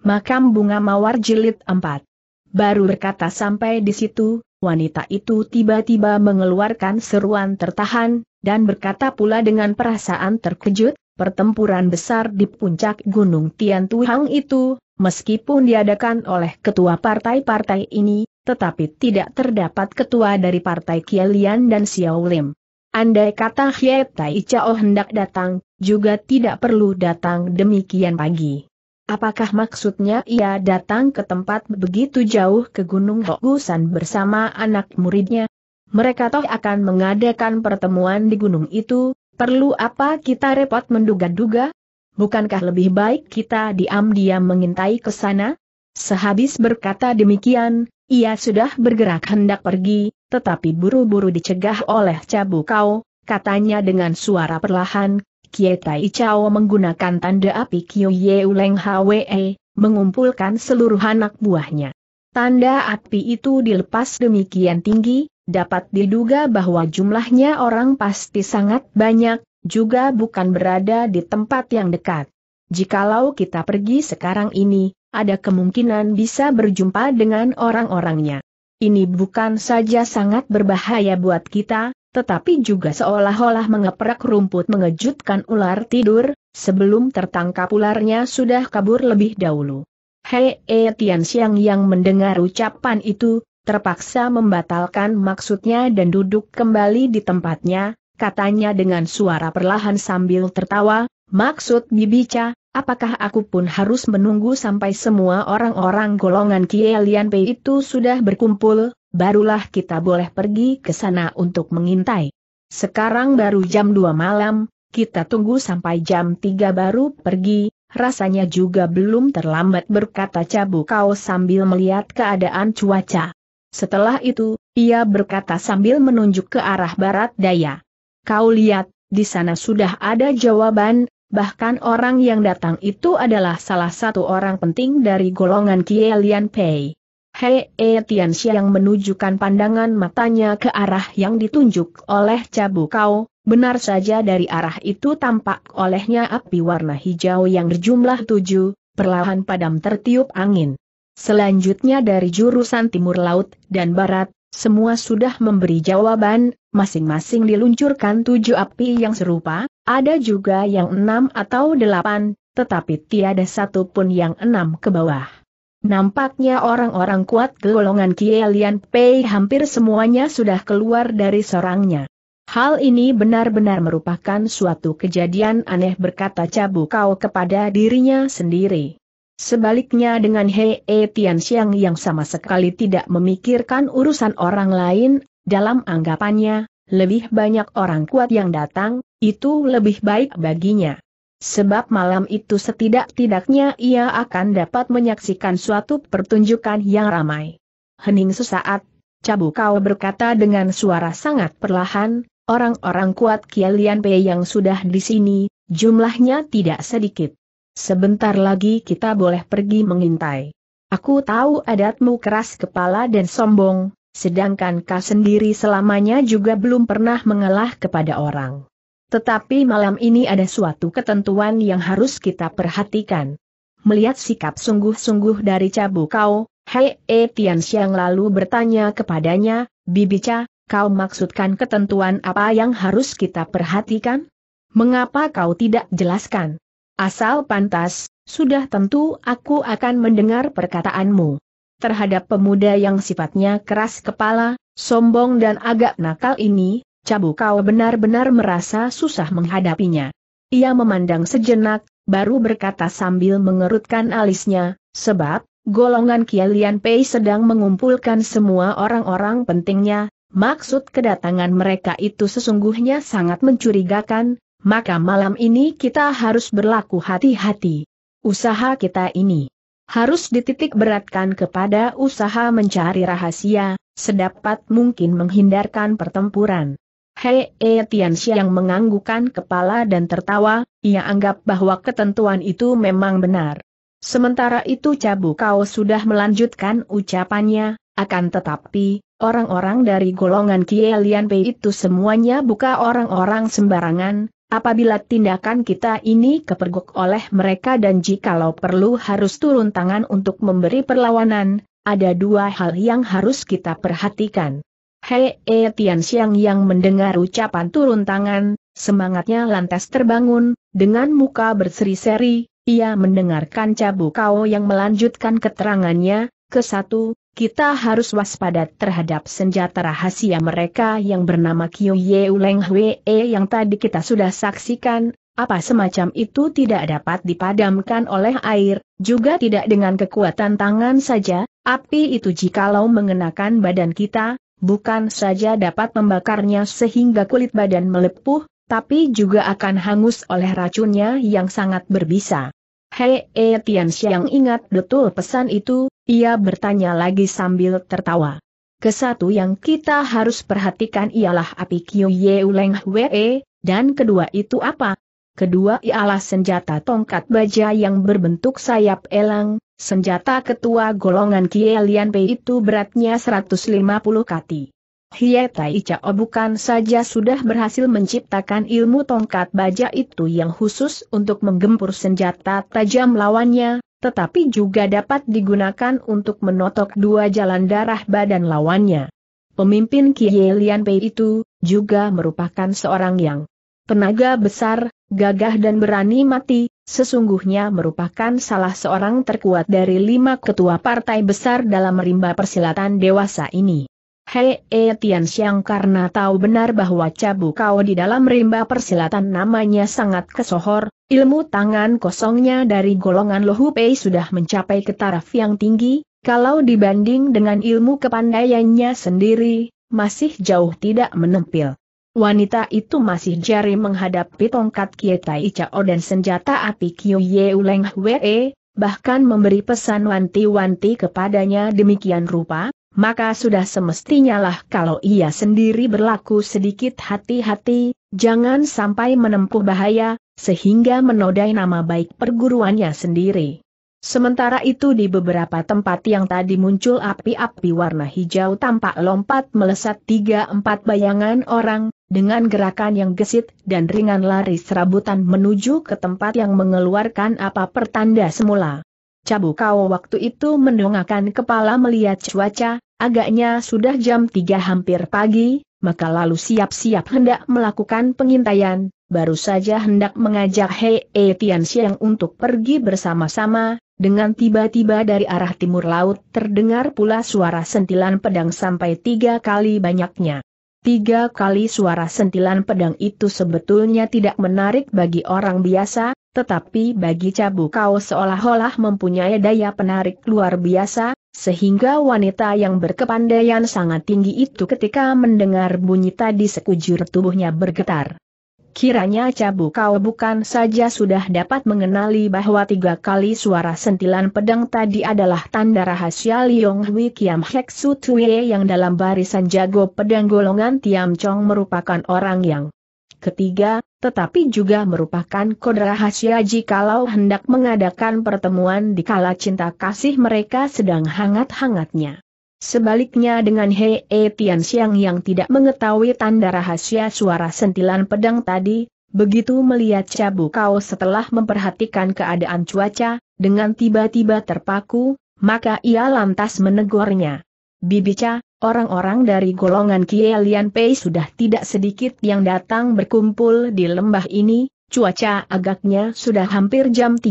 Makam Bunga Mawar Jilid 4. Baru berkata sampai di situ, wanita itu tiba-tiba mengeluarkan seruan tertahan, dan berkata pula dengan perasaan terkejut, pertempuran besar di puncak Gunung Tian Tuhang itu, meskipun diadakan oleh ketua partai-partai ini, tetapi tidak terdapat ketua dari partai Kielian dan Xiao Lim. Andai kata Hye Tai Chao hendak datang, juga tidak perlu datang demikian pagi. Apakah maksudnya ia datang ke tempat begitu jauh ke Gunung Hogusan bersama anak muridnya? Mereka toh akan mengadakan pertemuan di gunung itu, perlu apa kita repot menduga-duga? Bukankah lebih baik kita diam-diam mengintai ke sana? Sehabis berkata demikian, ia sudah bergerak hendak pergi, tetapi buru-buru dicegah oleh Cabu Kau, katanya dengan suara perlahan, Kie Tai Chao menggunakan tanda api kiu Ye Uleng Hwe, e, mengumpulkan seluruh anak buahnya. Tanda api itu dilepas demikian tinggi, dapat diduga bahwa jumlahnya orang pasti sangat banyak, juga bukan berada di tempat yang dekat. Jikalau kita pergi sekarang ini, ada kemungkinan bisa berjumpa dengan orang-orangnya. Ini bukan saja sangat berbahaya buat kita, tetapi juga seolah-olah mengeprak rumput mengejutkan ular tidur, sebelum tertangkap ularnya sudah kabur lebih dahulu. Hei e Tian Xiang yang mendengar ucapan itu, terpaksa membatalkan maksudnya dan duduk kembali di tempatnya, katanya dengan suara perlahan sambil tertawa, maksud Bibica, Apakah aku pun harus menunggu sampai semua orang-orang golongan Kielian Pei itu sudah berkumpul, barulah kita boleh pergi ke sana untuk mengintai. Sekarang baru jam 2 malam, kita tunggu sampai jam 3 baru pergi, rasanya juga belum terlambat berkata Cabu Kau sambil melihat keadaan cuaca. Setelah itu, ia berkata sambil menunjuk ke arah barat daya. Kau lihat, di sana sudah ada jawaban, bahkan orang yang datang itu adalah salah satu orang penting dari golongan Kielian Pei. Hei Etian yang menunjukkan pandangan matanya ke arah yang ditunjuk oleh Cabu Kau, benar saja dari arah itu tampak olehnya api warna hijau yang berjumlah tujuh, perlahan padam tertiup angin. Selanjutnya dari jurusan timur laut dan barat, semua sudah memberi jawaban, masing-masing diluncurkan tujuh api yang serupa, ada juga yang enam atau delapan, tetapi tiada satu pun yang enam ke bawah. Nampaknya orang-orang kuat golongan Kielian Pei hampir semuanya sudah keluar dari sorangnya. Hal ini benar-benar merupakan suatu kejadian aneh berkata Cabu Kau kepada dirinya sendiri. Sebaliknya dengan Hei e Tian Xiang yang sama sekali tidak memikirkan urusan orang lain, dalam anggapannya, lebih banyak orang kuat yang datang, itu lebih baik baginya. Sebab malam itu setidak-tidaknya ia akan dapat menyaksikan suatu pertunjukan yang ramai. Hening sesaat, Cabu Kau berkata dengan suara sangat perlahan, orang-orang kuat Kialian Pei yang sudah di sini, jumlahnya tidak sedikit. Sebentar lagi kita boleh pergi mengintai. Aku tahu adatmu keras kepala dan sombong, sedangkan kau sendiri selamanya juga belum pernah mengalah kepada orang. Tetapi malam ini ada suatu ketentuan yang harus kita perhatikan. Melihat sikap sungguh-sungguh dari Cabu Kau, Hei E Tian Xiang lalu bertanya kepadanya, Bibica, kau maksudkan ketentuan apa yang harus kita perhatikan? Mengapa kau tidak jelaskan? Asal pantas, sudah tentu aku akan mendengar perkataanmu. Terhadap pemuda yang sifatnya keras kepala, sombong dan agak nakal ini, Cabu kau benar-benar merasa susah menghadapinya. Ia memandang sejenak, baru berkata sambil mengerutkan alisnya, sebab, golongan Kialian Pei sedang mengumpulkan semua orang-orang pentingnya, maksud kedatangan mereka itu sesungguhnya sangat mencurigakan, maka malam ini kita harus berlaku hati-hati. Usaha kita ini harus dititik beratkan kepada usaha mencari rahasia, sedapat mungkin menghindarkan pertempuran. Hei E yang menganggukkan kepala dan tertawa, ia anggap bahwa ketentuan itu memang benar. Sementara itu Cabu Kau sudah melanjutkan ucapannya, akan tetapi, orang-orang dari golongan Kielian Pei itu semuanya buka orang-orang sembarangan, apabila tindakan kita ini kepergok oleh mereka dan jikalau perlu harus turun tangan untuk memberi perlawanan, ada dua hal yang harus kita perhatikan. Hei E Tian Xiang yang mendengar ucapan turun tangan, semangatnya lantas terbangun, dengan muka berseri-seri, ia mendengarkan Cabu Kau yang melanjutkan keterangannya, ke satu, kita harus waspada terhadap senjata rahasia mereka yang bernama Kyo Ye Uleng Hwe E yang tadi kita sudah saksikan, apa semacam itu tidak dapat dipadamkan oleh air, juga tidak dengan kekuatan tangan saja, api itu jikalau mengenakan badan kita, bukan saja dapat membakarnya sehingga kulit badan melepuh, tapi juga akan hangus oleh racunnya yang sangat berbisa. Hei, e, Tian ingat betul pesan itu, ia bertanya lagi sambil tertawa. Kesatu yang kita harus perhatikan ialah api Kyu Ye Uleng Hwe, dan kedua itu apa? Kedua ialah senjata tongkat baja yang berbentuk sayap elang, Senjata ketua golongan Kielian Pei itu beratnya 150 kati. Tai Chao bukan saja sudah berhasil menciptakan ilmu tongkat baja itu yang khusus untuk menggempur senjata tajam lawannya, tetapi juga dapat digunakan untuk menotok dua jalan darah badan lawannya. Pemimpin Kielian Pei itu, juga merupakan seorang yang tenaga besar, gagah dan berani mati, sesungguhnya merupakan salah seorang terkuat dari lima ketua partai besar dalam rimba persilatan dewasa ini. Hei e Tian Xiang karena tahu benar bahwa Cabu Kau di dalam rimba persilatan namanya sangat kesohor, ilmu tangan kosongnya dari golongan Lohu Pei sudah mencapai ke yang tinggi, kalau dibanding dengan ilmu kepandaiannya sendiri, masih jauh tidak menempil. Wanita itu masih jari menghadapi tongkat kietai Chao dan senjata api Kyu uleng Hwe, bahkan memberi pesan wanti-wanti kepadanya demikian rupa, maka sudah semestinya lah kalau ia sendiri berlaku sedikit hati-hati, jangan sampai menempuh bahaya, sehingga menodai nama baik perguruannya sendiri. Sementara itu di beberapa tempat yang tadi muncul api-api warna hijau tampak lompat melesat tiga empat bayangan orang, dengan gerakan yang gesit dan ringan lari serabutan menuju ke tempat yang mengeluarkan apa pertanda semula. Cabu kau waktu itu mendongakkan kepala melihat cuaca, agaknya sudah jam tiga hampir pagi, maka lalu siap-siap hendak melakukan pengintaian, baru saja hendak mengajak Hei Tian Siang untuk pergi bersama-sama, dengan tiba-tiba dari arah timur laut terdengar pula suara sentilan pedang sampai tiga kali banyaknya. Tiga kali suara sentilan pedang itu sebetulnya tidak menarik bagi orang biasa, tetapi bagi Cabu Kau seolah-olah mempunyai daya penarik luar biasa, sehingga wanita yang berkepandaian sangat tinggi itu ketika mendengar bunyi tadi sekujur tubuhnya bergetar. Kiranya Cabu Kau bukan saja sudah dapat mengenali bahwa tiga kali suara sentilan pedang tadi adalah tanda rahasia Liong Hui Kiam Hek Su Tue yang dalam barisan jago pedang golongan Tiam Chong merupakan orang yang ketiga, tetapi juga merupakan kode rahasia jikalau hendak mengadakan pertemuan di kala cinta kasih mereka sedang hangat-hangatnya. Sebaliknya dengan Hei e Tian Xiang yang tidak mengetahui tanda rahasia suara sentilan pedang tadi, begitu melihat Cabu Kau setelah memperhatikan keadaan cuaca, dengan tiba-tiba terpaku, maka ia lantas menegurnya. Bibica, orang-orang dari golongan Kielian Pei sudah tidak sedikit yang datang berkumpul di lembah ini, cuaca agaknya sudah hampir jam 3.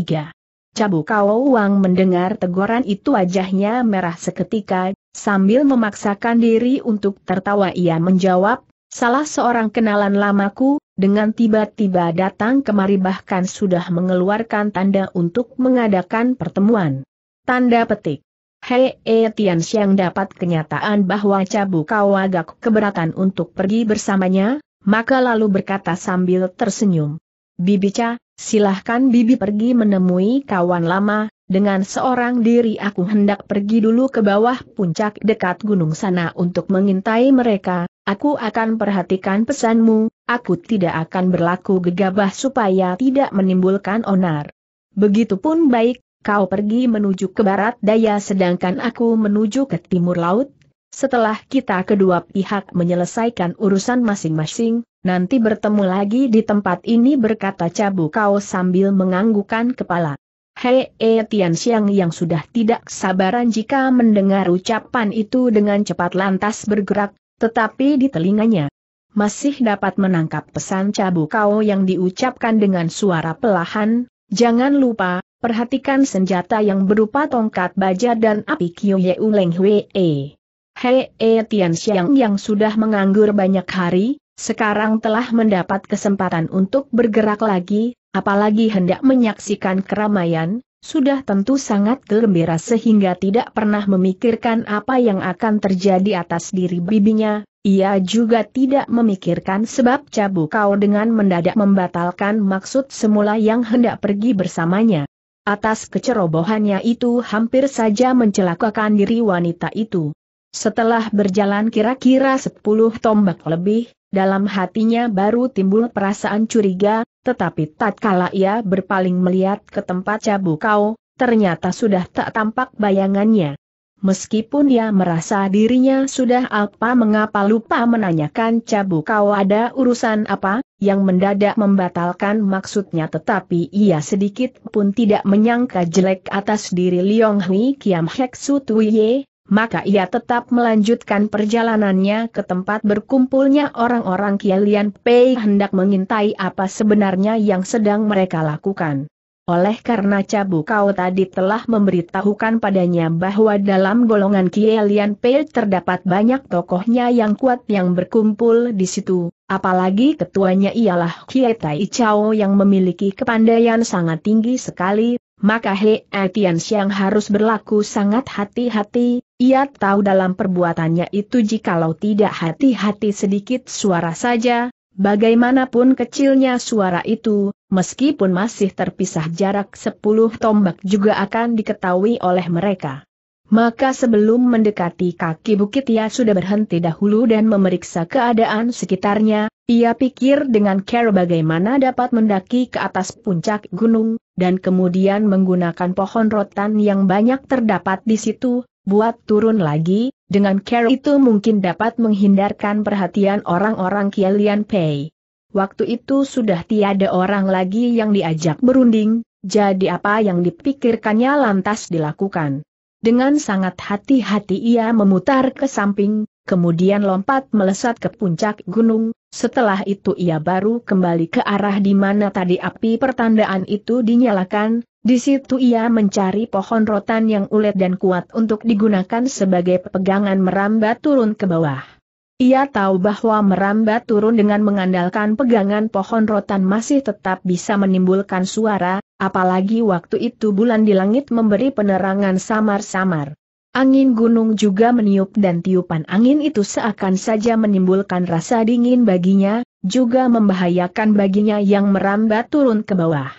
Cabu Kau Wang mendengar teguran itu wajahnya merah seketika, Sambil memaksakan diri untuk tertawa ia menjawab, salah seorang kenalan lamaku, dengan tiba-tiba datang kemari bahkan sudah mengeluarkan tanda untuk mengadakan pertemuan. Tanda petik. Hei e, Tian Xiang dapat kenyataan bahwa Cabu Kau agak keberatan untuk pergi bersamanya, maka lalu berkata sambil tersenyum. "Bibi Bibica, silahkan bibi pergi menemui kawan lama, dengan seorang diri aku hendak pergi dulu ke bawah puncak dekat gunung sana untuk mengintai mereka, aku akan perhatikan pesanmu, aku tidak akan berlaku gegabah supaya tidak menimbulkan onar. Begitupun baik, kau pergi menuju ke barat daya sedangkan aku menuju ke timur laut, setelah kita kedua pihak menyelesaikan urusan masing-masing, nanti bertemu lagi di tempat ini berkata Cabu Kau sambil menganggukkan kepala. Hei e eh, Tian Xiang yang sudah tidak sabaran jika mendengar ucapan itu dengan cepat lantas bergerak, tetapi di telinganya masih dapat menangkap pesan Cabu Kau yang diucapkan dengan suara pelahan, jangan lupa, perhatikan senjata yang berupa tongkat baja dan api Kyo Yeu Leng Hei E Tian Xiang yang sudah menganggur banyak hari, sekarang telah mendapat kesempatan untuk bergerak lagi, apalagi hendak menyaksikan keramaian, sudah tentu sangat gembira sehingga tidak pernah memikirkan apa yang akan terjadi atas diri bibinya. Ia juga tidak memikirkan sebab cabuk kau dengan mendadak membatalkan maksud semula yang hendak pergi bersamanya. Atas kecerobohannya itu hampir saja mencelakakan diri wanita itu. Setelah berjalan kira-kira sepuluh tombak lebih, dalam hatinya baru timbul perasaan curiga, tetapi tatkala ia berpaling melihat ke tempat cabu kau, ternyata sudah tak tampak bayangannya. Meskipun ia merasa dirinya sudah apa mengapa lupa menanyakan Cabu kau ada urusan apa, yang mendadak membatalkan maksudnya tetapi ia sedikit pun tidak menyangka jelek atas diri Liong Hui Kiam Hek Su Ye maka ia tetap melanjutkan perjalanannya ke tempat berkumpulnya orang-orang Kialian Pei hendak mengintai apa sebenarnya yang sedang mereka lakukan. Oleh karena Cabu Kau tadi telah memberitahukan padanya bahwa dalam golongan Kielian Pei terdapat banyak tokohnya yang kuat yang berkumpul di situ, apalagi ketuanya ialah Kie Tai Chao yang memiliki kepandaian sangat tinggi sekali, maka He Etian Siang harus berlaku sangat hati-hati, ia tahu dalam perbuatannya itu jikalau tidak hati-hati sedikit suara saja, bagaimanapun kecilnya suara itu, meskipun masih terpisah jarak sepuluh tombak juga akan diketahui oleh mereka. Maka sebelum mendekati kaki bukit ia sudah berhenti dahulu dan memeriksa keadaan sekitarnya, ia pikir dengan care bagaimana dapat mendaki ke atas puncak gunung, dan kemudian menggunakan pohon rotan yang banyak terdapat di situ, buat turun lagi, dengan care itu mungkin dapat menghindarkan perhatian orang-orang Kialian Pei. Waktu itu sudah tiada orang lagi yang diajak berunding, jadi apa yang dipikirkannya lantas dilakukan. Dengan sangat hati-hati ia memutar ke samping, kemudian lompat melesat ke puncak gunung, setelah itu ia baru kembali ke arah di mana tadi api pertandaan itu dinyalakan, di situ ia mencari pohon rotan yang ulet dan kuat untuk digunakan sebagai pegangan merambat turun ke bawah. Ia tahu bahwa merambat turun dengan mengandalkan pegangan pohon rotan masih tetap bisa menimbulkan suara, apalagi waktu itu bulan di langit memberi penerangan samar-samar. Angin gunung juga meniup dan tiupan angin itu seakan saja menimbulkan rasa dingin baginya, juga membahayakan baginya yang merambat turun ke bawah.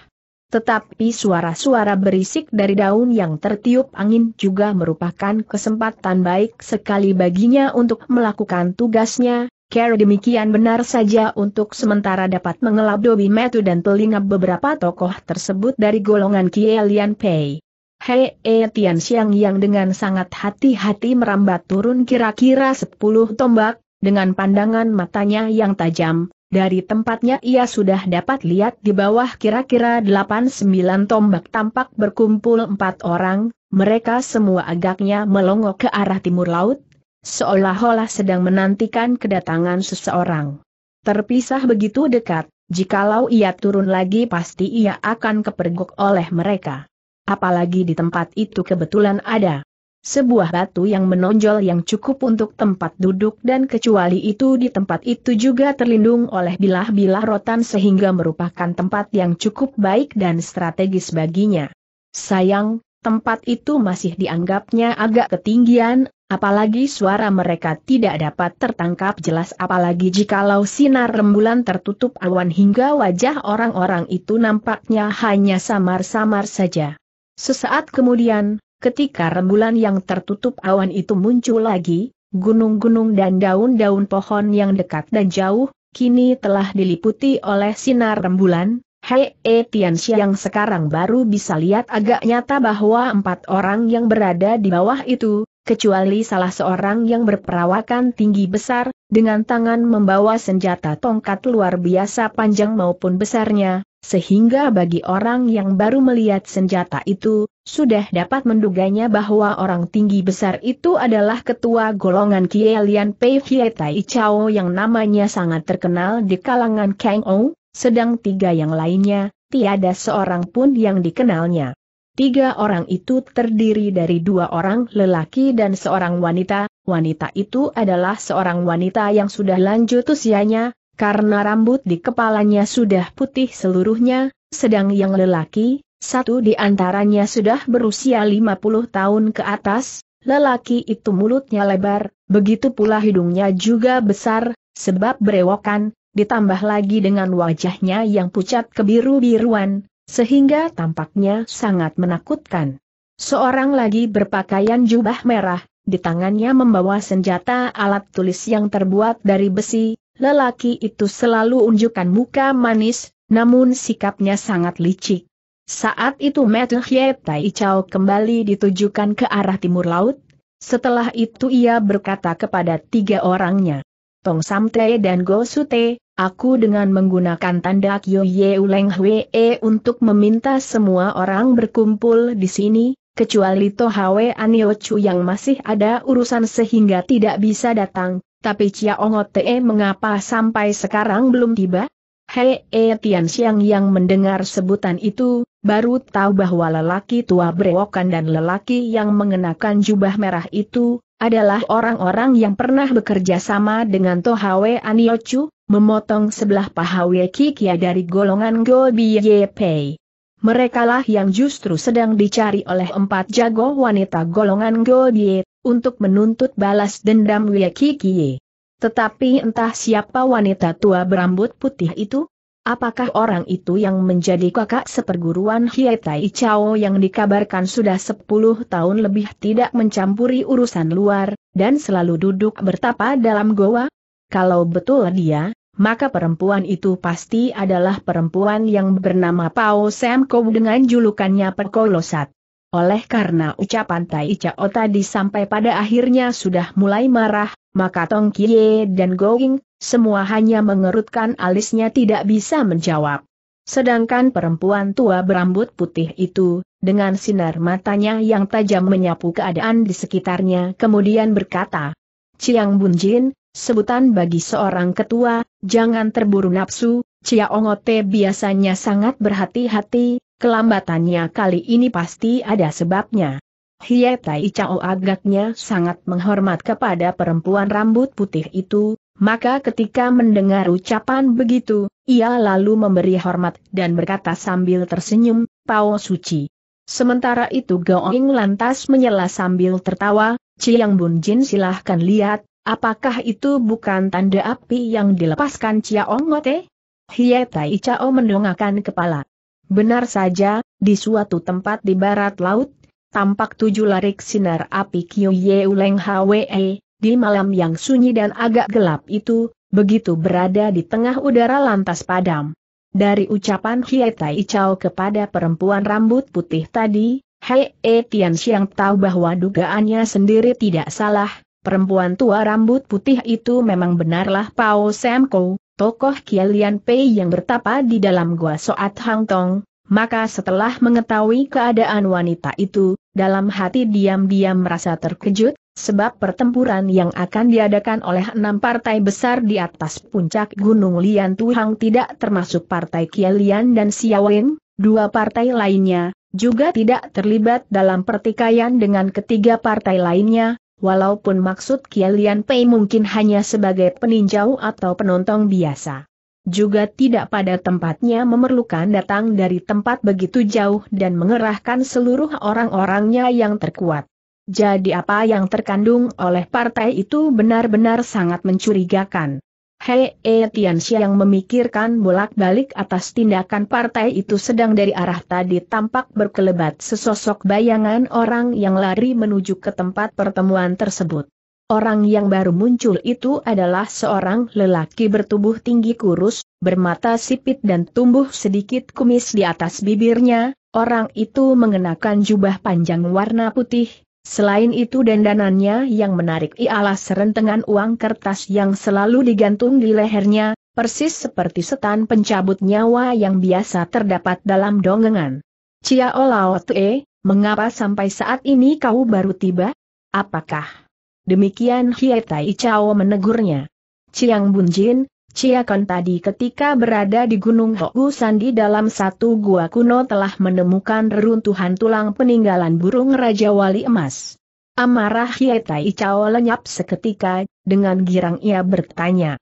Tetapi suara-suara berisik dari daun yang tertiup angin juga merupakan kesempatan baik sekali baginya untuk melakukan tugasnya, Care demikian benar saja untuk sementara dapat mengelap dobi metu dan telinga beberapa tokoh tersebut dari golongan Lian Pei. Hei E Tian Xiang yang dengan sangat hati-hati merambat turun kira-kira sepuluh tombak, dengan pandangan matanya yang tajam, dari tempatnya ia sudah dapat lihat di bawah kira-kira 8-9 tombak tampak berkumpul empat orang, mereka semua agaknya melongo ke arah timur laut, seolah-olah sedang menantikan kedatangan seseorang. Terpisah begitu dekat, jikalau ia turun lagi pasti ia akan kepergok oleh mereka. Apalagi di tempat itu kebetulan ada sebuah batu yang menonjol yang cukup untuk tempat duduk dan kecuali itu di tempat itu juga terlindung oleh bilah-bilah rotan sehingga merupakan tempat yang cukup baik dan strategis baginya. Sayang, tempat itu masih dianggapnya agak ketinggian, apalagi suara mereka tidak dapat tertangkap jelas apalagi jikalau sinar rembulan tertutup awan hingga wajah orang-orang itu nampaknya hanya samar-samar saja. Sesaat kemudian, Ketika rembulan yang tertutup awan itu muncul lagi, gunung-gunung dan daun-daun pohon yang dekat dan jauh, kini telah diliputi oleh sinar rembulan. Hei e eh, yang sekarang baru bisa lihat agak nyata bahwa empat orang yang berada di bawah itu, kecuali salah seorang yang berperawakan tinggi besar, dengan tangan membawa senjata tongkat luar biasa panjang maupun besarnya, sehingga bagi orang yang baru melihat senjata itu, sudah dapat menduganya bahwa orang tinggi besar itu adalah ketua golongan Kielian Pei Hie Chao yang namanya sangat terkenal di kalangan Kang Ou, sedang tiga yang lainnya, tiada seorang pun yang dikenalnya. Tiga orang itu terdiri dari dua orang lelaki dan seorang wanita, wanita itu adalah seorang wanita yang sudah lanjut usianya, karena rambut di kepalanya sudah putih seluruhnya, sedang yang lelaki, satu di antaranya sudah berusia 50 tahun ke atas, lelaki itu mulutnya lebar, begitu pula hidungnya juga besar, sebab berewokan, ditambah lagi dengan wajahnya yang pucat kebiru-biruan, sehingga tampaknya sangat menakutkan. Seorang lagi berpakaian jubah merah, di tangannya membawa senjata alat tulis yang terbuat dari besi, lelaki itu selalu unjukkan muka manis, namun sikapnya sangat licik. Saat itu Metu Hye Tai Chao kembali ditujukan ke arah timur laut, setelah itu ia berkata kepada tiga orangnya, Tong Sam Samte dan Go Sute, aku dengan menggunakan tanda Kyo Ye Uleng Hwe e untuk meminta semua orang berkumpul di sini, kecuali Tohawe Anio Chu yang masih ada urusan sehingga tidak bisa datang, tapi Chia Ongo Te mengapa sampai sekarang belum tiba? Hei eh, Tian Siang yang mendengar sebutan itu, baru tahu bahwa lelaki tua brewokan dan lelaki yang mengenakan jubah merah itu, adalah orang-orang yang pernah bekerja sama dengan Tohawe Aniochu, memotong sebelah paha Kikia dari golongan Gobi Yepei. Merekalah yang justru sedang dicari oleh empat jago wanita golongan Gobi, untuk menuntut balas dendam Kikie. Tetapi entah siapa wanita tua berambut putih itu, apakah orang itu yang menjadi kakak seperguruan Hietai Chao yang dikabarkan sudah 10 tahun lebih tidak mencampuri urusan luar, dan selalu duduk bertapa dalam goa? Kalau betul dia, maka perempuan itu pasti adalah perempuan yang bernama Pao Sam Kou dengan julukannya Perkolosat. Oleh karena ucapan Tai Chao tadi sampai pada akhirnya sudah mulai marah, maka Tong Kie dan Going, semua hanya mengerutkan alisnya tidak bisa menjawab. Sedangkan perempuan tua berambut putih itu, dengan sinar matanya yang tajam menyapu keadaan di sekitarnya kemudian berkata, Ciang Bunjin, sebutan bagi seorang ketua, jangan terburu nafsu, Cia Ongote biasanya sangat berhati-hati, kelambatannya kali ini pasti ada sebabnya. Hie Tai Chao agaknya sangat menghormat kepada perempuan rambut putih itu, maka ketika mendengar ucapan begitu, ia lalu memberi hormat dan berkata sambil tersenyum, Pao Suci. Sementara itu Ying lantas menyela sambil tertawa, Chiang Bun Jin silahkan lihat, apakah itu bukan tanda api yang dilepaskan Chiao Ngote? Hie Tai Chao mendongakkan kepala. Benar saja, di suatu tempat di barat laut tampak tujuh larik sinar api Kyu Yeuleng Hwe, e, di malam yang sunyi dan agak gelap itu, begitu berada di tengah udara lantas padam. Dari ucapan Hie Tai kepada perempuan rambut putih tadi, Hei E Tian Xiang tahu bahwa dugaannya sendiri tidak salah, perempuan tua rambut putih itu memang benarlah Pao Semko, tokoh Kialian Pei yang bertapa di dalam gua Soat Hang Tong, maka setelah mengetahui keadaan wanita itu, dalam hati diam-diam merasa terkejut, sebab pertempuran yang akan diadakan oleh enam partai besar di atas puncak Gunung Lian Tuhang tidak termasuk partai Kialian dan Siawin, dua partai lainnya, juga tidak terlibat dalam pertikaian dengan ketiga partai lainnya, walaupun maksud Kialian Pei mungkin hanya sebagai peninjau atau penonton biasa juga tidak pada tempatnya memerlukan datang dari tempat begitu jauh dan mengerahkan seluruh orang-orangnya yang terkuat. Jadi apa yang terkandung oleh partai itu benar-benar sangat mencurigakan. Hei e eh, Tianxia yang memikirkan bolak-balik atas tindakan partai itu sedang dari arah tadi tampak berkelebat sesosok bayangan orang yang lari menuju ke tempat pertemuan tersebut. Orang yang baru muncul itu adalah seorang lelaki bertubuh tinggi kurus, bermata sipit dan tumbuh sedikit kumis di atas bibirnya, orang itu mengenakan jubah panjang warna putih, selain itu dandanannya yang menarik ialah serentengan uang kertas yang selalu digantung di lehernya, persis seperti setan pencabut nyawa yang biasa terdapat dalam dongengan. Cia Olao Tue, mengapa sampai saat ini kau baru tiba? Apakah Demikian Hietai Tai Chao menegurnya. Chiang Bunjin, Ciakon tadi ketika berada di Gunung Hoku Sandi dalam satu gua kuno telah menemukan reruntuhan tulang peninggalan burung Raja Wali Emas. Amarah Hietai Tai lenyap seketika, dengan girang ia bertanya.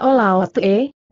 o laut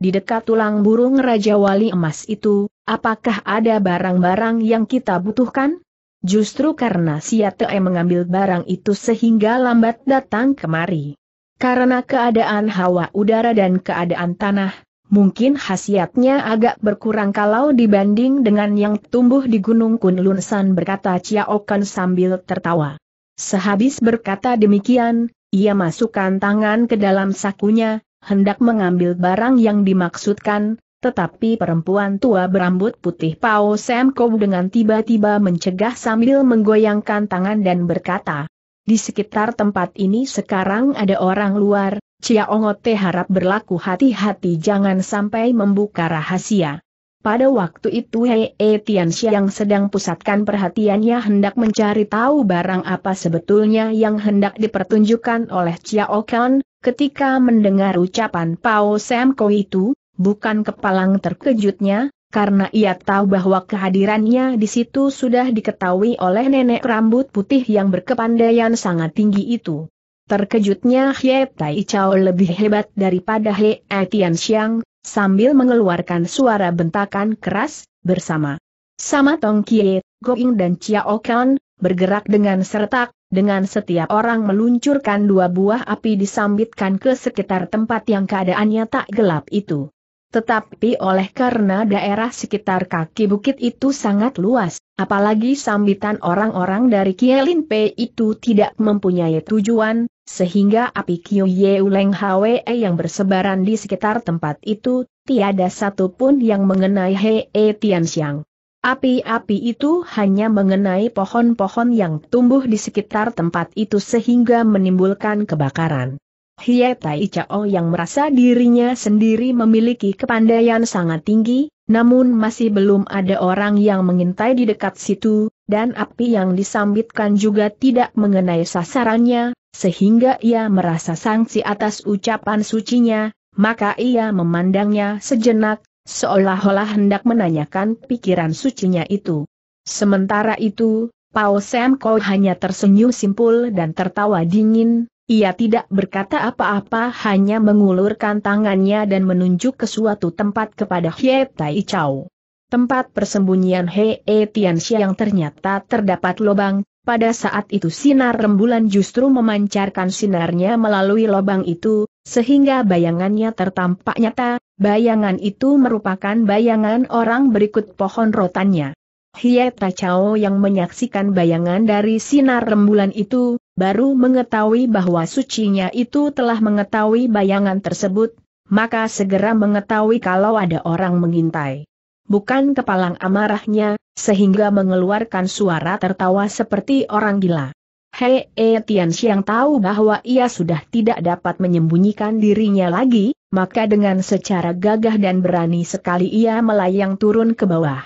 di dekat tulang burung Raja Wali Emas itu, apakah ada barang-barang yang kita butuhkan? Justru karena si Yate mengambil barang itu sehingga lambat datang kemari. Karena keadaan hawa udara dan keadaan tanah, mungkin khasiatnya agak berkurang kalau dibanding dengan yang tumbuh di Gunung Kunlun San berkata Ciaokan sambil tertawa. Sehabis berkata demikian, ia masukkan tangan ke dalam sakunya, hendak mengambil barang yang dimaksudkan, tetapi perempuan tua berambut putih Pao Sam Kou dengan tiba-tiba mencegah sambil menggoyangkan tangan dan berkata, Di sekitar tempat ini sekarang ada orang luar, Cia Ongote harap berlaku hati-hati jangan sampai membuka rahasia. Pada waktu itu Hei e Tianxia yang sedang pusatkan perhatiannya hendak mencari tahu barang apa sebetulnya yang hendak dipertunjukkan oleh Cia Okan, ketika mendengar ucapan Pao Sam Kou itu, bukan kepalang terkejutnya, karena ia tahu bahwa kehadirannya di situ sudah diketahui oleh nenek rambut putih yang berkepandaian sangat tinggi itu. Terkejutnya Hye Tai Chao lebih hebat daripada He Tian Xiang, sambil mengeluarkan suara bentakan keras, bersama. Sama Tong Kie, Going dan Chiao Kan, bergerak dengan seretak, dengan setiap orang meluncurkan dua buah api disambitkan ke sekitar tempat yang keadaannya tak gelap itu. Tetapi oleh karena daerah sekitar kaki bukit itu sangat luas, apalagi sambitan orang-orang dari Kielin P itu tidak mempunyai tujuan, sehingga api Kiyo Ye Hwe e yang bersebaran di sekitar tempat itu, tiada satupun yang mengenai Hei e Tian Xiang. Api-api itu hanya mengenai pohon-pohon yang tumbuh di sekitar tempat itu sehingga menimbulkan kebakaran. Tai Chao yang merasa dirinya sendiri memiliki kepandaian sangat tinggi, namun masih belum ada orang yang mengintai di dekat situ, dan api yang disambitkan juga tidak mengenai sasarannya, sehingga ia merasa sanksi atas ucapan sucinya, maka ia memandangnya sejenak, seolah-olah hendak menanyakan pikiran sucinya itu. Sementara itu, Pao Sam hanya tersenyum simpul dan tertawa dingin, ia tidak berkata apa-apa hanya mengulurkan tangannya dan menunjuk ke suatu tempat kepada Hye Tai Chao. Tempat persembunyian Hei e Tianxia yang ternyata terdapat lubang, pada saat itu sinar rembulan justru memancarkan sinarnya melalui lubang itu, sehingga bayangannya tertampak nyata, bayangan itu merupakan bayangan orang berikut pohon rotannya. Tai Chao yang menyaksikan bayangan dari sinar rembulan itu, baru mengetahui bahwa sucinya itu telah mengetahui bayangan tersebut, maka segera mengetahui kalau ada orang mengintai. Bukan kepalang amarahnya, sehingga mengeluarkan suara tertawa seperti orang gila. Hei e Tian Xiang tahu bahwa ia sudah tidak dapat menyembunyikan dirinya lagi, maka dengan secara gagah dan berani sekali ia melayang turun ke bawah.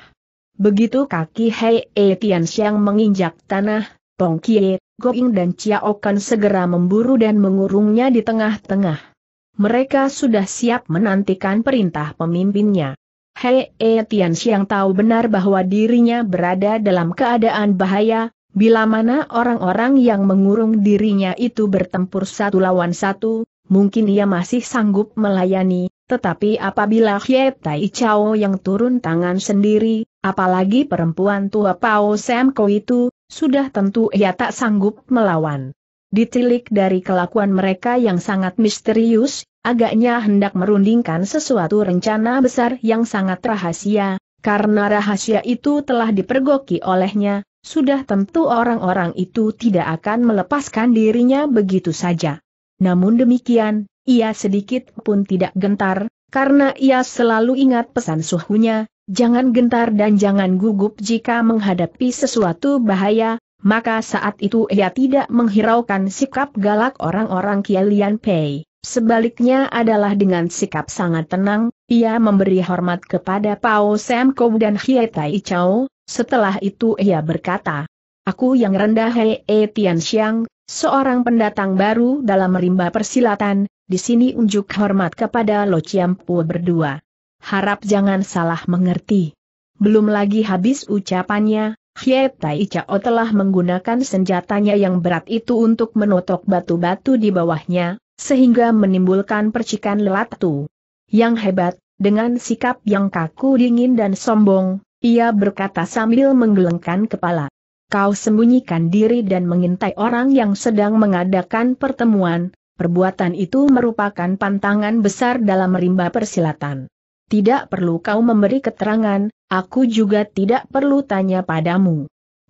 Begitu kaki Hei E Tian Xiang menginjak tanah, Tong Kie Going dan Chiao segera memburu dan mengurungnya di tengah-tengah. Mereka sudah siap menantikan perintah pemimpinnya. Hei e Tian Xiang tahu benar bahwa dirinya berada dalam keadaan bahaya, bila mana orang-orang yang mengurung dirinya itu bertempur satu lawan satu, mungkin ia masih sanggup melayani, tetapi apabila Hye Tai Chao yang turun tangan sendiri, apalagi perempuan tua Pao Sam Ko itu, sudah tentu ia tak sanggup melawan. Ditilik dari kelakuan mereka yang sangat misterius, agaknya hendak merundingkan sesuatu rencana besar yang sangat rahasia, karena rahasia itu telah dipergoki olehnya, sudah tentu orang-orang itu tidak akan melepaskan dirinya begitu saja. Namun demikian, ia sedikit pun tidak gentar, karena ia selalu ingat pesan suhunya, Jangan gentar dan jangan gugup jika menghadapi sesuatu bahaya, maka saat itu ia tidak menghiraukan sikap galak orang-orang Kielian Pei. Sebaliknya adalah dengan sikap sangat tenang, ia memberi hormat kepada Pao Sam Kou dan Hie Tai setelah itu ia berkata, Aku yang rendah Hei E Tian Xiang, seorang pendatang baru dalam rimba persilatan, di sini unjuk hormat kepada Lo Chiam Pu berdua harap jangan salah mengerti. Belum lagi habis ucapannya, Hye Tai Chao telah menggunakan senjatanya yang berat itu untuk menotok batu-batu di bawahnya, sehingga menimbulkan percikan lelatu. Yang hebat, dengan sikap yang kaku dingin dan sombong, ia berkata sambil menggelengkan kepala. Kau sembunyikan diri dan mengintai orang yang sedang mengadakan pertemuan, perbuatan itu merupakan pantangan besar dalam rimba persilatan tidak perlu kau memberi keterangan, aku juga tidak perlu tanya padamu.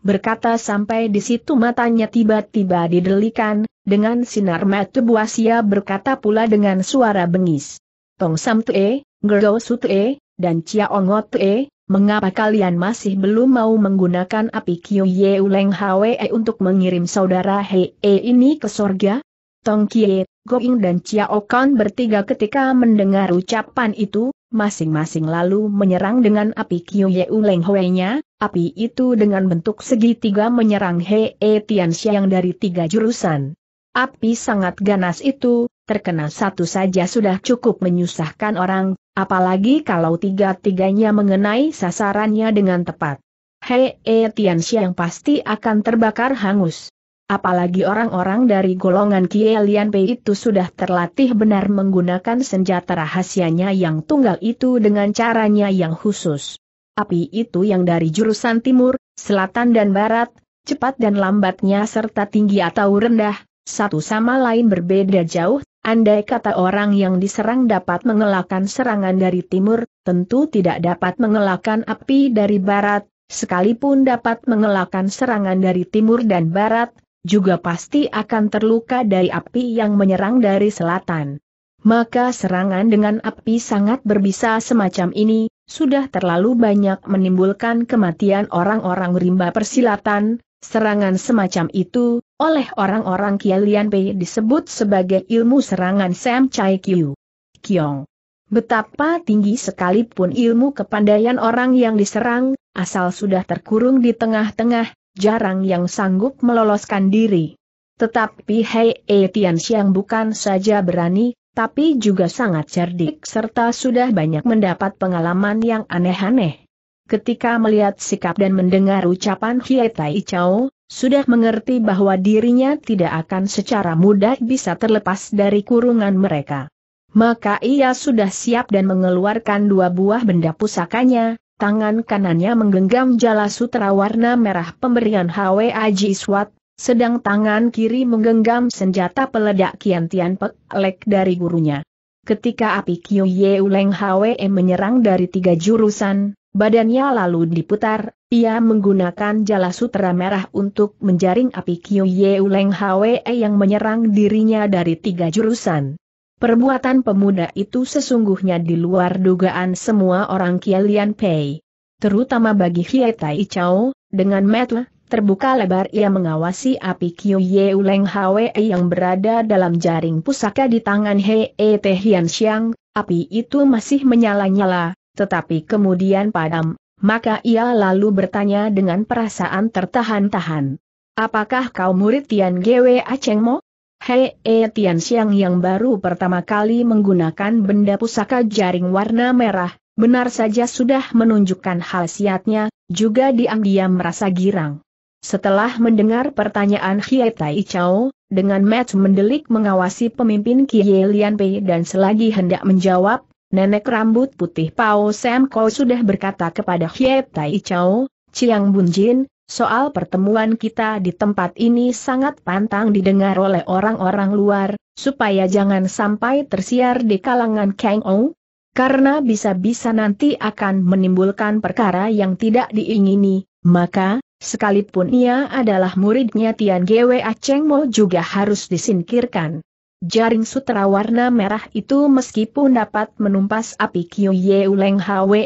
Berkata sampai di situ matanya tiba-tiba didelikan, dengan sinar mata buasia berkata pula dengan suara bengis. Tong Sam Tue, Gerdo Su Tue, dan Chia Ongo Tue, mengapa kalian masih belum mau menggunakan api Kyu Ye Uleng Hwe untuk mengirim saudara Hei -e ini ke sorga? Tong Kie, Going dan Chia Kan bertiga ketika mendengar ucapan itu, masing-masing lalu menyerang dengan api Kiu Yeu Leng Hoi-nya, api itu dengan bentuk segitiga menyerang He E Tian Xiang dari tiga jurusan. Api sangat ganas itu, terkena satu saja sudah cukup menyusahkan orang, apalagi kalau tiga-tiganya mengenai sasarannya dengan tepat. He E Tian Xiang pasti akan terbakar hangus. Apalagi orang-orang dari golongan Kielian Pei itu sudah terlatih benar menggunakan senjata rahasianya yang tunggal itu dengan caranya yang khusus. Api itu yang dari jurusan timur, selatan dan barat, cepat dan lambatnya serta tinggi atau rendah, satu sama lain berbeda jauh, andai kata orang yang diserang dapat mengelakkan serangan dari timur, tentu tidak dapat mengelakkan api dari barat, sekalipun dapat mengelakkan serangan dari timur dan barat, juga pasti akan terluka dari api yang menyerang dari selatan. Maka serangan dengan api sangat berbisa semacam ini, sudah terlalu banyak menimbulkan kematian orang-orang rimba persilatan, serangan semacam itu, oleh orang-orang Kialian Pei disebut sebagai ilmu serangan Sam Chai Kyu. Kiong. Betapa tinggi sekalipun ilmu kepandaian orang yang diserang, asal sudah terkurung di tengah-tengah, jarang yang sanggup meloloskan diri. Tetapi Hei E Tian bukan saja berani, tapi juga sangat cerdik serta sudah banyak mendapat pengalaman yang aneh-aneh. Ketika melihat sikap dan mendengar ucapan Hie Tai Chao, sudah mengerti bahwa dirinya tidak akan secara mudah bisa terlepas dari kurungan mereka. Maka ia sudah siap dan mengeluarkan dua buah benda pusakanya, tangan kanannya menggenggam jala sutra warna merah pemberian Aji Swat, sedang tangan kiri menggenggam senjata peledak Kian Tian Pek dari gurunya. Ketika api Kyu Ye Uleng HWE menyerang dari tiga jurusan, badannya lalu diputar, ia menggunakan jala sutra merah untuk menjaring api Kyu Ye Uleng HWE yang menyerang dirinya dari tiga jurusan. Perbuatan pemuda itu sesungguhnya di luar dugaan semua orang Kialian Pei. Terutama bagi Hie Tai Chao, dengan metu, terbuka lebar ia mengawasi api Kyu Ye Uleng Hwe yang berada dalam jaring pusaka di tangan Hei e Teh Hian Xiang, api itu masih menyala-nyala, tetapi kemudian padam, maka ia lalu bertanya dengan perasaan tertahan-tahan. Apakah kau murid Tian Gwe Mo? Hei E Tian Xiang yang baru pertama kali menggunakan benda pusaka jaring warna merah, benar saja sudah menunjukkan hal khasiatnya, juga diam-diam merasa girang. Setelah mendengar pertanyaan Hie Tai Chao, dengan match mendelik mengawasi pemimpin Kie Lian Pei dan selagi hendak menjawab, nenek rambut putih Pao Sam Kou sudah berkata kepada Hie Tai Chao, Chiang Bunjin, Soal pertemuan kita di tempat ini sangat pantang didengar oleh orang-orang luar, supaya jangan sampai tersiar di kalangan Kang Ou, karena bisa-bisa nanti akan menimbulkan perkara yang tidak diingini, maka, sekalipun ia adalah muridnya Tian Gwe Aceng Mo juga harus disingkirkan. Jaring sutra warna merah itu meskipun dapat menumpas api Kyu Ye Uleng Hwe,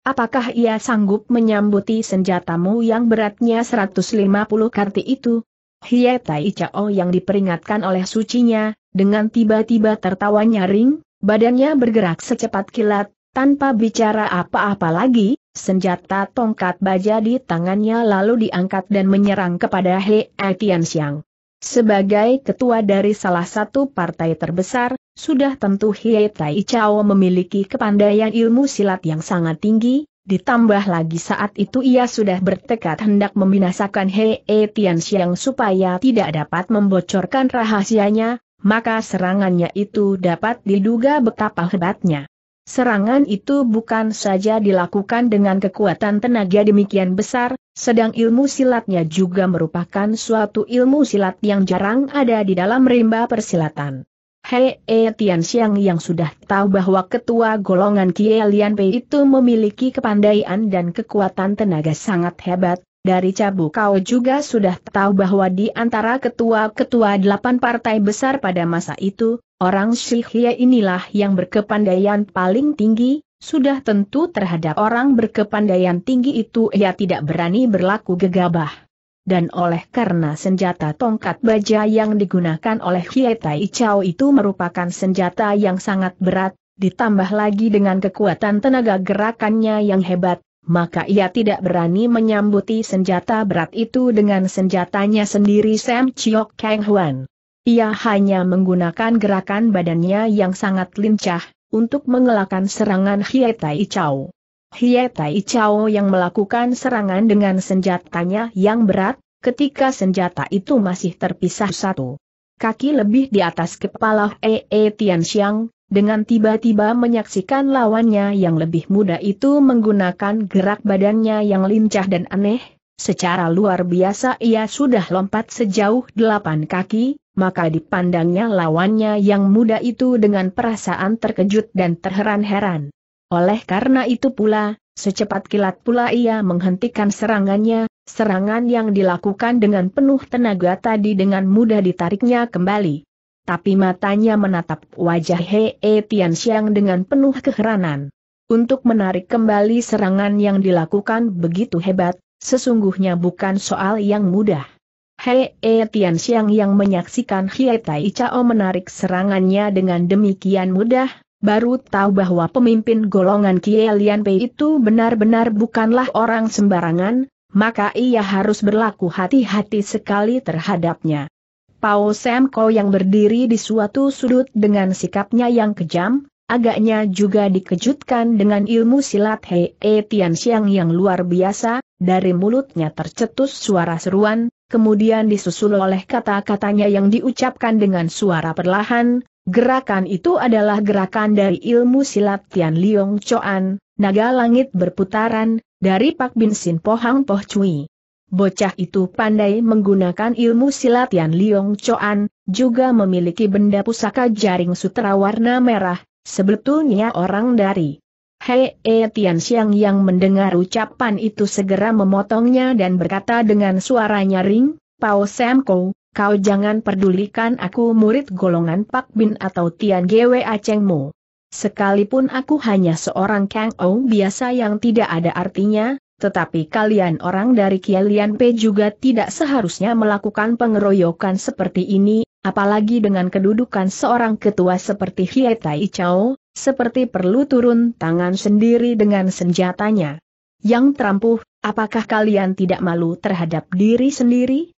Apakah ia sanggup menyambuti senjatamu yang beratnya 150 karti itu? Hie Tai Chao yang diperingatkan oleh sucinya, dengan tiba-tiba tertawa nyaring, badannya bergerak secepat kilat, tanpa bicara apa-apa lagi, senjata tongkat baja di tangannya lalu diangkat dan menyerang kepada Hie Tian Xiang. Sebagai ketua dari salah satu partai terbesar, sudah tentu Hiei Tai Chao memiliki kepandaian ilmu silat yang sangat tinggi, ditambah lagi saat itu ia sudah bertekad hendak membinasakan Hei e Tian Xiang supaya tidak dapat membocorkan rahasianya, maka serangannya itu dapat diduga betapa hebatnya. Serangan itu bukan saja dilakukan dengan kekuatan tenaga demikian besar, sedang ilmu silatnya juga merupakan suatu ilmu silat yang jarang ada di dalam rimba persilatan. Hei e Tian Xiang yang sudah tahu bahwa ketua golongan Kie Lian Pei itu memiliki kepandaian dan kekuatan tenaga sangat hebat, dari Cabu Kau juga sudah tahu bahwa di antara ketua-ketua delapan partai besar pada masa itu, orang Shihye inilah yang berkepandaian paling tinggi, sudah tentu terhadap orang berkepandaian tinggi itu ia tidak berani berlaku gegabah dan oleh karena senjata tongkat baja yang digunakan oleh Hietai Chao itu merupakan senjata yang sangat berat, ditambah lagi dengan kekuatan tenaga gerakannya yang hebat, maka ia tidak berani menyambuti senjata berat itu dengan senjatanya sendiri Sam Chiok Kang Huan. Ia hanya menggunakan gerakan badannya yang sangat lincah, untuk mengelakkan serangan Hietai Chao. Hie Tai Chao yang melakukan serangan dengan senjatanya yang berat, ketika senjata itu masih terpisah satu. Kaki lebih di atas kepala E -e Tianxiang, dengan tiba-tiba menyaksikan lawannya yang lebih muda itu menggunakan gerak badannya yang lincah dan aneh, secara luar biasa ia sudah lompat sejauh delapan kaki, maka dipandangnya lawannya yang muda itu dengan perasaan terkejut dan terheran-heran. Oleh karena itu pula, secepat kilat pula ia menghentikan serangannya, serangan yang dilakukan dengan penuh tenaga tadi dengan mudah ditariknya kembali. Tapi matanya menatap wajah Hei -he e Tianxiang dengan penuh keheranan. Untuk menarik kembali serangan yang dilakukan begitu hebat, sesungguhnya bukan soal yang mudah. He -e Tianxiang yang menyaksikan Hiei Tai Chao menarik serangannya dengan demikian mudah, baru tahu bahwa pemimpin golongan Kielian Pei itu benar-benar bukanlah orang sembarangan, maka ia harus berlaku hati-hati sekali terhadapnya. Pao Semko yang berdiri di suatu sudut dengan sikapnya yang kejam, agaknya juga dikejutkan dengan ilmu silat Hei e Tian Xiang yang luar biasa, dari mulutnya tercetus suara seruan, kemudian disusul oleh kata-katanya yang diucapkan dengan suara perlahan, Gerakan itu adalah gerakan dari ilmu silat Tian Liong Choan, naga langit berputaran, dari Pak Bin Sin Pohang Poh Cui. Bocah itu pandai menggunakan ilmu silat Tian Liong Choan, juga memiliki benda pusaka jaring sutra warna merah, sebetulnya orang dari Hei e Tian Xiang yang mendengar ucapan itu segera memotongnya dan berkata dengan suara nyaring, Pao Sam Ko, kau jangan pedulikan aku murid golongan Pak Bin atau Tian Gwe Acengmu. Sekalipun aku hanya seorang Kang Ou biasa yang tidak ada artinya, tetapi kalian orang dari Kialian P juga tidak seharusnya melakukan pengeroyokan seperti ini, apalagi dengan kedudukan seorang ketua seperti Hietai Chao, seperti perlu turun tangan sendiri dengan senjatanya. Yang terampuh, apakah kalian tidak malu terhadap diri sendiri?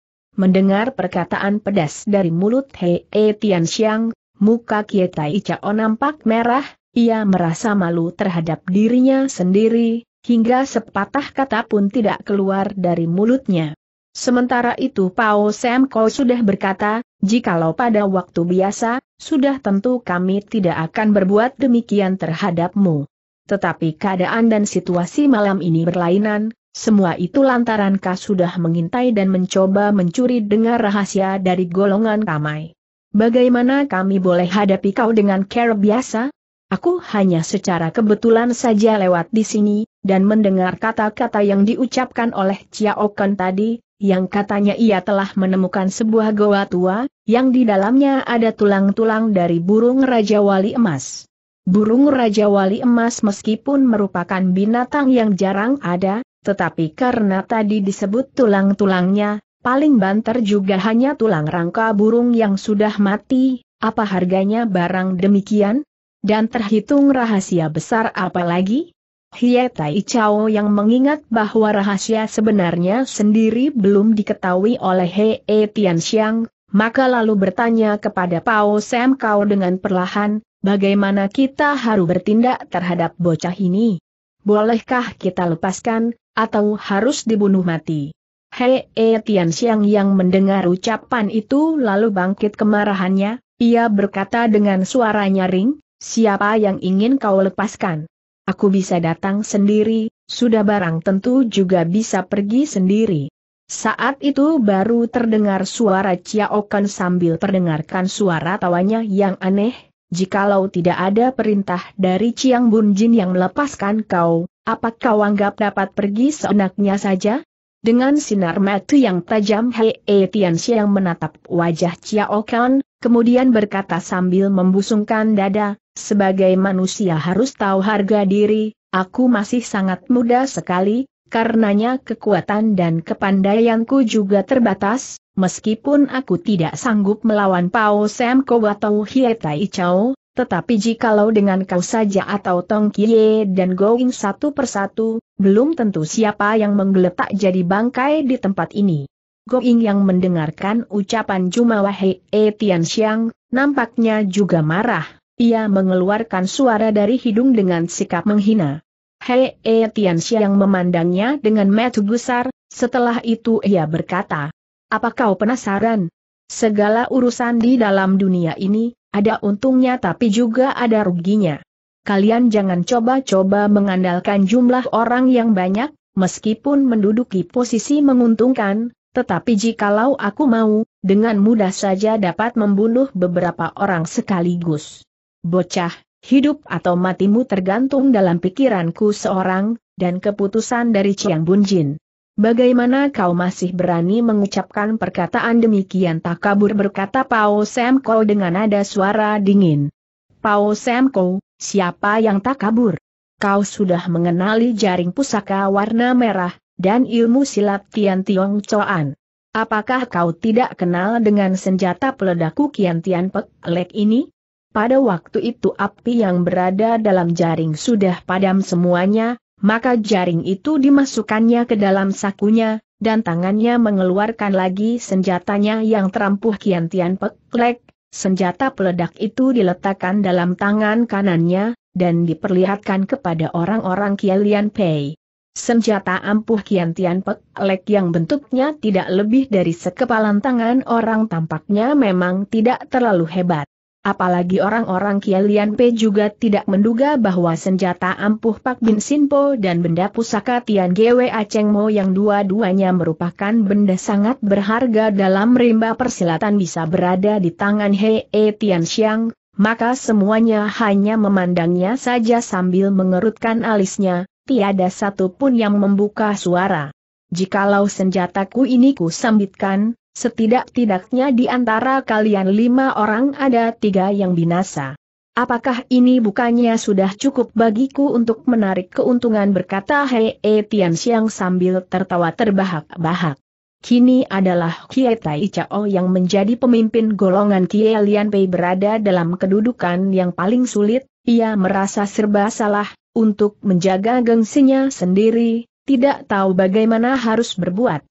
Mendengar perkataan pedas dari mulut Hei e Tian Xiang, muka Kietai Chao nampak merah, ia merasa malu terhadap dirinya sendiri, hingga sepatah kata pun tidak keluar dari mulutnya. Sementara itu Pao Sam Ko sudah berkata, jikalau pada waktu biasa, sudah tentu kami tidak akan berbuat demikian terhadapmu. Tetapi keadaan dan situasi malam ini berlainan, semua itu lantaran kau sudah mengintai dan mencoba mencuri dengar rahasia dari golongan ramai. Bagaimana kami boleh hadapi kau dengan cara biasa? Aku hanya secara kebetulan saja lewat di sini, dan mendengar kata-kata yang diucapkan oleh Chia Kan tadi, yang katanya ia telah menemukan sebuah goa tua, yang di dalamnya ada tulang-tulang dari burung Raja Wali Emas. Burung Raja Wali Emas meskipun merupakan binatang yang jarang ada, tetapi karena tadi disebut tulang-tulangnya, paling banter juga hanya tulang rangka burung yang sudah mati, apa harganya barang demikian? Dan terhitung rahasia besar apa lagi? Hietai Chao yang mengingat bahwa rahasia sebenarnya sendiri belum diketahui oleh Hee Tianxiang, maka lalu bertanya kepada Pao Sam Kau dengan perlahan, bagaimana kita harus bertindak terhadap bocah ini? bolehkah kita lepaskan, atau harus dibunuh mati? Hei -he Tian Xiang yang mendengar ucapan itu lalu bangkit kemarahannya, ia berkata dengan suara nyaring, siapa yang ingin kau lepaskan? Aku bisa datang sendiri, sudah barang tentu juga bisa pergi sendiri. Saat itu baru terdengar suara Ciaokan sambil perdengarkan suara tawanya yang aneh, jikalau tidak ada perintah dari Chiang Bun Jin yang melepaskan kau, apa kau anggap dapat pergi seenaknya saja? Dengan sinar mata yang tajam Hei e Tian menatap wajah Chiao Kan, kemudian berkata sambil membusungkan dada, sebagai manusia harus tahu harga diri, aku masih sangat muda sekali, karenanya kekuatan dan kepandaianku juga terbatas, Meskipun aku tidak sanggup melawan Pao Sam Kou atau Tai Chow, tetapi jikalau dengan kau saja atau Tong Kie dan Going satu persatu, belum tentu siapa yang menggeletak jadi bangkai di tempat ini. Going yang mendengarkan ucapan Jumawa Hei e Tian Xiang, nampaknya juga marah. Ia mengeluarkan suara dari hidung dengan sikap menghina. Hei e Tian Xiang memandangnya dengan mata gusar, setelah itu ia berkata, apa kau penasaran? Segala urusan di dalam dunia ini, ada untungnya tapi juga ada ruginya. Kalian jangan coba-coba mengandalkan jumlah orang yang banyak, meskipun menduduki posisi menguntungkan, tetapi jikalau aku mau, dengan mudah saja dapat membunuh beberapa orang sekaligus. Bocah, hidup atau matimu tergantung dalam pikiranku seorang, dan keputusan dari Chiang Bunjin. Bagaimana kau masih berani mengucapkan perkataan demikian tak kabur berkata Pao Semko dengan nada suara dingin. Pao Semko, siapa yang tak kabur? Kau sudah mengenali jaring pusaka warna merah, dan ilmu silat Tian Tiong Choan. Apakah kau tidak kenal dengan senjata peledaku Kian Tian Pek Lek ini? Pada waktu itu api yang berada dalam jaring sudah padam semuanya, maka jaring itu dimasukkannya ke dalam sakunya, dan tangannya mengeluarkan lagi senjatanya yang terampuh Kian Tian Peklek, Senjata peledak itu diletakkan dalam tangan kanannya, dan diperlihatkan kepada orang-orang Kialian Pei. Senjata ampuh Kian Tian Pek Lek yang bentuknya tidak lebih dari sekepalan tangan orang tampaknya memang tidak terlalu hebat. Apalagi orang-orang Kialian P juga tidak menduga bahwa senjata ampuh Pak Bin Sinpo dan benda pusaka Tian Gwe Aceng Mo yang dua-duanya merupakan benda sangat berharga dalam rimba persilatan bisa berada di tangan He e Tian Xiang, maka semuanya hanya memandangnya saja sambil mengerutkan alisnya, tiada satu pun yang membuka suara. Jikalau senjataku ini ku sambitkan, Setidak-tidaknya di antara kalian lima orang ada tiga yang binasa. Apakah ini bukannya sudah cukup bagiku untuk menarik keuntungan berkata Hei e Tian Xiang sambil tertawa terbahak-bahak. Kini adalah Kie Tai Chao yang menjadi pemimpin golongan Kie Lian Pei berada dalam kedudukan yang paling sulit, ia merasa serba salah, untuk menjaga gengsinya sendiri, tidak tahu bagaimana harus berbuat.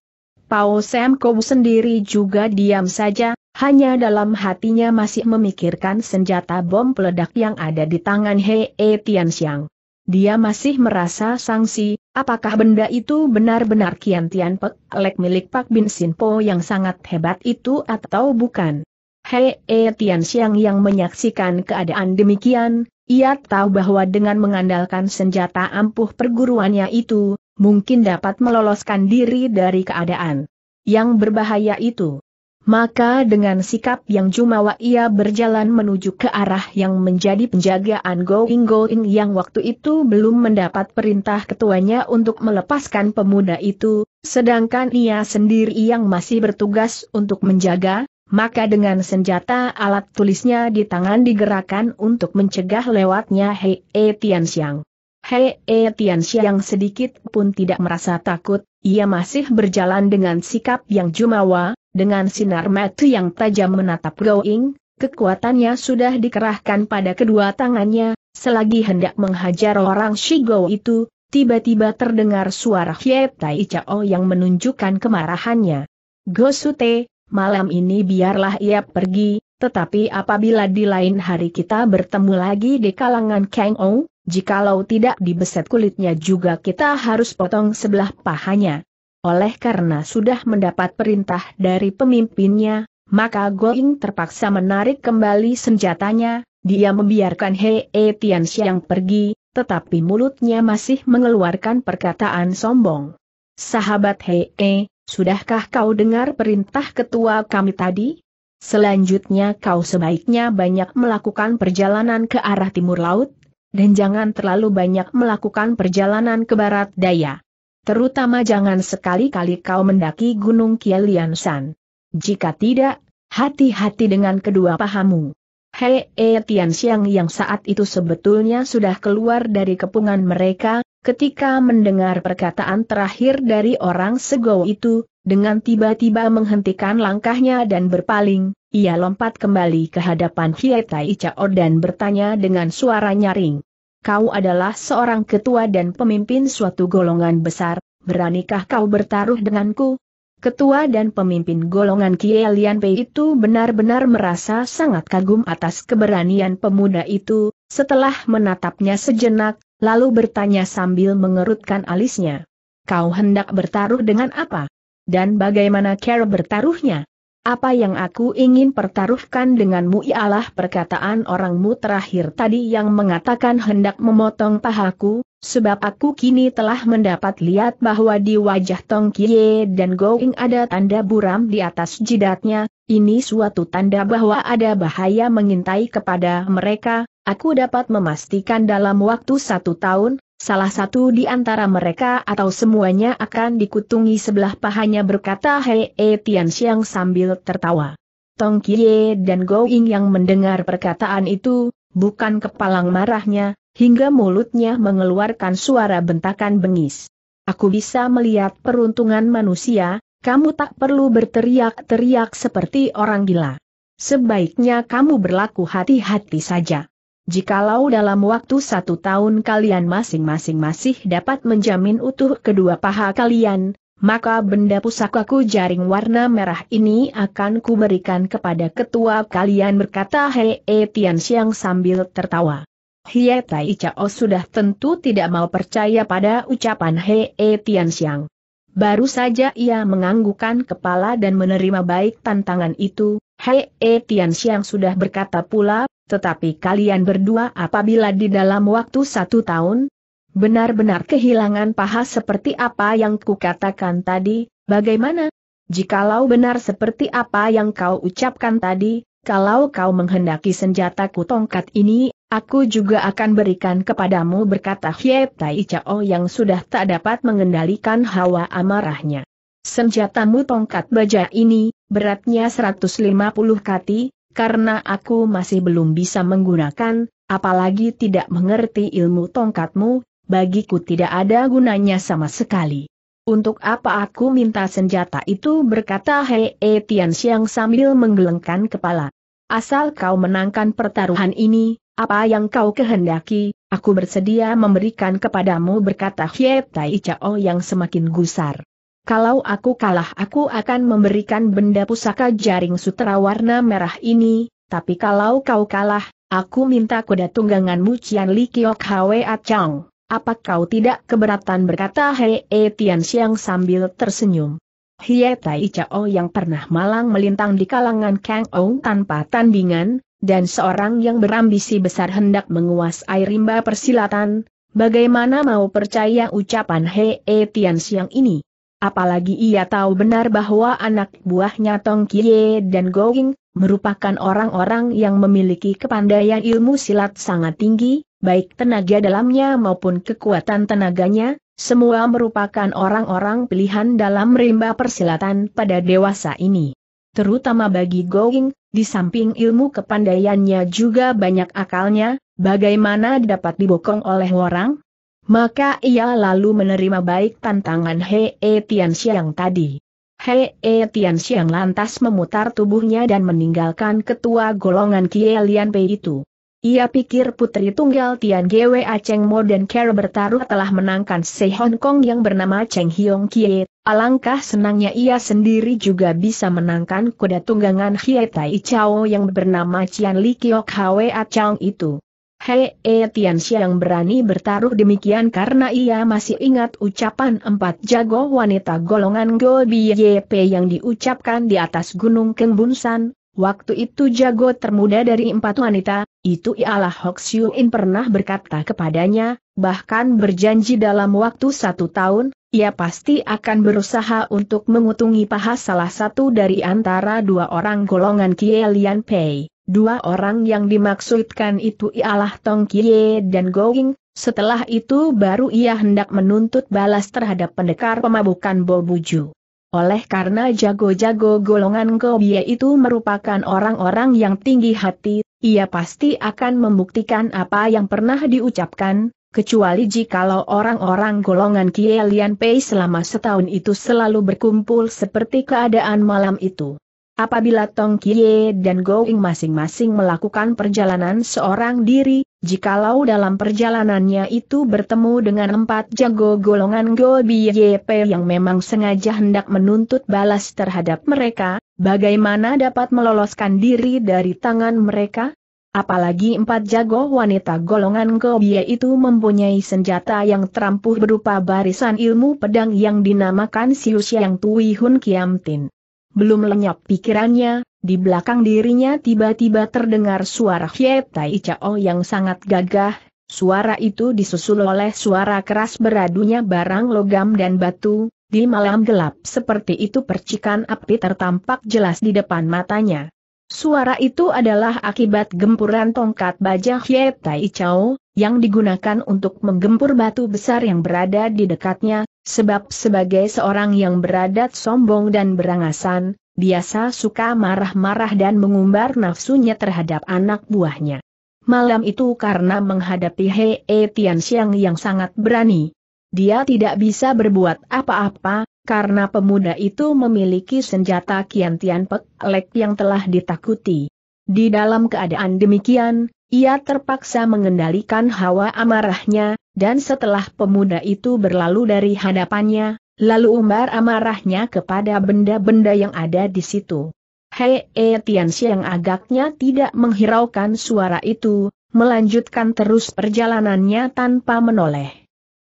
Pao Sam Kou sendiri juga diam saja, hanya dalam hatinya masih memikirkan senjata bom peledak yang ada di tangan Hei e Tianxiang. Dia masih merasa sangsi, apakah benda itu benar-benar Kian Tian Pek Lek milik Pak Bin Sin Po yang sangat hebat itu atau bukan? Hei e Tianxiang yang menyaksikan keadaan demikian, ia tahu bahwa dengan mengandalkan senjata ampuh perguruannya itu, mungkin dapat meloloskan diri dari keadaan yang berbahaya itu. Maka dengan sikap yang jumawa ia berjalan menuju ke arah yang menjadi penjagaan going-going yang waktu itu belum mendapat perintah ketuanya untuk melepaskan pemuda itu, sedangkan ia sendiri yang masih bertugas untuk menjaga, maka dengan senjata alat tulisnya di tangan digerakkan untuk mencegah lewatnya Hei Tian Tianxiang. Hei e Tianxia yang sedikit pun tidak merasa takut, ia masih berjalan dengan sikap yang jumawa, dengan sinar mata yang tajam menatap Going, kekuatannya sudah dikerahkan pada kedua tangannya, selagi hendak menghajar orang Shigo itu, tiba-tiba terdengar suara Hye Tai Chao yang menunjukkan kemarahannya. Gosute, malam ini biarlah ia pergi, tetapi apabila di lain hari kita bertemu lagi di kalangan Kang Ong, Jikalau tidak dibeset kulitnya juga kita harus potong sebelah pahanya. Oleh karena sudah mendapat perintah dari pemimpinnya, maka Going terpaksa menarik kembali senjatanya, dia membiarkan Hei e Tian Tianxiang pergi, tetapi mulutnya masih mengeluarkan perkataan sombong. Sahabat Hei, E, sudahkah kau dengar perintah ketua kami tadi? Selanjutnya kau sebaiknya banyak melakukan perjalanan ke arah timur laut, dan jangan terlalu banyak melakukan perjalanan ke barat daya. Terutama jangan sekali-kali kau mendaki Gunung Kialian Jika tidak, hati-hati dengan kedua pahamu. Hei e Tian Xiang yang saat itu sebetulnya sudah keluar dari kepungan mereka, ketika mendengar perkataan terakhir dari orang sego itu, dengan tiba-tiba menghentikan langkahnya dan berpaling, ia lompat kembali ke hadapan Hietai Chao dan bertanya dengan suara nyaring. Kau adalah seorang ketua dan pemimpin suatu golongan besar, beranikah kau bertaruh denganku? Ketua dan pemimpin golongan Lian Pei itu benar-benar merasa sangat kagum atas keberanian pemuda itu, setelah menatapnya sejenak, lalu bertanya sambil mengerutkan alisnya. Kau hendak bertaruh dengan apa? Dan bagaimana cara bertaruhnya? Apa yang aku ingin pertaruhkan denganmu ialah perkataan orangmu terakhir tadi yang mengatakan hendak memotong pahaku, sebab aku kini telah mendapat lihat bahwa di wajah Tong Kie dan Going ada tanda buram di atas jidatnya, ini suatu tanda bahwa ada bahaya mengintai kepada mereka, aku dapat memastikan dalam waktu satu tahun, Salah satu di antara mereka atau semuanya akan dikutungi sebelah pahanya berkata Hei e Tian sambil tertawa. Tong Kie dan Gou Ying yang mendengar perkataan itu, bukan kepalang marahnya, hingga mulutnya mengeluarkan suara bentakan bengis. Aku bisa melihat peruntungan manusia, kamu tak perlu berteriak-teriak seperti orang gila. Sebaiknya kamu berlaku hati-hati saja. Jikalau dalam waktu satu tahun kalian masing-masing masih dapat menjamin utuh kedua paha kalian, maka benda pusakaku jaring warna merah ini akan kuberikan kepada ketua kalian berkata Hei e, Tian Xiang sambil tertawa. Hie Tai Chao sudah tentu tidak mau percaya pada ucapan Hei e, Tian Xiang. Baru saja ia menganggukkan kepala dan menerima baik tantangan itu, Hei e, Tian Xiang sudah berkata pula tetapi kalian berdua apabila di dalam waktu satu tahun, benar-benar kehilangan paha seperti apa yang kukatakan tadi, bagaimana? Jikalau benar seperti apa yang kau ucapkan tadi, kalau kau menghendaki senjataku tongkat ini, aku juga akan berikan kepadamu berkata Hiep Tai Chao yang sudah tak dapat mengendalikan hawa amarahnya. Senjatamu tongkat baja ini, beratnya 150 kati, karena aku masih belum bisa menggunakan, apalagi tidak mengerti ilmu tongkatmu, bagiku tidak ada gunanya sama sekali. Untuk apa aku minta senjata itu berkata Hei e Tian sambil menggelengkan kepala. Asal kau menangkan pertaruhan ini, apa yang kau kehendaki, aku bersedia memberikan kepadamu berkata Hei Tai Chao yang semakin gusar. Kalau aku kalah aku akan memberikan benda pusaka jaring sutra warna merah ini, tapi kalau kau kalah, aku minta kuda tungganganmu Cian Li Kiok Hwe Achang. Apa kau tidak keberatan berkata Hei e Tian Xiang sambil tersenyum. Hie Tai Chao yang pernah malang melintang di kalangan Kang Ong tanpa tandingan, dan seorang yang berambisi besar hendak menguasai rimba persilatan, bagaimana mau percaya ucapan Hei e Tian Xiang ini? Apalagi ia tahu benar bahwa anak buahnya Tong Kie dan Going, merupakan orang-orang yang memiliki kepandaian ilmu silat sangat tinggi, baik tenaga dalamnya maupun kekuatan tenaganya, semua merupakan orang-orang pilihan dalam rimba persilatan pada dewasa ini. Terutama bagi Going, di samping ilmu kepandaiannya juga banyak akalnya, bagaimana dapat dibokong oleh orang? Maka ia lalu menerima baik tantangan E Tian Xiang tadi. E Tian Xiang lantas memutar tubuhnya dan meninggalkan ketua golongan Kie Lian Pei itu. Ia pikir putri tunggal Tian Gwe Cheng Mo dan Kera bertaruh telah menangkan Se Hong Kong yang bernama Cheng Hiong Kie. Alangkah senangnya ia sendiri juga bisa menangkan kuda tunggangan Hie Tai Chao yang bernama Cian Li Kiok Hwe Chang itu. Hei e Xiang berani bertaruh demikian karena ia masih ingat ucapan empat jago wanita golongan Go YP yang diucapkan di atas gunung Kengbunsan, waktu itu jago termuda dari empat wanita, itu ialah Hok In pernah berkata kepadanya, bahkan berjanji dalam waktu satu tahun, ia pasti akan berusaha untuk mengutungi paha salah satu dari antara dua orang golongan Kielian Pei. Dua orang yang dimaksudkan itu ialah Tong Kie dan Going, setelah itu baru ia hendak menuntut balas terhadap pendekar pemabukan Bobuju. Oleh karena jago-jago golongan Gobie itu merupakan orang-orang yang tinggi hati, ia pasti akan membuktikan apa yang pernah diucapkan, kecuali jikalau orang-orang golongan Kie Lian Pei selama setahun itu selalu berkumpul seperti keadaan malam itu. Apabila Tong Kie dan Going masing-masing melakukan perjalanan seorang diri, jikalau dalam perjalanannya itu bertemu dengan empat jago golongan Go Biyep yang memang sengaja hendak menuntut balas terhadap mereka, bagaimana dapat meloloskan diri dari tangan mereka? Apalagi empat jago wanita golongan Gobie itu mempunyai senjata yang terampuh berupa barisan ilmu pedang yang dinamakan Siu Siang Tui Hun Kiam Tin. Belum lenyap pikirannya, di belakang dirinya tiba-tiba terdengar suara Hiep Tai Chao yang sangat gagah, suara itu disusul oleh suara keras beradunya barang logam dan batu, di malam gelap seperti itu percikan api tertampak jelas di depan matanya. Suara itu adalah akibat gempuran tongkat baja Hiep Tai Chao, yang digunakan untuk menggempur batu besar yang berada di dekatnya, Sebab sebagai seorang yang beradat sombong dan berangasan, biasa suka marah-marah dan mengumbar nafsunya terhadap anak buahnya. Malam itu karena menghadapi Hei e Tianxiang yang sangat berani. Dia tidak bisa berbuat apa-apa, karena pemuda itu memiliki senjata Kian Tian Pek Lek yang telah ditakuti. Di dalam keadaan demikian, ia terpaksa mengendalikan hawa amarahnya, dan setelah pemuda itu berlalu dari hadapannya, lalu umbar amarahnya kepada benda-benda yang ada di situ. Hei E eh, Tianxi yang agaknya tidak menghiraukan suara itu, melanjutkan terus perjalanannya tanpa menoleh.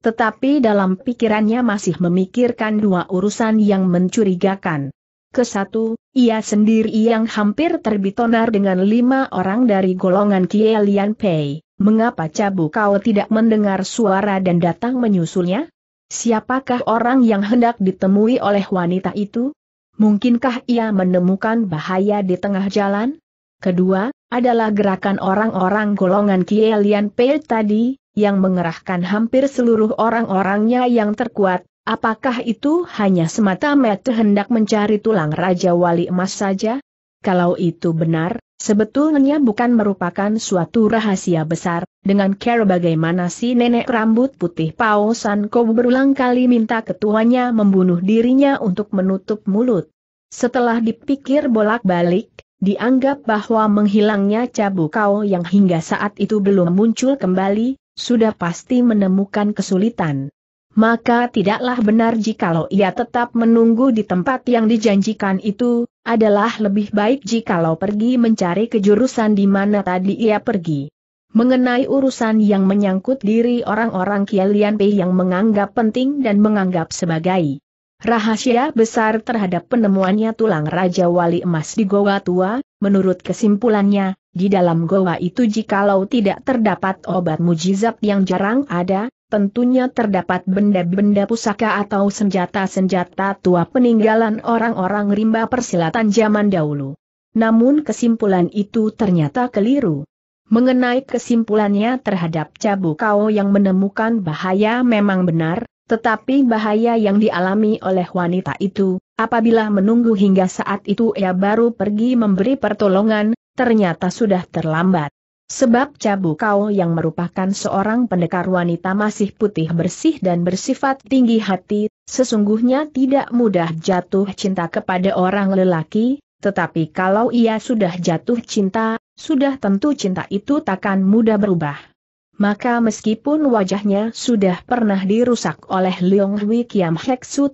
Tetapi dalam pikirannya masih memikirkan dua urusan yang mencurigakan. Kesatu, ia sendiri yang hampir terbitonar dengan lima orang dari golongan Kielian Pei. Mengapa Cabu kau tidak mendengar suara dan datang menyusulnya? Siapakah orang yang hendak ditemui oleh wanita itu? Mungkinkah ia menemukan bahaya di tengah jalan? Kedua, adalah gerakan orang-orang golongan Kielian Pei tadi, yang mengerahkan hampir seluruh orang-orangnya yang terkuat, apakah itu hanya semata-mata hendak mencari tulang Raja Wali Emas saja? Kalau itu benar, Sebetulnya bukan merupakan suatu rahasia besar, dengan care bagaimana si nenek rambut putih Pao San Ko berulang kali minta ketuanya membunuh dirinya untuk menutup mulut. Setelah dipikir bolak-balik, dianggap bahwa menghilangnya Cabu Kau yang hingga saat itu belum muncul kembali, sudah pasti menemukan kesulitan maka tidaklah benar jikalau ia tetap menunggu di tempat yang dijanjikan itu, adalah lebih baik jikalau pergi mencari kejurusan di mana tadi ia pergi. Mengenai urusan yang menyangkut diri orang-orang Kialian Pei yang menganggap penting dan menganggap sebagai rahasia besar terhadap penemuannya tulang Raja Wali Emas di Goa Tua, menurut kesimpulannya, di dalam goa itu jikalau tidak terdapat obat mujizat yang jarang ada, tentunya terdapat benda-benda pusaka atau senjata-senjata tua peninggalan orang-orang rimba persilatan zaman dahulu. Namun kesimpulan itu ternyata keliru. Mengenai kesimpulannya terhadap Cabu Kau yang menemukan bahaya memang benar, tetapi bahaya yang dialami oleh wanita itu, apabila menunggu hingga saat itu ia baru pergi memberi pertolongan, ternyata sudah terlambat. Sebab Cabu Kau yang merupakan seorang pendekar wanita masih putih bersih dan bersifat tinggi hati, sesungguhnya tidak mudah jatuh cinta kepada orang lelaki, tetapi kalau ia sudah jatuh cinta, sudah tentu cinta itu takkan mudah berubah. Maka meskipun wajahnya sudah pernah dirusak oleh Leong Hui Kiam Hek Su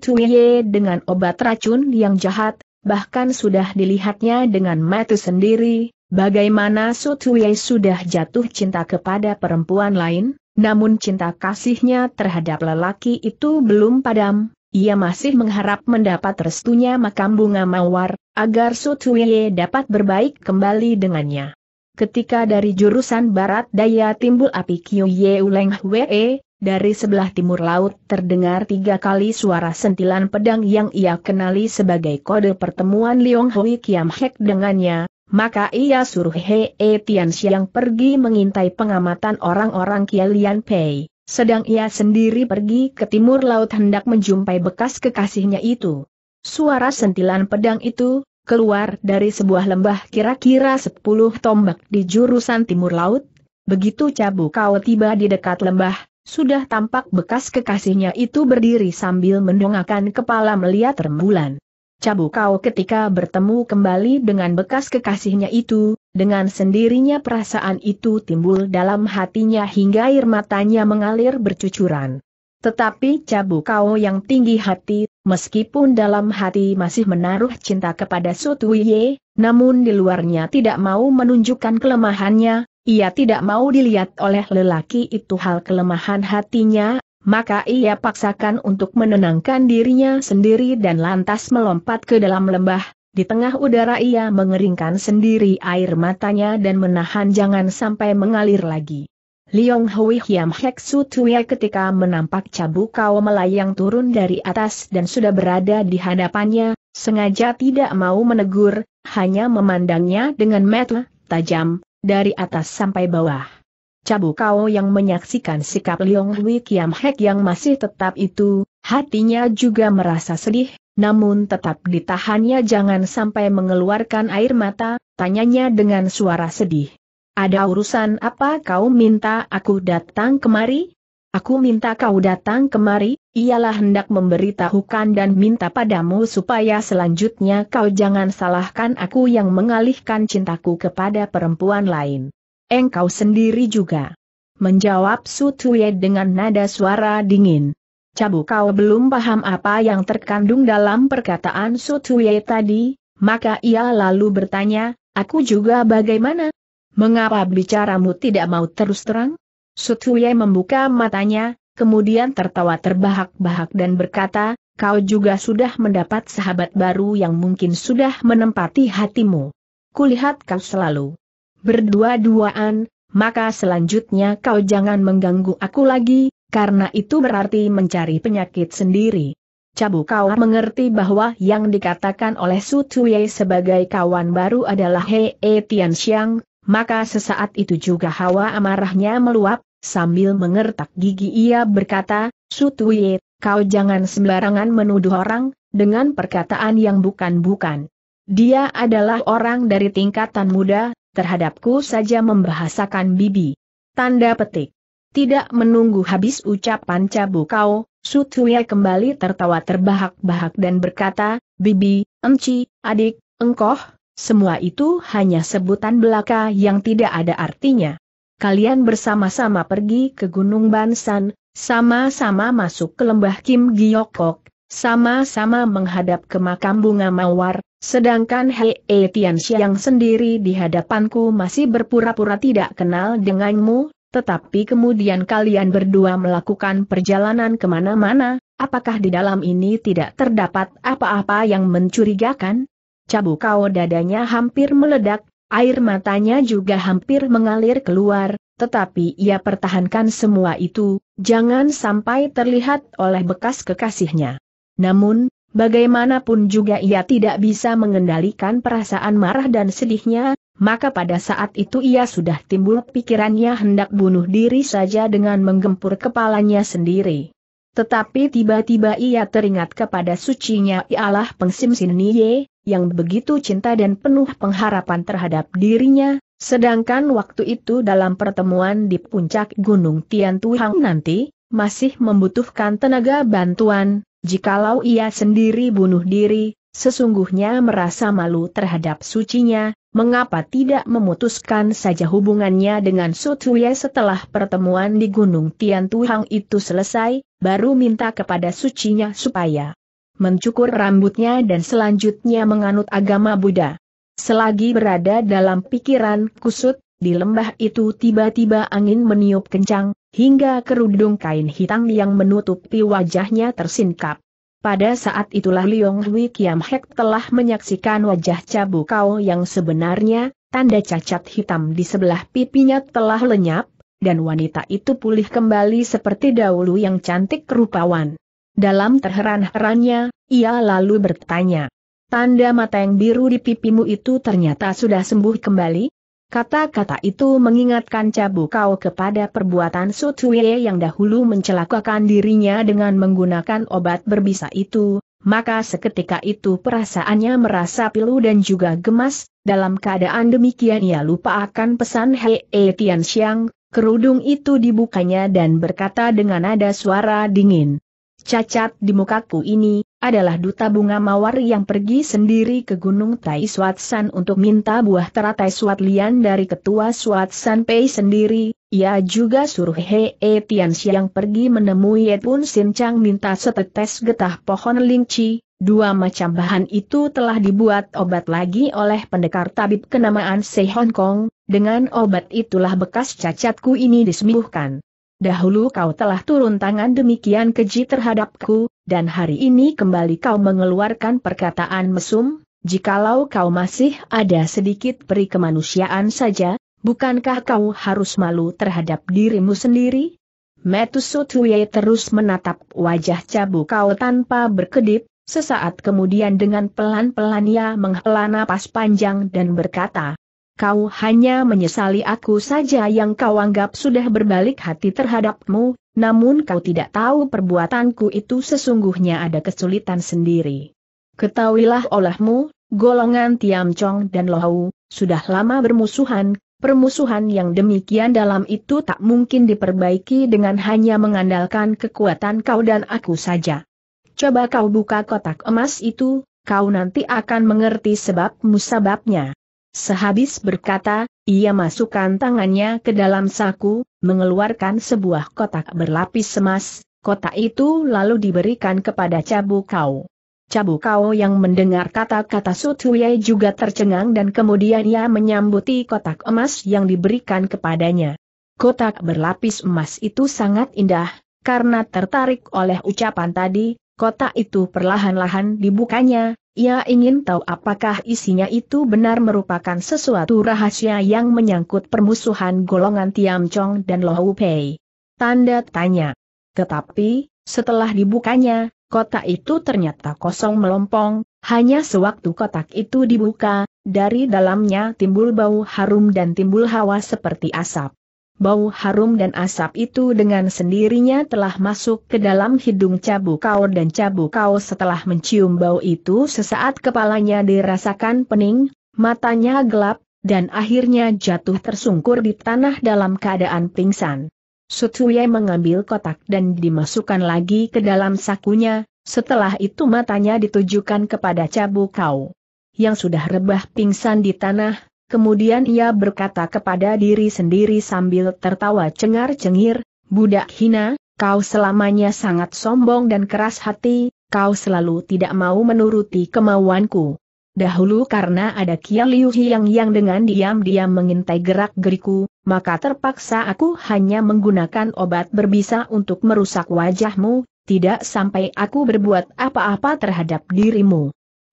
dengan obat racun yang jahat, bahkan sudah dilihatnya dengan mata sendiri, Bagaimana Sotuye sudah jatuh cinta kepada perempuan lain, namun cinta kasihnya terhadap lelaki itu belum padam, ia masih mengharap mendapat restunya makam bunga mawar, agar Sotuye dapat berbaik kembali dengannya. Ketika dari jurusan barat daya timbul api Ye Uleng Hwe, dari sebelah timur laut terdengar tiga kali suara sentilan pedang yang ia kenali sebagai kode pertemuan Leong Hui Kiam Hek dengannya, maka ia suruh Hei e Tian Xiang pergi mengintai pengamatan orang-orang Kielian Pei, sedang ia sendiri pergi ke timur laut hendak menjumpai bekas kekasihnya itu. Suara sentilan pedang itu, keluar dari sebuah lembah kira-kira sepuluh tombak di jurusan timur laut, begitu cabuk kau tiba di dekat lembah, sudah tampak bekas kekasihnya itu berdiri sambil mendongakkan kepala melihat rembulan. Cabu kau ketika bertemu kembali dengan bekas kekasihnya itu, dengan sendirinya perasaan itu timbul dalam hatinya hingga air matanya mengalir bercucuran. Tetapi cabu kau yang tinggi hati, meskipun dalam hati masih menaruh cinta kepada Sutuye, namun di luarnya tidak mau menunjukkan kelemahannya, ia tidak mau dilihat oleh lelaki itu hal kelemahan hatinya, maka ia paksakan untuk menenangkan dirinya sendiri dan lantas melompat ke dalam lembah. Di tengah udara ia mengeringkan sendiri air matanya dan menahan jangan sampai mengalir lagi. Liong Hui Hiam Hek Su ketika menampak cabuk kau melayang turun dari atas dan sudah berada di hadapannya, sengaja tidak mau menegur, hanya memandangnya dengan mata tajam, dari atas sampai bawah. Cabu Kau yang menyaksikan sikap Leong Hui Kiam Hek yang masih tetap itu, hatinya juga merasa sedih, namun tetap ditahannya jangan sampai mengeluarkan air mata, tanyanya dengan suara sedih. Ada urusan apa kau minta aku datang kemari? Aku minta kau datang kemari, ialah hendak memberitahukan dan minta padamu supaya selanjutnya kau jangan salahkan aku yang mengalihkan cintaku kepada perempuan lain engkau sendiri juga. Menjawab Su Tue dengan nada suara dingin. Cabu kau belum paham apa yang terkandung dalam perkataan Su Tue tadi, maka ia lalu bertanya, aku juga bagaimana? Mengapa bicaramu tidak mau terus terang? Su Tue membuka matanya, kemudian tertawa terbahak-bahak dan berkata, kau juga sudah mendapat sahabat baru yang mungkin sudah menempati hatimu. Kulihat kau selalu berdua-duaan, maka selanjutnya kau jangan mengganggu aku lagi, karena itu berarti mencari penyakit sendiri. Cabu kau mengerti bahwa yang dikatakan oleh Su Tui sebagai kawan baru adalah Hei e Tian Xiang, maka sesaat itu juga hawa amarahnya meluap, sambil mengertak gigi ia berkata, Su Tui, kau jangan sembarangan menuduh orang, dengan perkataan yang bukan-bukan. Dia adalah orang dari tingkatan muda, terhadapku saja membahasakan bibi. Tanda petik. Tidak menunggu habis ucapan cabu kau, Sutuya kembali tertawa terbahak-bahak dan berkata, Bibi, Enci, adik, engkoh, semua itu hanya sebutan belaka yang tidak ada artinya. Kalian bersama-sama pergi ke Gunung Bansan, sama-sama masuk ke lembah Kim Giokok, sama-sama menghadap ke makam bunga mawar, Sedangkan Hei e Tian Xiang sendiri di hadapanku masih berpura-pura tidak kenal denganmu, tetapi kemudian kalian berdua melakukan perjalanan kemana-mana, apakah di dalam ini tidak terdapat apa-apa yang mencurigakan? Cabuk kau dadanya hampir meledak, air matanya juga hampir mengalir keluar, tetapi ia pertahankan semua itu, jangan sampai terlihat oleh bekas kekasihnya. Namun, bagaimanapun juga ia tidak bisa mengendalikan perasaan marah dan sedihnya, maka pada saat itu ia sudah timbul pikirannya hendak bunuh diri saja dengan menggempur kepalanya sendiri. Tetapi tiba-tiba ia teringat kepada sucinya ialah pengsim Sinnie, yang begitu cinta dan penuh pengharapan terhadap dirinya, Sedangkan waktu itu dalam pertemuan di puncak Gunung Tian Tuhang nanti, masih membutuhkan tenaga bantuan, Jikalau ia sendiri bunuh diri, sesungguhnya merasa malu terhadap sucinya, mengapa tidak memutuskan saja hubungannya dengan Sutuye setelah pertemuan di Gunung Tian Tuhang itu selesai, baru minta kepada sucinya supaya mencukur rambutnya dan selanjutnya menganut agama Buddha. Selagi berada dalam pikiran kusut, di lembah itu tiba-tiba angin meniup kencang, hingga kerudung kain hitam yang menutupi wajahnya tersingkap. Pada saat itulah Liong Hui Kiam Hek telah menyaksikan wajah Cabu Kau yang sebenarnya, tanda cacat hitam di sebelah pipinya telah lenyap, dan wanita itu pulih kembali seperti dahulu yang cantik rupawan. Dalam terheran-herannya, ia lalu bertanya, Tanda mata yang biru di pipimu itu ternyata sudah sembuh kembali? Kata-kata itu mengingatkan Cabu Kau kepada perbuatan Sutuye yang dahulu mencelakakan dirinya dengan menggunakan obat berbisa itu, maka seketika itu perasaannya merasa pilu dan juga gemas, dalam keadaan demikian ia lupa akan pesan Hei e Tian Xiang, kerudung itu dibukanya dan berkata dengan nada suara dingin. Cacat di mukaku ini, adalah duta bunga mawar yang pergi sendiri ke Gunung Tai Suat San untuk minta buah teratai Suat Lian dari ketua Suat San Pei sendiri, ia juga suruh Hei e yang pergi menemui Yetun Sin Chang minta setetes getah pohon lingci, dua macam bahan itu telah dibuat obat lagi oleh pendekar tabib kenamaan Sei Hong Kong, dengan obat itulah bekas cacatku ini disembuhkan. Dahulu kau telah turun tangan demikian keji terhadapku, dan hari ini kembali kau mengeluarkan perkataan mesum, jikalau kau masih ada sedikit peri kemanusiaan saja, bukankah kau harus malu terhadap dirimu sendiri? Metusotuye terus menatap wajah cabu kau tanpa berkedip, sesaat kemudian dengan pelan-pelan ia menghela napas panjang dan berkata, Kau hanya menyesali aku saja yang kau anggap sudah berbalik hati terhadapmu, namun kau tidak tahu perbuatanku itu sesungguhnya ada kesulitan sendiri. Ketahuilah olehmu, golongan Tiam Chong dan Lohau, sudah lama bermusuhan, permusuhan yang demikian dalam itu tak mungkin diperbaiki dengan hanya mengandalkan kekuatan kau dan aku saja. Coba kau buka kotak emas itu, kau nanti akan mengerti sebab musababnya. Sehabis berkata, ia masukkan tangannya ke dalam saku, mengeluarkan sebuah kotak berlapis emas, kotak itu lalu diberikan kepada Cabu Kau. Cabu Kau yang mendengar kata-kata Sutuye juga tercengang dan kemudian ia menyambuti kotak emas yang diberikan kepadanya. Kotak berlapis emas itu sangat indah, karena tertarik oleh ucapan tadi, Kotak itu perlahan-lahan dibukanya, ia ingin tahu apakah isinya itu benar merupakan sesuatu rahasia yang menyangkut permusuhan golongan Tiam Chong dan Hu Pei. Tanda tanya. Tetapi, setelah dibukanya, kotak itu ternyata kosong melompong, hanya sewaktu kotak itu dibuka, dari dalamnya timbul bau harum dan timbul hawa seperti asap bau harum dan asap itu dengan sendirinya telah masuk ke dalam hidung Cabu Kau dan Cabu Kau setelah mencium bau itu sesaat kepalanya dirasakan pening, matanya gelap, dan akhirnya jatuh tersungkur di tanah dalam keadaan pingsan. Sutuye mengambil kotak dan dimasukkan lagi ke dalam sakunya, setelah itu matanya ditujukan kepada Cabu Kau. Yang sudah rebah pingsan di tanah, Kemudian ia berkata kepada diri sendiri sambil tertawa cengar-cengir, Budak hina, kau selamanya sangat sombong dan keras hati, kau selalu tidak mau menuruti kemauanku. Dahulu karena ada Kia Liu Hiang yang dengan diam-diam mengintai gerak-geriku, maka terpaksa aku hanya menggunakan obat berbisa untuk merusak wajahmu, tidak sampai aku berbuat apa-apa terhadap dirimu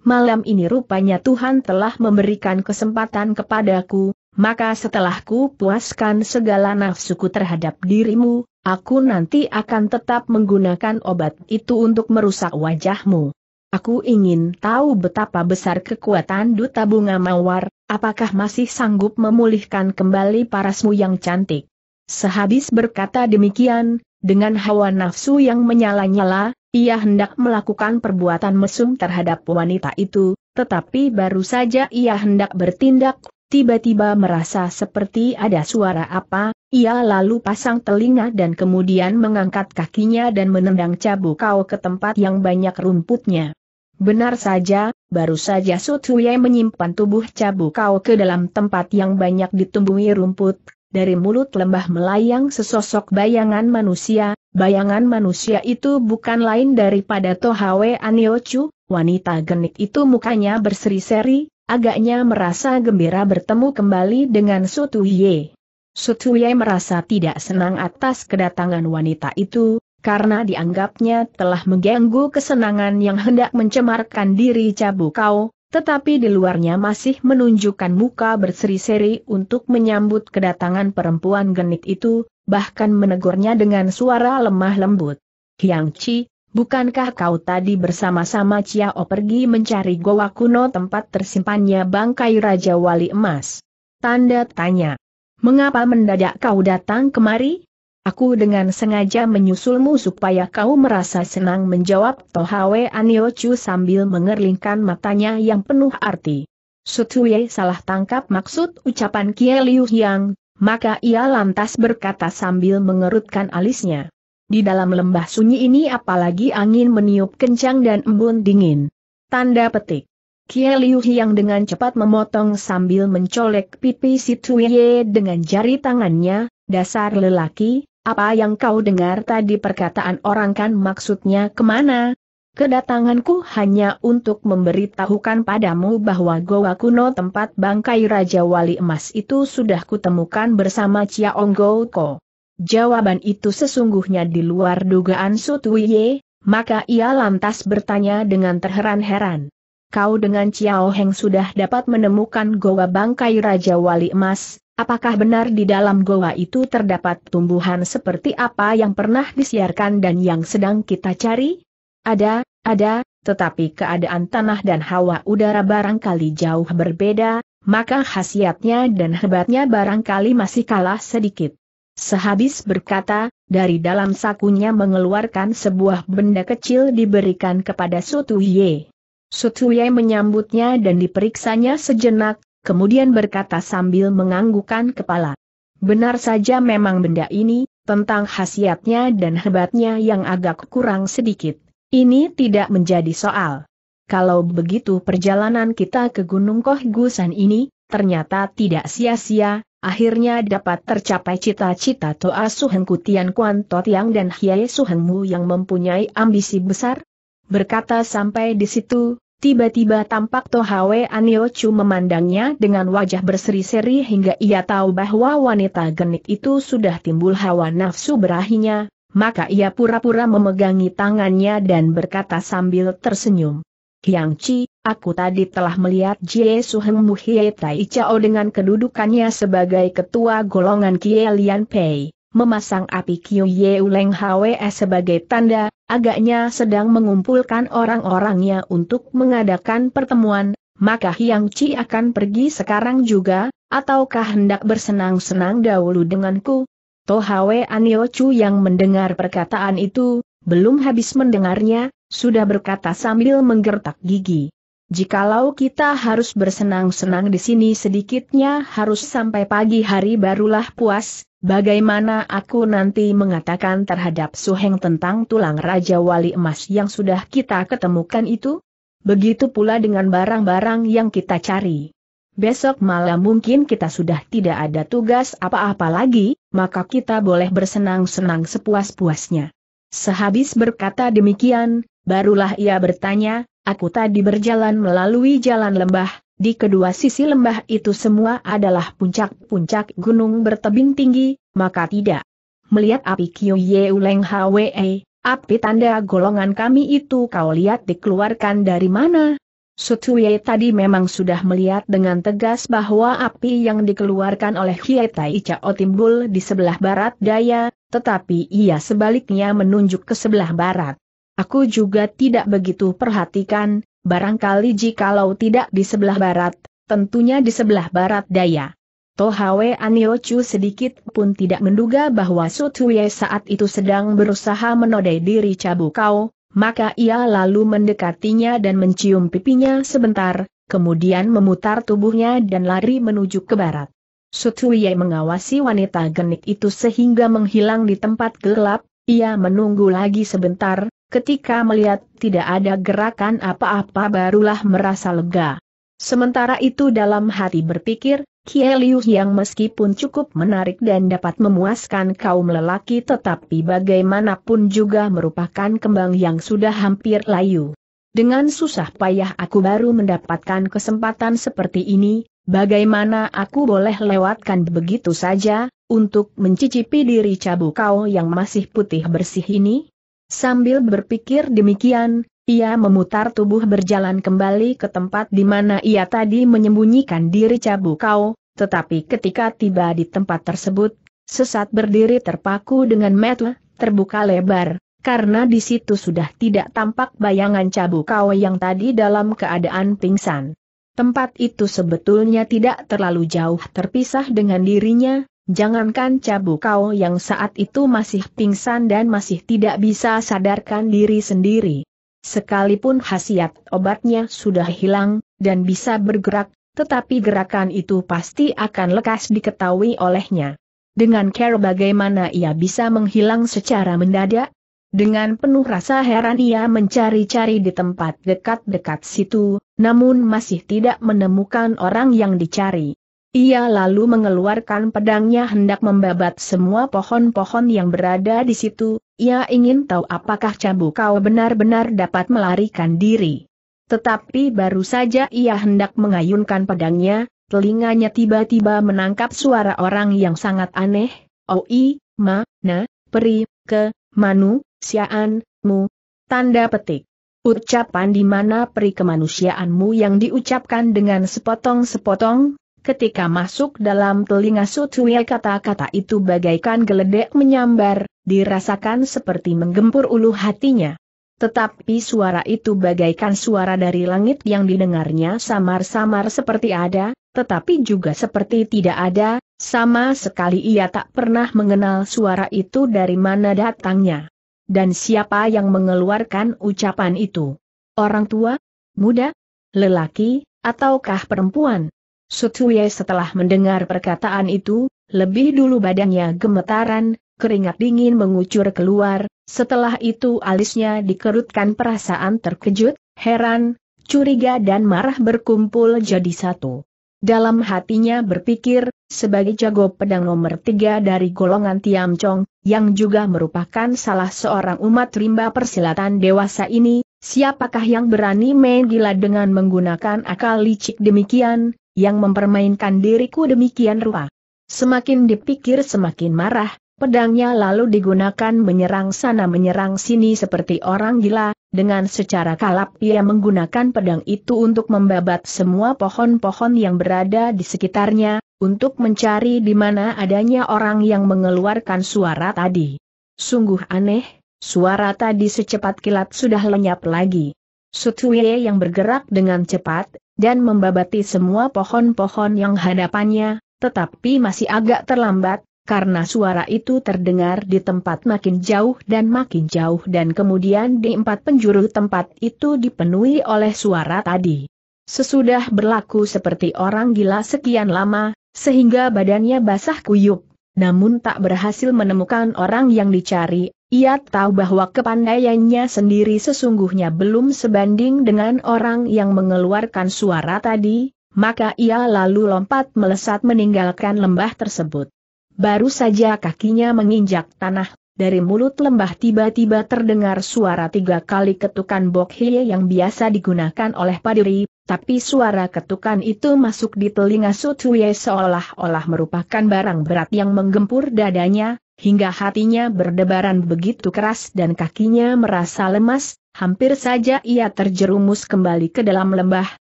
malam ini rupanya Tuhan telah memberikan kesempatan kepadaku, maka setelah ku puaskan segala nafsuku terhadap dirimu, aku nanti akan tetap menggunakan obat itu untuk merusak wajahmu. Aku ingin tahu betapa besar kekuatan duta bunga mawar, apakah masih sanggup memulihkan kembali parasmu yang cantik. Sehabis berkata demikian, dengan hawa nafsu yang menyala-nyala, ia hendak melakukan perbuatan mesum terhadap wanita itu, tetapi baru saja ia hendak bertindak, tiba-tiba merasa seperti ada suara apa, ia lalu pasang telinga dan kemudian mengangkat kakinya dan menendang cabu kau ke tempat yang banyak rumputnya. Benar saja, baru saja Sutuye menyimpan tubuh cabu kau ke dalam tempat yang banyak ditumbuhi rumput, dari mulut lembah melayang sesosok bayangan manusia, Bayangan manusia itu bukan lain daripada Tohawe Aniochu, wanita genit itu mukanya berseri-seri, agaknya merasa gembira bertemu kembali dengan Sotuye. Sotuye merasa tidak senang atas kedatangan wanita itu, karena dianggapnya telah mengganggu kesenangan yang hendak mencemarkan diri Cabukau, tetapi di luarnya masih menunjukkan muka berseri-seri untuk menyambut kedatangan perempuan genit itu, bahkan menegurnya dengan suara lemah lembut. Hyang Chi, bukankah kau tadi bersama-sama Ciao pergi mencari goa kuno tempat tersimpannya bangkai Raja Wali Emas? Tanda tanya. Mengapa mendadak kau datang kemari? Aku dengan sengaja menyusulmu supaya kau merasa senang menjawab Tohawe Aniochu sambil mengerlingkan matanya yang penuh arti. Sutuye salah tangkap maksud ucapan Kie Liu Yang, maka ia lantas berkata sambil mengerutkan alisnya. Di dalam lembah sunyi ini apalagi angin meniup kencang dan embun dingin. Tanda petik. Kie Liu Hiang dengan cepat memotong sambil mencolek pipi Sutuye dengan jari tangannya, dasar lelaki, apa yang kau dengar tadi perkataan orang kan maksudnya kemana? Kedatanganku hanya untuk memberitahukan padamu bahwa goa kuno tempat bangkai Raja Wali Emas itu sudah kutemukan bersama Chia Onggo Ko. Jawaban itu sesungguhnya di luar dugaan Sutuye, maka ia lantas bertanya dengan terheran-heran. Kau dengan Chiao Heng sudah dapat menemukan goa bangkai Raja Wali Emas, Apakah benar di dalam goa itu terdapat tumbuhan seperti apa yang pernah disiarkan dan yang sedang kita cari? Ada, ada, tetapi keadaan tanah dan hawa udara barangkali jauh berbeda, maka khasiatnya dan hebatnya barangkali masih kalah sedikit. Sehabis berkata, dari dalam sakunya mengeluarkan sebuah benda kecil diberikan kepada Sutuye. Sutuye menyambutnya dan diperiksanya sejenak, kemudian berkata sambil menganggukkan kepala. Benar saja memang benda ini, tentang khasiatnya dan hebatnya yang agak kurang sedikit. Ini tidak menjadi soal. Kalau begitu perjalanan kita ke Gunung Koh Gusan ini, ternyata tidak sia-sia, akhirnya dapat tercapai cita-cita Toa Suheng Kutian Kuan Totiang dan Hiai Suhengmu yang mempunyai ambisi besar? Berkata sampai di situ, Tiba-tiba tampak Tohawe Aniochu memandangnya dengan wajah berseri-seri hingga ia tahu bahwa wanita genit itu sudah timbul hawa nafsu berahinya, maka ia pura-pura memegangi tangannya dan berkata sambil tersenyum. Yang Chi, aku tadi telah melihat Jie Suheng Muhye Tai Chao dengan kedudukannya sebagai ketua golongan Kie Lian Pei, memasang api Kiu Ye Uleng Hwe sebagai tanda Agaknya sedang mengumpulkan orang-orangnya untuk mengadakan pertemuan, maka Hyang Chi akan pergi sekarang juga, ataukah hendak bersenang-senang dahulu denganku? Tohawe Chu yang mendengar perkataan itu, belum habis mendengarnya, sudah berkata sambil menggertak gigi. Jikalau kita harus bersenang-senang di sini sedikitnya harus sampai pagi hari barulah puas, Bagaimana aku nanti mengatakan terhadap Suheng tentang tulang Raja Wali Emas yang sudah kita ketemukan itu? Begitu pula dengan barang-barang yang kita cari. Besok malam mungkin kita sudah tidak ada tugas apa-apa lagi, maka kita boleh bersenang-senang sepuas-puasnya. Sehabis berkata demikian, barulah ia bertanya, aku tadi berjalan melalui jalan lembah, di kedua sisi lembah itu semua adalah puncak-puncak gunung bertebing tinggi, maka tidak. Melihat api Kyu Ye Uleng Hwe, e, api tanda golongan kami itu kau lihat dikeluarkan dari mana? Sutuye tadi memang sudah melihat dengan tegas bahwa api yang dikeluarkan oleh Hietai Chao timbul di sebelah barat daya, tetapi ia sebaliknya menunjuk ke sebelah barat. Aku juga tidak begitu perhatikan, barangkali jikalau tidak di sebelah barat, tentunya di sebelah barat daya. Tohawe Aniochu sedikit pun tidak menduga bahwa Sutuye saat itu sedang berusaha menodai diri Cabukau, maka ia lalu mendekatinya dan mencium pipinya sebentar, kemudian memutar tubuhnya dan lari menuju ke barat. Sutuye mengawasi wanita genit itu sehingga menghilang di tempat gelap, ia menunggu lagi sebentar, Ketika melihat tidak ada gerakan apa-apa barulah merasa lega. Sementara itu dalam hati berpikir, Kieliu yang meskipun cukup menarik dan dapat memuaskan kaum lelaki tetapi bagaimanapun juga merupakan kembang yang sudah hampir layu. Dengan susah payah aku baru mendapatkan kesempatan seperti ini, bagaimana aku boleh lewatkan begitu saja, untuk mencicipi diri cabu kau yang masih putih bersih ini? Sambil berpikir demikian, ia memutar tubuh berjalan kembali ke tempat di mana ia tadi menyembunyikan diri Cabukau, tetapi ketika tiba di tempat tersebut, sesat berdiri terpaku dengan metu, terbuka lebar, karena di situ sudah tidak tampak bayangan Cabukau yang tadi dalam keadaan pingsan. Tempat itu sebetulnya tidak terlalu jauh terpisah dengan dirinya, Jangankan cabu kau yang saat itu masih pingsan dan masih tidak bisa sadarkan diri sendiri. Sekalipun khasiat obatnya sudah hilang, dan bisa bergerak, tetapi gerakan itu pasti akan lekas diketahui olehnya. Dengan care bagaimana ia bisa menghilang secara mendadak? Dengan penuh rasa heran ia mencari-cari di tempat dekat-dekat situ, namun masih tidak menemukan orang yang dicari. Ia lalu mengeluarkan pedangnya hendak membabat semua pohon-pohon yang berada di situ, ia ingin tahu apakah cambuk kau benar-benar dapat melarikan diri. Tetapi baru saja ia hendak mengayunkan pedangnya, telinganya tiba-tiba menangkap suara orang yang sangat aneh, oi, ma, na, peri, ke, manu, siaan, mu, tanda petik. Ucapan di mana peri kemanusiaanmu yang diucapkan dengan sepotong-sepotong, Ketika masuk dalam telinga Sutsuye kata-kata itu bagaikan geledek menyambar, dirasakan seperti menggempur ulu hatinya. Tetapi suara itu bagaikan suara dari langit yang didengarnya samar-samar seperti ada, tetapi juga seperti tidak ada, sama sekali ia tak pernah mengenal suara itu dari mana datangnya. Dan siapa yang mengeluarkan ucapan itu? Orang tua? Muda? Lelaki? Ataukah perempuan? Sutuye setelah mendengar perkataan itu, lebih dulu badannya gemetaran, keringat dingin mengucur keluar, setelah itu alisnya dikerutkan perasaan terkejut, heran, curiga dan marah berkumpul jadi satu. Dalam hatinya berpikir, sebagai jago pedang nomor tiga dari golongan Tiam Chong, yang juga merupakan salah seorang umat rimba persilatan dewasa ini, siapakah yang berani main gila dengan menggunakan akal licik demikian, yang mempermainkan diriku demikian rupa. Semakin dipikir semakin marah, pedangnya lalu digunakan menyerang sana menyerang sini seperti orang gila, dengan secara kalap ia menggunakan pedang itu untuk membabat semua pohon-pohon yang berada di sekitarnya, untuk mencari di mana adanya orang yang mengeluarkan suara tadi. Sungguh aneh, suara tadi secepat kilat sudah lenyap lagi. Sutue yang bergerak dengan cepat, dan membabati semua pohon-pohon yang hadapannya, tetapi masih agak terlambat, karena suara itu terdengar di tempat makin jauh dan makin jauh dan kemudian di empat penjuru tempat itu dipenuhi oleh suara tadi. Sesudah berlaku seperti orang gila sekian lama, sehingga badannya basah kuyup, namun tak berhasil menemukan orang yang dicari, ia tahu bahwa kepandaiannya sendiri sesungguhnya belum sebanding dengan orang yang mengeluarkan suara tadi, maka ia lalu lompat melesat meninggalkan lembah tersebut. Baru saja kakinya menginjak tanah, dari mulut lembah tiba-tiba terdengar suara tiga kali ketukan bokhe yang biasa digunakan oleh padiri, tapi suara ketukan itu masuk di telinga Sutuye seolah-olah merupakan barang berat yang menggempur dadanya, hingga hatinya berdebaran begitu keras dan kakinya merasa lemas, hampir saja ia terjerumus kembali ke dalam lembah,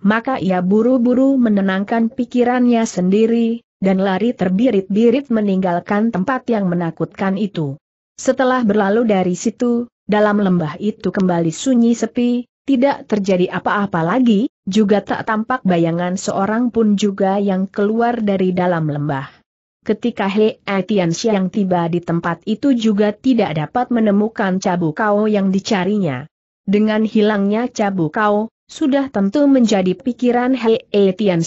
maka ia buru-buru menenangkan pikirannya sendiri, dan lari terbirit-birit meninggalkan tempat yang menakutkan itu. Setelah berlalu dari situ, dalam lembah itu kembali sunyi sepi, tidak terjadi apa-apa lagi, juga tak tampak bayangan seorang pun juga yang keluar dari dalam lembah. Ketika He Etian Siang tiba di tempat itu juga tidak dapat menemukan Cabu Kau yang dicarinya. Dengan hilangnya Cabu Kau, sudah tentu menjadi pikiran He Etian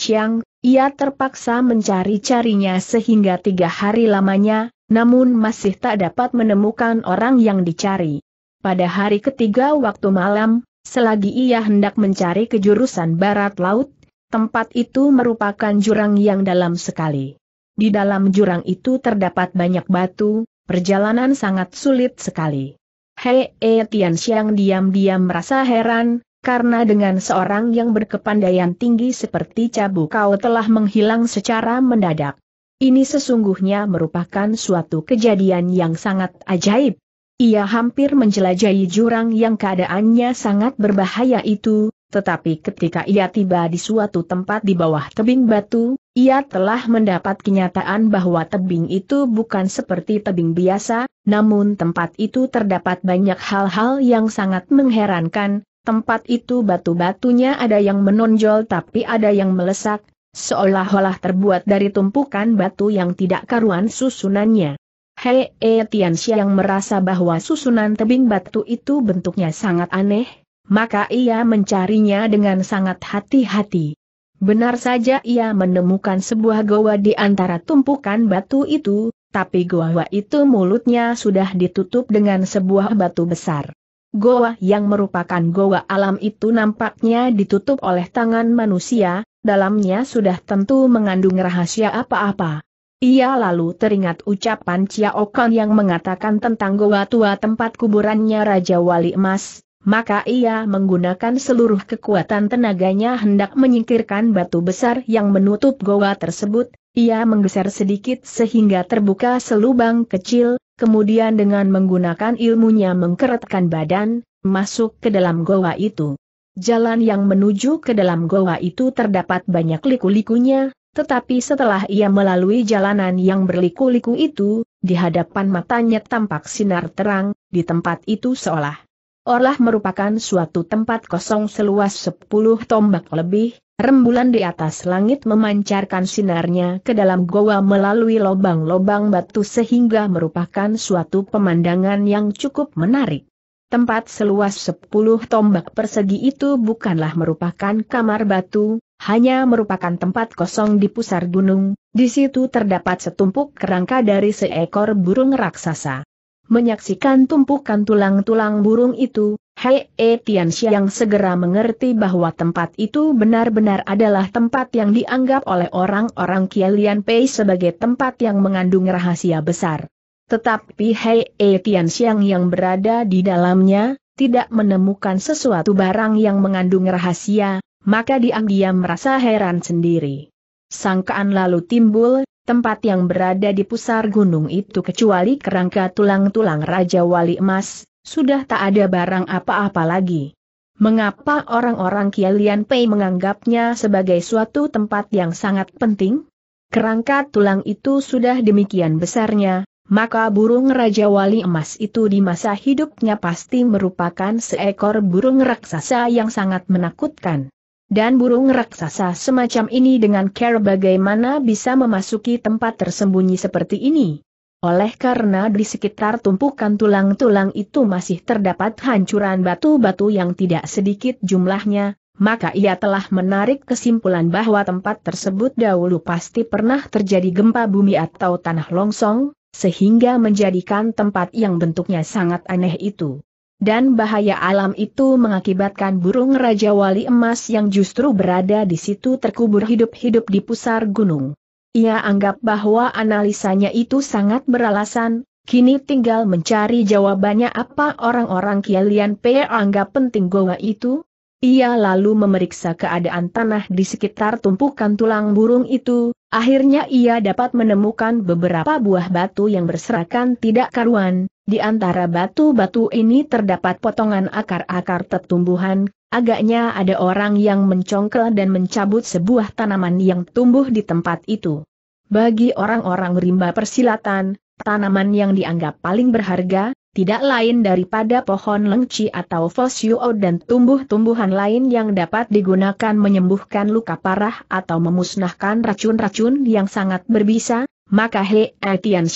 ia terpaksa mencari-carinya sehingga tiga hari lamanya, namun masih tak dapat menemukan orang yang dicari. Pada hari ketiga waktu malam, Selagi ia hendak mencari kejurusan barat laut, tempat itu merupakan jurang yang dalam sekali. Di dalam jurang itu terdapat banyak batu, perjalanan sangat sulit sekali. Hei e Tian Xiang diam-diam merasa heran, karena dengan seorang yang berkepandaian tinggi seperti Cabu Kau telah menghilang secara mendadak. Ini sesungguhnya merupakan suatu kejadian yang sangat ajaib. Ia hampir menjelajahi jurang yang keadaannya sangat berbahaya itu, tetapi ketika ia tiba di suatu tempat di bawah tebing batu, ia telah mendapat kenyataan bahwa tebing itu bukan seperti tebing biasa, namun tempat itu terdapat banyak hal-hal yang sangat mengherankan, tempat itu batu-batunya ada yang menonjol tapi ada yang melesak, seolah-olah terbuat dari tumpukan batu yang tidak karuan susunannya. Hei E yang merasa bahwa susunan tebing batu itu bentuknya sangat aneh, maka ia mencarinya dengan sangat hati-hati. Benar saja ia menemukan sebuah goa di antara tumpukan batu itu, tapi goa itu mulutnya sudah ditutup dengan sebuah batu besar. Goa yang merupakan goa alam itu nampaknya ditutup oleh tangan manusia, dalamnya sudah tentu mengandung rahasia apa-apa. Ia lalu teringat ucapan Ciaokan Okon yang mengatakan tentang goa tua tempat kuburannya Raja Wali Emas, maka ia menggunakan seluruh kekuatan tenaganya hendak menyingkirkan batu besar yang menutup goa tersebut, ia menggeser sedikit sehingga terbuka selubang kecil, kemudian dengan menggunakan ilmunya mengkeretkan badan, masuk ke dalam goa itu. Jalan yang menuju ke dalam goa itu terdapat banyak liku-likunya, tetapi setelah ia melalui jalanan yang berliku-liku itu, di hadapan matanya tampak sinar terang, di tempat itu seolah olah merupakan suatu tempat kosong seluas sepuluh tombak lebih, rembulan di atas langit memancarkan sinarnya ke dalam goa melalui lobang-lobang batu sehingga merupakan suatu pemandangan yang cukup menarik. Tempat seluas sepuluh tombak persegi itu bukanlah merupakan kamar batu, hanya merupakan tempat kosong di pusar gunung, di situ terdapat setumpuk kerangka dari seekor burung raksasa. Menyaksikan tumpukan tulang-tulang burung itu, Hei e Tian Xiang segera mengerti bahwa tempat itu benar-benar adalah tempat yang dianggap oleh orang-orang Kialian Pei sebagai tempat yang mengandung rahasia besar. Tetapi Hei e Tian yang berada di dalamnya, tidak menemukan sesuatu barang yang mengandung rahasia, maka diam-diam merasa heran sendiri. Sangkaan lalu timbul, tempat yang berada di pusar gunung itu kecuali kerangka tulang-tulang Raja Wali Emas, sudah tak ada barang apa-apa lagi. Mengapa orang-orang Kialian Pei menganggapnya sebagai suatu tempat yang sangat penting? Kerangka tulang itu sudah demikian besarnya, maka burung Raja Wali Emas itu di masa hidupnya pasti merupakan seekor burung raksasa yang sangat menakutkan. Dan burung raksasa semacam ini dengan care bagaimana bisa memasuki tempat tersembunyi seperti ini. Oleh karena di sekitar tumpukan tulang-tulang itu masih terdapat hancuran batu-batu yang tidak sedikit jumlahnya, maka ia telah menarik kesimpulan bahwa tempat tersebut dahulu pasti pernah terjadi gempa bumi atau tanah longsong, sehingga menjadikan tempat yang bentuknya sangat aneh itu dan bahaya alam itu mengakibatkan burung Raja Wali Emas yang justru berada di situ terkubur hidup-hidup di pusar gunung. Ia anggap bahwa analisanya itu sangat beralasan, kini tinggal mencari jawabannya apa orang-orang Kialian P anggap penting goa itu, ia lalu memeriksa keadaan tanah di sekitar tumpukan tulang burung itu, akhirnya ia dapat menemukan beberapa buah batu yang berserakan tidak karuan, di antara batu-batu ini terdapat potongan akar-akar tertumbuhan. agaknya ada orang yang mencongkel dan mencabut sebuah tanaman yang tumbuh di tempat itu. Bagi orang-orang rimba persilatan, tanaman yang dianggap paling berharga, tidak lain daripada pohon lengci atau fosio dan tumbuh-tumbuhan lain yang dapat digunakan menyembuhkan luka parah atau memusnahkan racun-racun yang sangat berbisa, maka He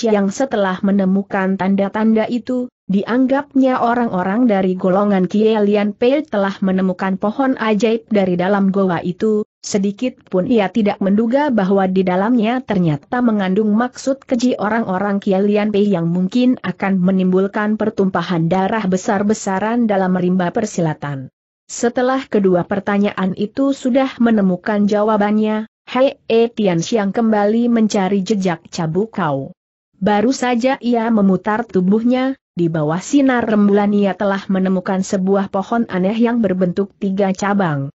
yang setelah menemukan tanda-tanda itu, dianggapnya orang-orang dari golongan Kielian Pei telah menemukan pohon ajaib dari dalam goa itu, Sedikit pun ia tidak menduga bahwa di dalamnya ternyata mengandung maksud keji orang-orang Kialian Pei yang mungkin akan menimbulkan pertumpahan darah besar-besaran dalam rimba persilatan. Setelah kedua pertanyaan itu sudah menemukan jawabannya, Hei E Tian kembali mencari jejak cabuk kau. Baru saja ia memutar tubuhnya, di bawah sinar rembulan ia telah menemukan sebuah pohon aneh yang berbentuk tiga cabang.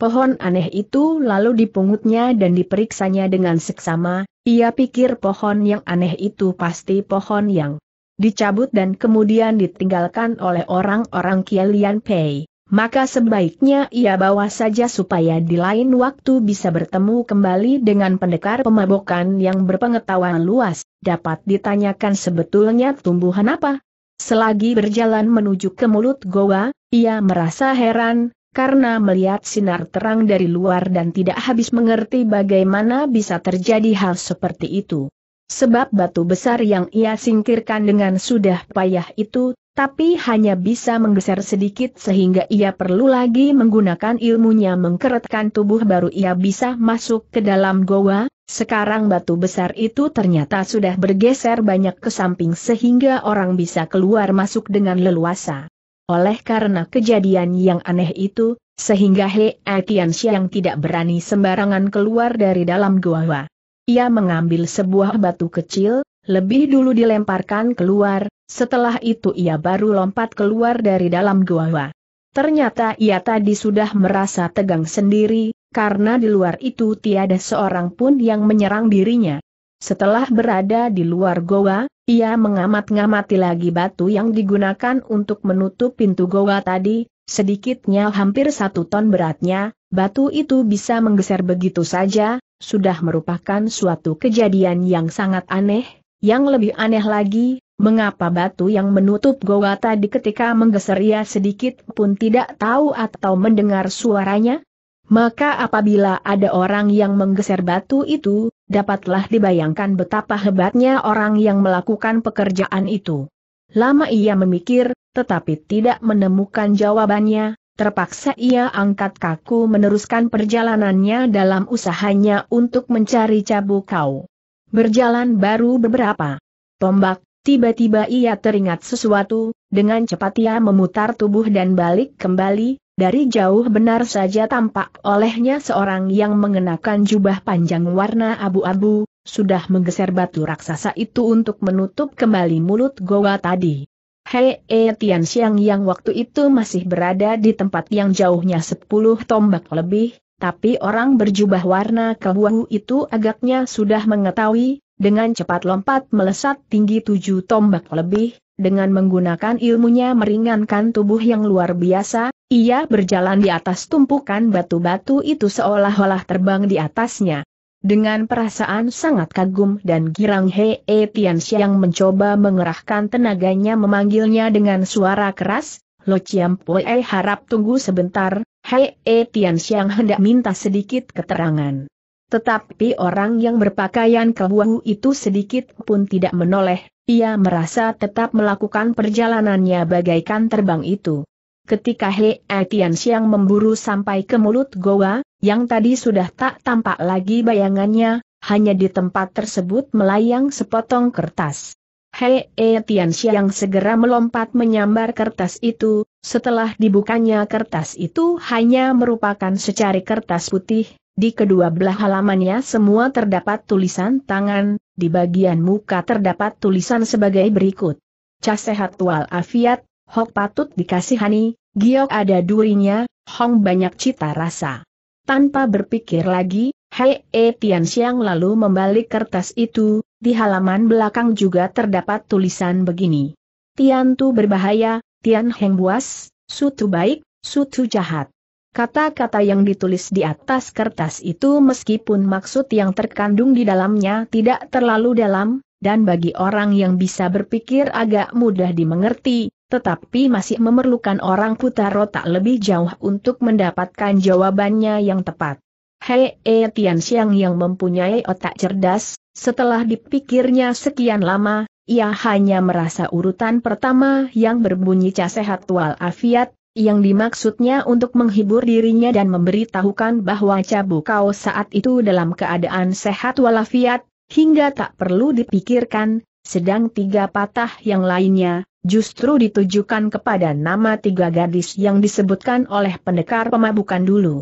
Pohon aneh itu lalu dipungutnya dan diperiksanya dengan seksama, ia pikir pohon yang aneh itu pasti pohon yang dicabut dan kemudian ditinggalkan oleh orang-orang Kielian Pei. Maka sebaiknya ia bawa saja supaya di lain waktu bisa bertemu kembali dengan pendekar pemabokan yang berpengetahuan luas, dapat ditanyakan sebetulnya tumbuhan apa. Selagi berjalan menuju ke mulut goa, ia merasa heran, karena melihat sinar terang dari luar dan tidak habis mengerti bagaimana bisa terjadi hal seperti itu. Sebab batu besar yang ia singkirkan dengan sudah payah itu, tapi hanya bisa menggeser sedikit sehingga ia perlu lagi menggunakan ilmunya mengkeretkan tubuh baru ia bisa masuk ke dalam goa, sekarang batu besar itu ternyata sudah bergeser banyak ke samping sehingga orang bisa keluar masuk dengan leluasa. Oleh karena kejadian yang aneh itu, sehingga He Atian yang tidak berani sembarangan keluar dari dalam gua. Ia mengambil sebuah batu kecil, lebih dulu dilemparkan keluar, setelah itu ia baru lompat keluar dari dalam gua. Ternyata ia tadi sudah merasa tegang sendiri, karena di luar itu tiada seorang pun yang menyerang dirinya. Setelah berada di luar goa, ia mengamat-ngamati lagi batu yang digunakan untuk menutup pintu goa tadi, sedikitnya hampir satu ton beratnya, batu itu bisa menggeser begitu saja, sudah merupakan suatu kejadian yang sangat aneh, yang lebih aneh lagi, mengapa batu yang menutup goa tadi ketika menggeser ia sedikit pun tidak tahu atau mendengar suaranya? Maka apabila ada orang yang menggeser batu itu, dapatlah dibayangkan betapa hebatnya orang yang melakukan pekerjaan itu. Lama ia memikir, tetapi tidak menemukan jawabannya, terpaksa ia angkat kaku meneruskan perjalanannya dalam usahanya untuk mencari cabuk kau. Berjalan baru beberapa tombak, tiba-tiba ia teringat sesuatu, dengan cepat ia memutar tubuh dan balik kembali, dari jauh benar saja tampak olehnya seorang yang mengenakan jubah panjang warna abu-abu, sudah menggeser batu raksasa itu untuk menutup kembali mulut goa tadi. Hei e Tian Xiang yang waktu itu masih berada di tempat yang jauhnya sepuluh tombak lebih, tapi orang berjubah warna kebuahu itu agaknya sudah mengetahui, dengan cepat lompat melesat tinggi tujuh tombak lebih, dengan menggunakan ilmunya meringankan tubuh yang luar biasa, ia berjalan di atas tumpukan batu-batu itu seolah-olah terbang di atasnya. Dengan perasaan sangat kagum dan girang Hei e Tian mencoba mengerahkan tenaganya memanggilnya dengan suara keras, Lo Chiam Pue harap tunggu sebentar, Hei e hendak minta sedikit keterangan. Tetapi orang yang berpakaian kebuahu itu sedikit pun tidak menoleh, ia merasa tetap melakukan perjalanannya bagaikan terbang itu. Ketika He Etian Siang memburu sampai ke mulut goa, yang tadi sudah tak tampak lagi bayangannya, hanya di tempat tersebut melayang sepotong kertas. He Etian Siang segera melompat menyambar kertas itu, setelah dibukanya kertas itu hanya merupakan secari kertas putih, di kedua belah halamannya semua terdapat tulisan tangan, di bagian muka terdapat tulisan sebagai berikut. Casehat wal afiat, Hok patut dikasihani, Giok ada durinya, Hong banyak cita rasa. Tanpa berpikir lagi, Hei E Tian Xiang lalu membalik kertas itu, di halaman belakang juga terdapat tulisan begini. Tian Tu berbahaya, Tian Heng Buas, su Sutu baik, su Sutu jahat. Kata-kata yang ditulis di atas kertas itu meskipun maksud yang terkandung di dalamnya tidak terlalu dalam, dan bagi orang yang bisa berpikir agak mudah dimengerti, tetapi masih memerlukan orang putar otak lebih jauh untuk mendapatkan jawabannya yang tepat. Hei e Tian Xiang yang mempunyai otak cerdas, setelah dipikirnya sekian lama, ia hanya merasa urutan pertama yang berbunyi casehat afiat, yang dimaksudnya untuk menghibur dirinya dan memberitahukan bahwa Cabu Kau saat itu dalam keadaan sehat walafiat, hingga tak perlu dipikirkan, sedang tiga patah yang lainnya, justru ditujukan kepada nama tiga gadis yang disebutkan oleh pendekar pemabukan dulu.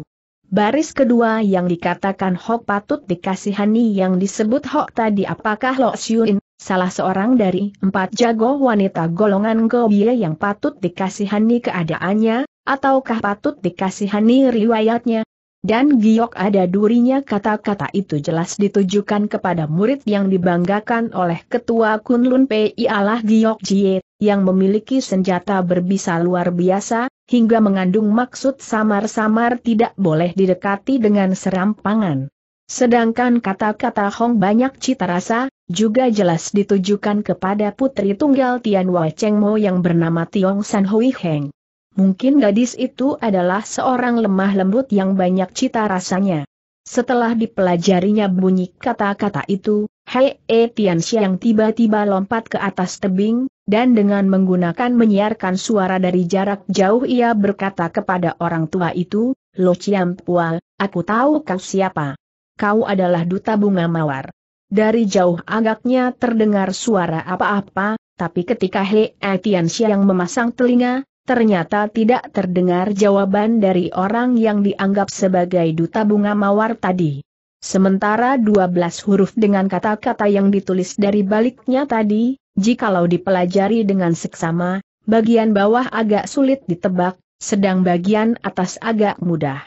Baris kedua yang dikatakan Hok patut dikasihani yang disebut Hok tadi apakah Lo Xiuin, salah seorang dari empat jago wanita golongan Gobie yang patut dikasihani keadaannya, ataukah patut dikasihani riwayatnya? Dan giok ada durinya kata-kata itu jelas ditujukan kepada murid yang dibanggakan oleh ketua Kunlun Pei ialah giok Jie yang memiliki senjata berbisa luar biasa, hingga mengandung maksud samar-samar tidak boleh didekati dengan serampangan. Sedangkan kata-kata Hong banyak cita rasa, juga jelas ditujukan kepada putri tunggal Tian Wai Cheng Mo yang bernama Tiong San Hui Heng. Mungkin gadis itu adalah seorang lemah lembut yang banyak cita rasanya. Setelah dipelajarinya bunyi kata-kata itu, Hei E Tian Xiang tiba-tiba lompat ke atas tebing, dan dengan menggunakan menyiarkan suara dari jarak jauh ia berkata kepada orang tua itu, Lo Chiam Pua, aku tahu kau siapa. Kau adalah duta bunga mawar. Dari jauh agaknya terdengar suara apa-apa, tapi ketika He Etian yang memasang telinga, ternyata tidak terdengar jawaban dari orang yang dianggap sebagai duta bunga mawar tadi. Sementara 12 huruf dengan kata-kata yang ditulis dari baliknya tadi, jikalau dipelajari dengan seksama, bagian bawah agak sulit ditebak, sedang bagian atas agak mudah.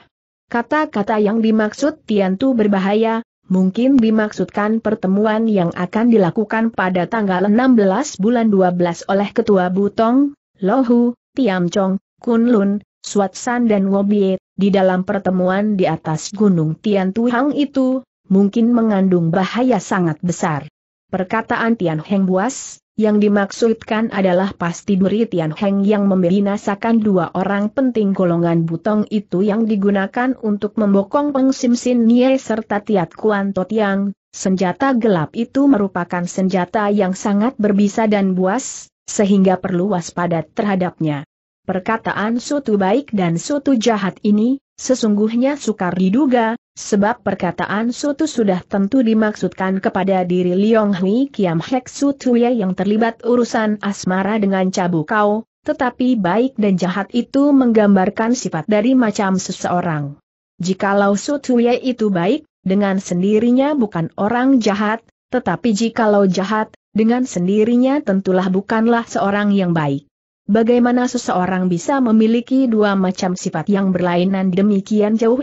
Kata-kata yang dimaksud Tiantu berbahaya, mungkin dimaksudkan pertemuan yang akan dilakukan pada tanggal 16 bulan 12 oleh Ketua Butong, Lohu, Tiam Kun Kunlun, San dan Wobie, di dalam pertemuan di atas Gunung Tian Tuhang itu, mungkin mengandung bahaya sangat besar. Perkataan Tian Heng Buas, yang dimaksudkan adalah pasti duri Tian Heng yang membinasakan dua orang penting golongan butong itu yang digunakan untuk membokong Peng Sim Sin Nie serta Tiat Kuan Tot Yang, senjata gelap itu merupakan senjata yang sangat berbisa dan buas, sehingga perlu waspada terhadapnya. Perkataan sutu baik dan sutu jahat ini, sesungguhnya sukar diduga, sebab perkataan sutu sudah tentu dimaksudkan kepada diri Liong Hui Kiam Hek Sutuye yang terlibat urusan asmara dengan Cabu Kau, tetapi baik dan jahat itu menggambarkan sifat dari macam seseorang. Jikalau Sutuye itu baik, dengan sendirinya bukan orang jahat, tetapi jikalau jahat, dengan sendirinya tentulah bukanlah seorang yang baik. Bagaimana seseorang bisa memiliki dua macam sifat yang berlainan demikian jauh?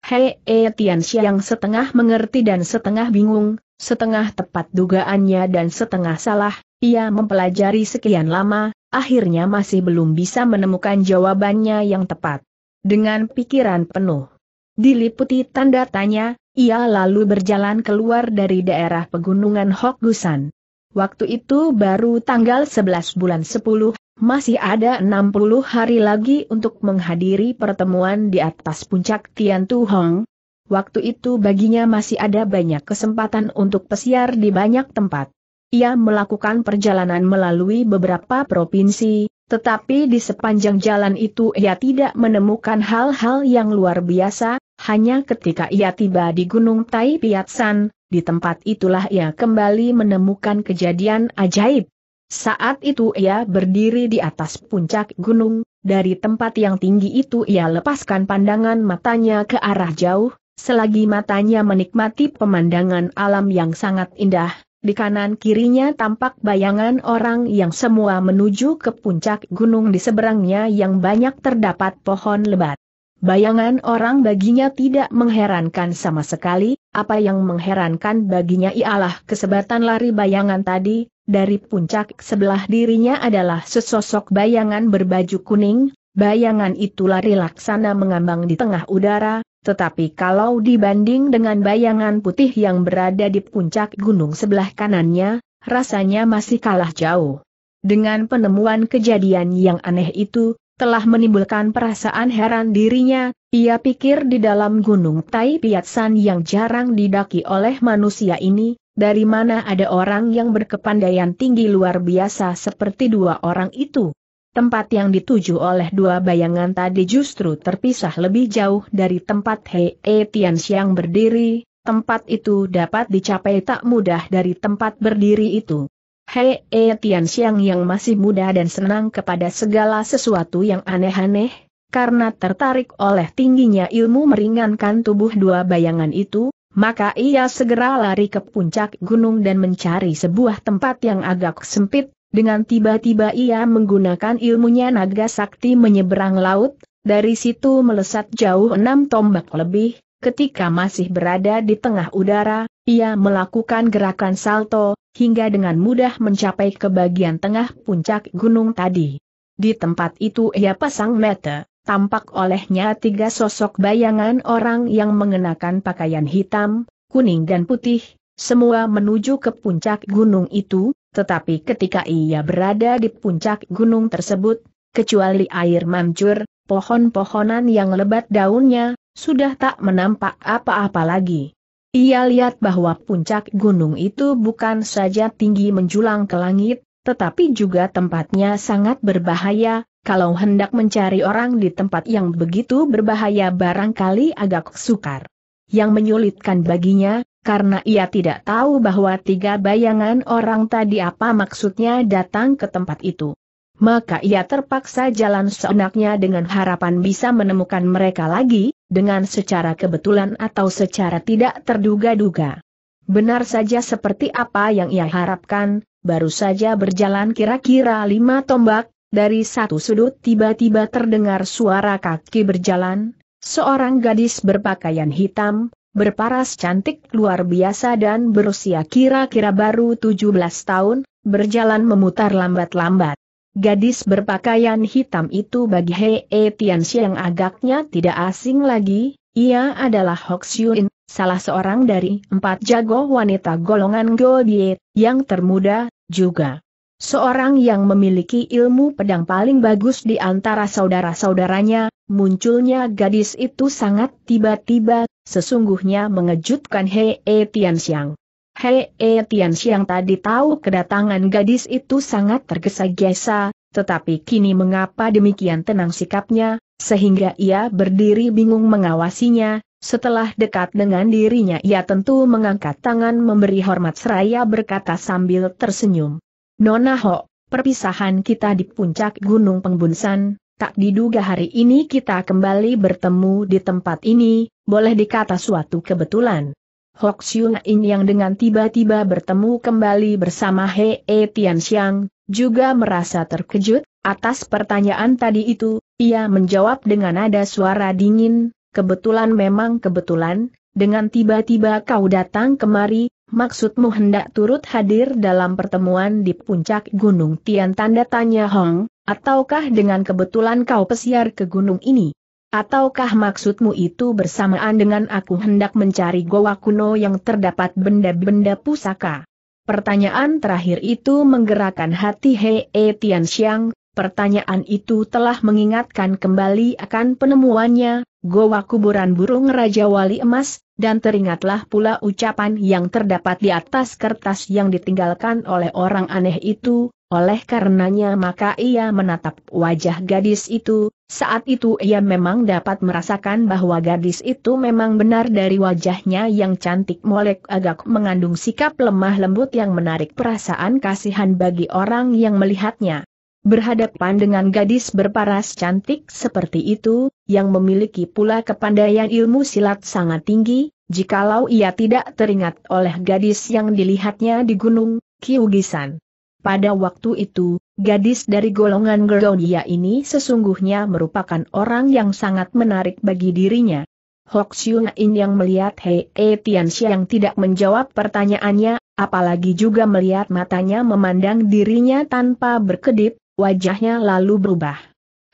Hei e, Tianxia yang setengah mengerti dan setengah bingung, setengah tepat dugaannya dan setengah salah, ia mempelajari sekian lama, akhirnya masih belum bisa menemukan jawabannya yang tepat. Dengan pikiran penuh, diliputi tanda tanya, ia lalu berjalan keluar dari daerah pegunungan Hokgusan. Waktu itu baru tanggal 11 bulan 10, masih ada 60 hari lagi untuk menghadiri pertemuan di atas puncak Tian Tu Hong. Waktu itu baginya masih ada banyak kesempatan untuk pesiar di banyak tempat. Ia melakukan perjalanan melalui beberapa provinsi, tetapi di sepanjang jalan itu ia tidak menemukan hal-hal yang luar biasa, hanya ketika ia tiba di Gunung Tai Piatsan, di tempat itulah ia kembali menemukan kejadian ajaib. Saat itu ia berdiri di atas puncak gunung, dari tempat yang tinggi itu ia lepaskan pandangan matanya ke arah jauh, selagi matanya menikmati pemandangan alam yang sangat indah, di kanan kirinya tampak bayangan orang yang semua menuju ke puncak gunung di seberangnya yang banyak terdapat pohon lebat. Bayangan orang baginya tidak mengherankan sama sekali, apa yang mengherankan baginya ialah kesebatan lari bayangan tadi, dari puncak sebelah dirinya adalah sesosok bayangan berbaju kuning, bayangan itu lari laksana mengambang di tengah udara, tetapi kalau dibanding dengan bayangan putih yang berada di puncak gunung sebelah kanannya, rasanya masih kalah jauh. Dengan penemuan kejadian yang aneh itu, telah menimbulkan perasaan heran dirinya, ia pikir di dalam gunung Tai Piatsan yang jarang didaki oleh manusia ini, dari mana ada orang yang berkepandaian tinggi luar biasa seperti dua orang itu. Tempat yang dituju oleh dua bayangan tadi justru terpisah lebih jauh dari tempat Hei e Tian Xiang berdiri, tempat itu dapat dicapai tak mudah dari tempat berdiri itu. Hei E Tian Xiang yang masih muda dan senang kepada segala sesuatu yang aneh-aneh, karena tertarik oleh tingginya ilmu meringankan tubuh dua bayangan itu, maka ia segera lari ke puncak gunung dan mencari sebuah tempat yang agak sempit, dengan tiba-tiba ia menggunakan ilmunya naga sakti menyeberang laut, dari situ melesat jauh enam tombak lebih, Ketika masih berada di tengah udara, ia melakukan gerakan salto, hingga dengan mudah mencapai ke bagian tengah puncak gunung tadi. Di tempat itu ia pasang mata, tampak olehnya tiga sosok bayangan orang yang mengenakan pakaian hitam, kuning dan putih, semua menuju ke puncak gunung itu, tetapi ketika ia berada di puncak gunung tersebut, kecuali air mancur, pohon-pohonan yang lebat daunnya, sudah tak menampak apa-apa lagi. Ia lihat bahwa puncak gunung itu bukan saja tinggi menjulang ke langit, tetapi juga tempatnya sangat berbahaya, kalau hendak mencari orang di tempat yang begitu berbahaya barangkali agak sukar. Yang menyulitkan baginya, karena ia tidak tahu bahwa tiga bayangan orang tadi apa maksudnya datang ke tempat itu maka ia terpaksa jalan seenaknya dengan harapan bisa menemukan mereka lagi, dengan secara kebetulan atau secara tidak terduga-duga. Benar saja seperti apa yang ia harapkan, baru saja berjalan kira-kira lima tombak, dari satu sudut tiba-tiba terdengar suara kaki berjalan, seorang gadis berpakaian hitam, berparas cantik luar biasa dan berusia kira-kira baru 17 tahun, berjalan memutar lambat-lambat. Gadis berpakaian hitam itu bagi Hei e Xiang agaknya tidak asing lagi, ia adalah Hok Xiuin, salah seorang dari empat jago wanita golongan Goldie, yang termuda, juga. Seorang yang memiliki ilmu pedang paling bagus di antara saudara-saudaranya, munculnya gadis itu sangat tiba-tiba, sesungguhnya mengejutkan Hei e Tianxiang. Hei eh, Tian yang tadi tahu kedatangan gadis itu sangat tergesa-gesa, tetapi kini mengapa demikian tenang sikapnya, sehingga ia berdiri bingung mengawasinya, setelah dekat dengan dirinya ia tentu mengangkat tangan memberi hormat seraya berkata sambil tersenyum. Nona Ho, perpisahan kita di puncak Gunung Pengbunsan, tak diduga hari ini kita kembali bertemu di tempat ini, boleh dikata suatu kebetulan. Hok Xiong yang dengan tiba-tiba bertemu kembali bersama He E Tian Xiang, juga merasa terkejut, atas pertanyaan tadi itu, ia menjawab dengan nada suara dingin, kebetulan memang kebetulan, dengan tiba-tiba kau datang kemari, maksudmu hendak turut hadir dalam pertemuan di puncak Gunung Tian tanda tanya Hong, ataukah dengan kebetulan kau pesiar ke gunung ini? Ataukah maksudmu itu bersamaan dengan aku hendak mencari goa kuno yang terdapat benda-benda pusaka? Pertanyaan terakhir itu menggerakkan hati Hei e Tian Xiang, pertanyaan itu telah mengingatkan kembali akan penemuannya, goa kuburan burung Raja Wali Emas, dan teringatlah pula ucapan yang terdapat di atas kertas yang ditinggalkan oleh orang aneh itu, oleh karenanya maka ia menatap wajah gadis itu, saat itu ia memang dapat merasakan bahwa gadis itu memang benar dari wajahnya yang cantik molek agak mengandung sikap lemah lembut yang menarik perasaan kasihan bagi orang yang melihatnya. Berhadapan dengan gadis berparas cantik seperti itu, yang memiliki pula kepandaian ilmu silat sangat tinggi, jikalau ia tidak teringat oleh gadis yang dilihatnya di gunung, Kiugisan. Pada waktu itu, gadis dari golongan Gerdonia ini sesungguhnya merupakan orang yang sangat menarik bagi dirinya. Hok In yang melihat Hei E Tianxia yang tidak menjawab pertanyaannya, apalagi juga melihat matanya memandang dirinya tanpa berkedip, wajahnya lalu berubah.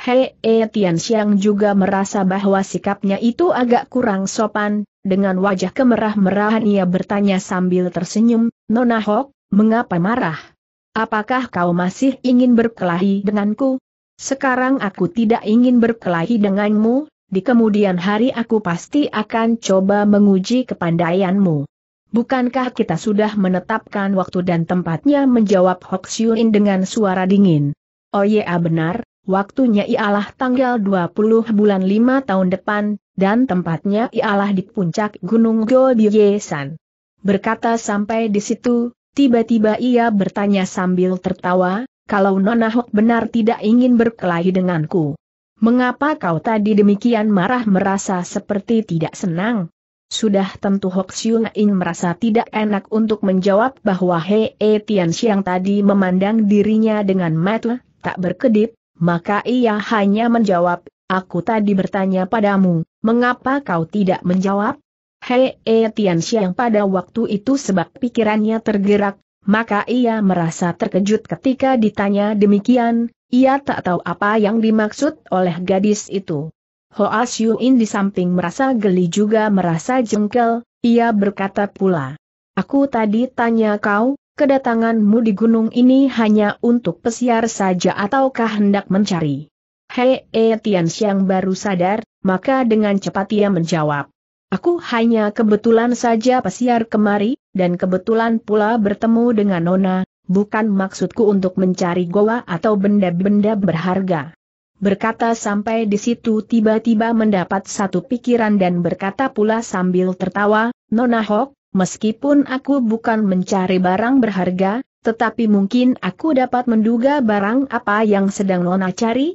Hei E Tianxiang juga merasa bahwa sikapnya itu agak kurang sopan, dengan wajah kemerah-merahan ia bertanya sambil tersenyum, Nona Hok, mengapa marah? Apakah kau masih ingin berkelahi denganku? Sekarang aku tidak ingin berkelahi denganmu, di kemudian hari aku pasti akan coba menguji kepandaianmu. Bukankah kita sudah menetapkan waktu dan tempatnya menjawab Hoksiuin dengan suara dingin? Oh ya benar, waktunya ialah tanggal 20 bulan 5 tahun depan, dan tempatnya ialah di puncak Gunung Gobiye San. Berkata sampai di situ, Tiba-tiba ia bertanya sambil tertawa, kalau Nona Hok benar tidak ingin berkelahi denganku. Mengapa kau tadi demikian marah merasa seperti tidak senang? Sudah tentu Hok Xiong ingin merasa tidak enak untuk menjawab bahwa Hei e Tian Xiang tadi memandang dirinya dengan mata tak berkedip, maka ia hanya menjawab, aku tadi bertanya padamu, mengapa kau tidak menjawab? Hei E eh, Tianxiang pada waktu itu sebab pikirannya tergerak, maka ia merasa terkejut ketika ditanya demikian, ia tak tahu apa yang dimaksud oleh gadis itu. Hoa Xiuin di samping merasa geli juga merasa jengkel, ia berkata pula. Aku tadi tanya kau, kedatanganmu di gunung ini hanya untuk pesiar saja ataukah hendak mencari? Hei E eh, Tianxiang baru sadar, maka dengan cepat ia menjawab. Aku hanya kebetulan saja pesiar kemari, dan kebetulan pula bertemu dengan Nona, bukan maksudku untuk mencari goa atau benda-benda berharga. Berkata sampai di situ tiba-tiba mendapat satu pikiran dan berkata pula sambil tertawa, Nona Hok, meskipun aku bukan mencari barang berharga, tetapi mungkin aku dapat menduga barang apa yang sedang Nona cari?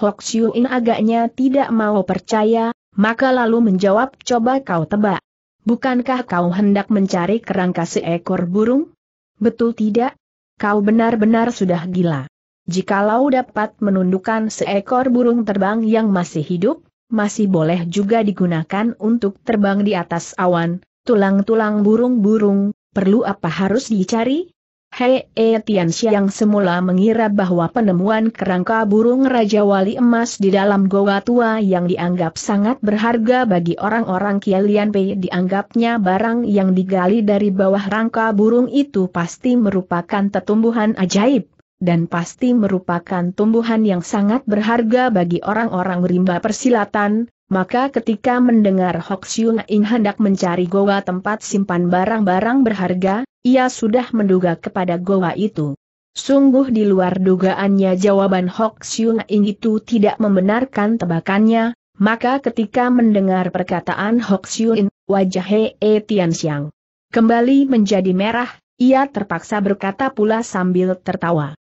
Hok In agaknya tidak mau percaya, maka lalu menjawab coba kau tebak. Bukankah kau hendak mencari kerangka seekor burung? Betul tidak? Kau benar-benar sudah gila. Jikalau dapat menundukkan seekor burung terbang yang masih hidup, masih boleh juga digunakan untuk terbang di atas awan, tulang-tulang burung-burung, perlu apa harus dicari? Hei eh, Tian yang semula mengira bahwa penemuan kerangka burung Raja Wali Emas di dalam goa tua yang dianggap sangat berharga bagi orang-orang Kialian Pei dianggapnya barang yang digali dari bawah rangka burung itu pasti merupakan tetumbuhan ajaib, dan pasti merupakan tumbuhan yang sangat berharga bagi orang-orang rimba persilatan, maka ketika mendengar Hok Siung In hendak mencari goa tempat simpan barang-barang berharga, ia sudah menduga kepada goa itu. Sungguh di luar dugaannya jawaban Hok Siung Ing itu tidak membenarkan tebakannya, maka ketika mendengar perkataan Hok Siung In, wajah Hei E Tian Xiang kembali menjadi merah, ia terpaksa berkata pula sambil tertawa.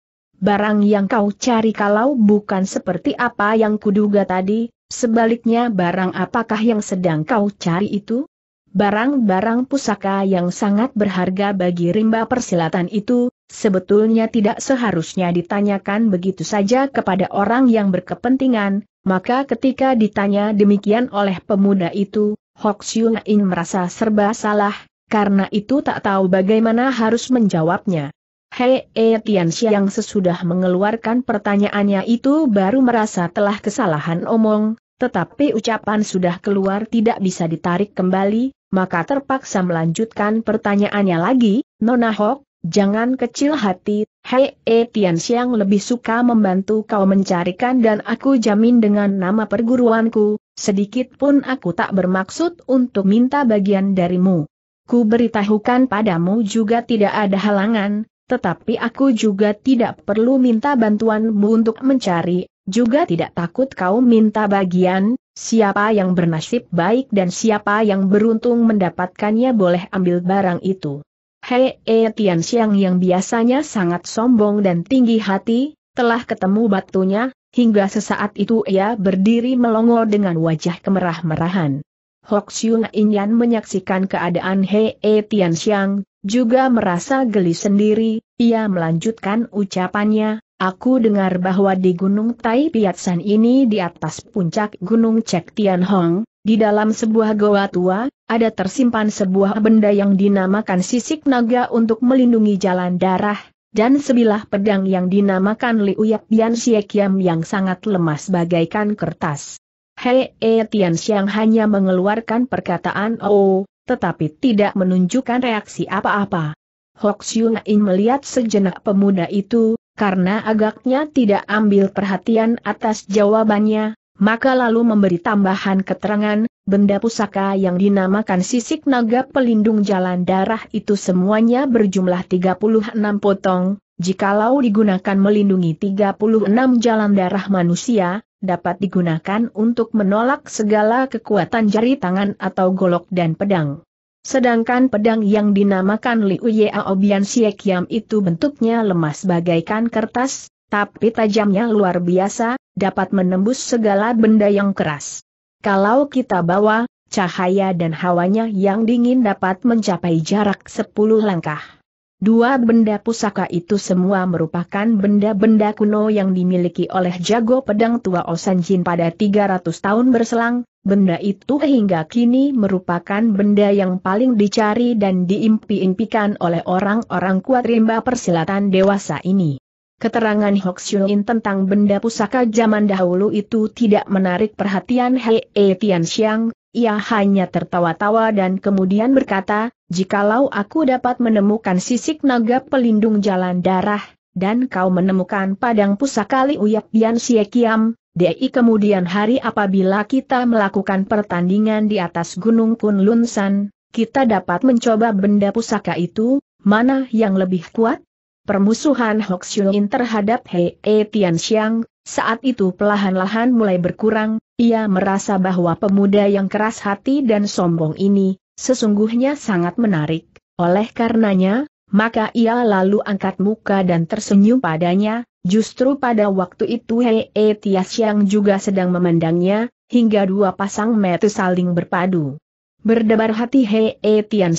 Barang yang kau cari kalau bukan seperti apa yang kuduga tadi, sebaliknya barang apakah yang sedang kau cari itu? barang-barang pusaka yang sangat berharga bagi rimba persilatan itu, sebetulnya tidak seharusnya ditanyakan begitu saja kepada orang yang berkepentingan, maka ketika ditanya demikian oleh pemuda itu, Hok Xiong In merasa serba salah, karena itu tak tahu bagaimana harus menjawabnya. Hei e Tianxia yang sesudah mengeluarkan pertanyaannya itu baru merasa telah kesalahan omong, tetapi ucapan sudah keluar tidak bisa ditarik kembali, maka terpaksa melanjutkan pertanyaannya lagi, Nona Hok, jangan kecil hati, Hei E Tian Xiang lebih suka membantu kau mencarikan dan aku jamin dengan nama perguruanku, sedikit pun aku tak bermaksud untuk minta bagian darimu. Ku beritahukan padamu juga tidak ada halangan, tetapi aku juga tidak perlu minta bantuanmu untuk mencari, juga tidak takut kau minta bagian, Siapa yang bernasib baik dan siapa yang beruntung mendapatkannya boleh ambil barang itu. Hei e Tian Xiang yang biasanya sangat sombong dan tinggi hati, telah ketemu batunya, hingga sesaat itu ia berdiri melongo dengan wajah kemerah-merahan. Hok Xiong Inyan menyaksikan keadaan Hei e Tian Xiang, juga merasa geli sendiri, ia melanjutkan ucapannya, Aku dengar bahwa di Gunung Tai Piatsan ini di atas puncak Gunung Cek Tian Hong, di dalam sebuah goa tua, ada tersimpan sebuah benda yang dinamakan sisik naga untuk melindungi jalan darah, dan sebilah pedang yang dinamakan Liuyak Bian Siekiam yang sangat lemas bagaikan kertas. Hei E Tian Xiang hanya mengeluarkan perkataan oh, tetapi tidak menunjukkan reaksi apa-apa. Hok Xiu melihat sejenak pemuda itu, karena agaknya tidak ambil perhatian atas jawabannya, maka lalu memberi tambahan keterangan, benda pusaka yang dinamakan sisik naga pelindung jalan darah itu semuanya berjumlah 36 potong, jikalau digunakan melindungi 36 jalan darah manusia, dapat digunakan untuk menolak segala kekuatan jari tangan atau golok dan pedang. Sedangkan pedang yang dinamakan Liu Yao Bian Yam itu bentuknya lemas bagaikan kertas, tapi tajamnya luar biasa, dapat menembus segala benda yang keras. Kalau kita bawa, cahaya dan hawanya yang dingin dapat mencapai jarak 10 langkah. Dua benda pusaka itu semua merupakan benda-benda kuno yang dimiliki oleh jago pedang tua Osanjin pada 300 tahun berselang, benda itu hingga kini merupakan benda yang paling dicari dan diimpi-impikan oleh orang-orang kuat rimba persilatan dewasa ini. Keterangan Xiuin tentang benda pusaka zaman dahulu itu tidak menarik perhatian Hei e Tian Xiang, ia hanya tertawa-tawa dan kemudian berkata, jikalau aku dapat menemukan sisik naga pelindung jalan darah, dan kau menemukan padang pusaka Liuyak dian Siekiam, di kemudian hari apabila kita melakukan pertandingan di atas gunung kunlunsan, kita dapat mencoba benda pusaka itu, mana yang lebih kuat? Permusuhan Hoxiuin terhadap Hei e Xiang saat itu pelahan-lahan mulai berkurang, ia merasa bahwa pemuda yang keras hati dan sombong ini, sesungguhnya sangat menarik. Oleh karenanya, maka ia lalu angkat muka dan tersenyum padanya, justru pada waktu itu Hei -he e, Tias yang juga sedang memandangnya, hingga dua pasang mata saling berpadu. Berdebar hati Hei -he e, Tian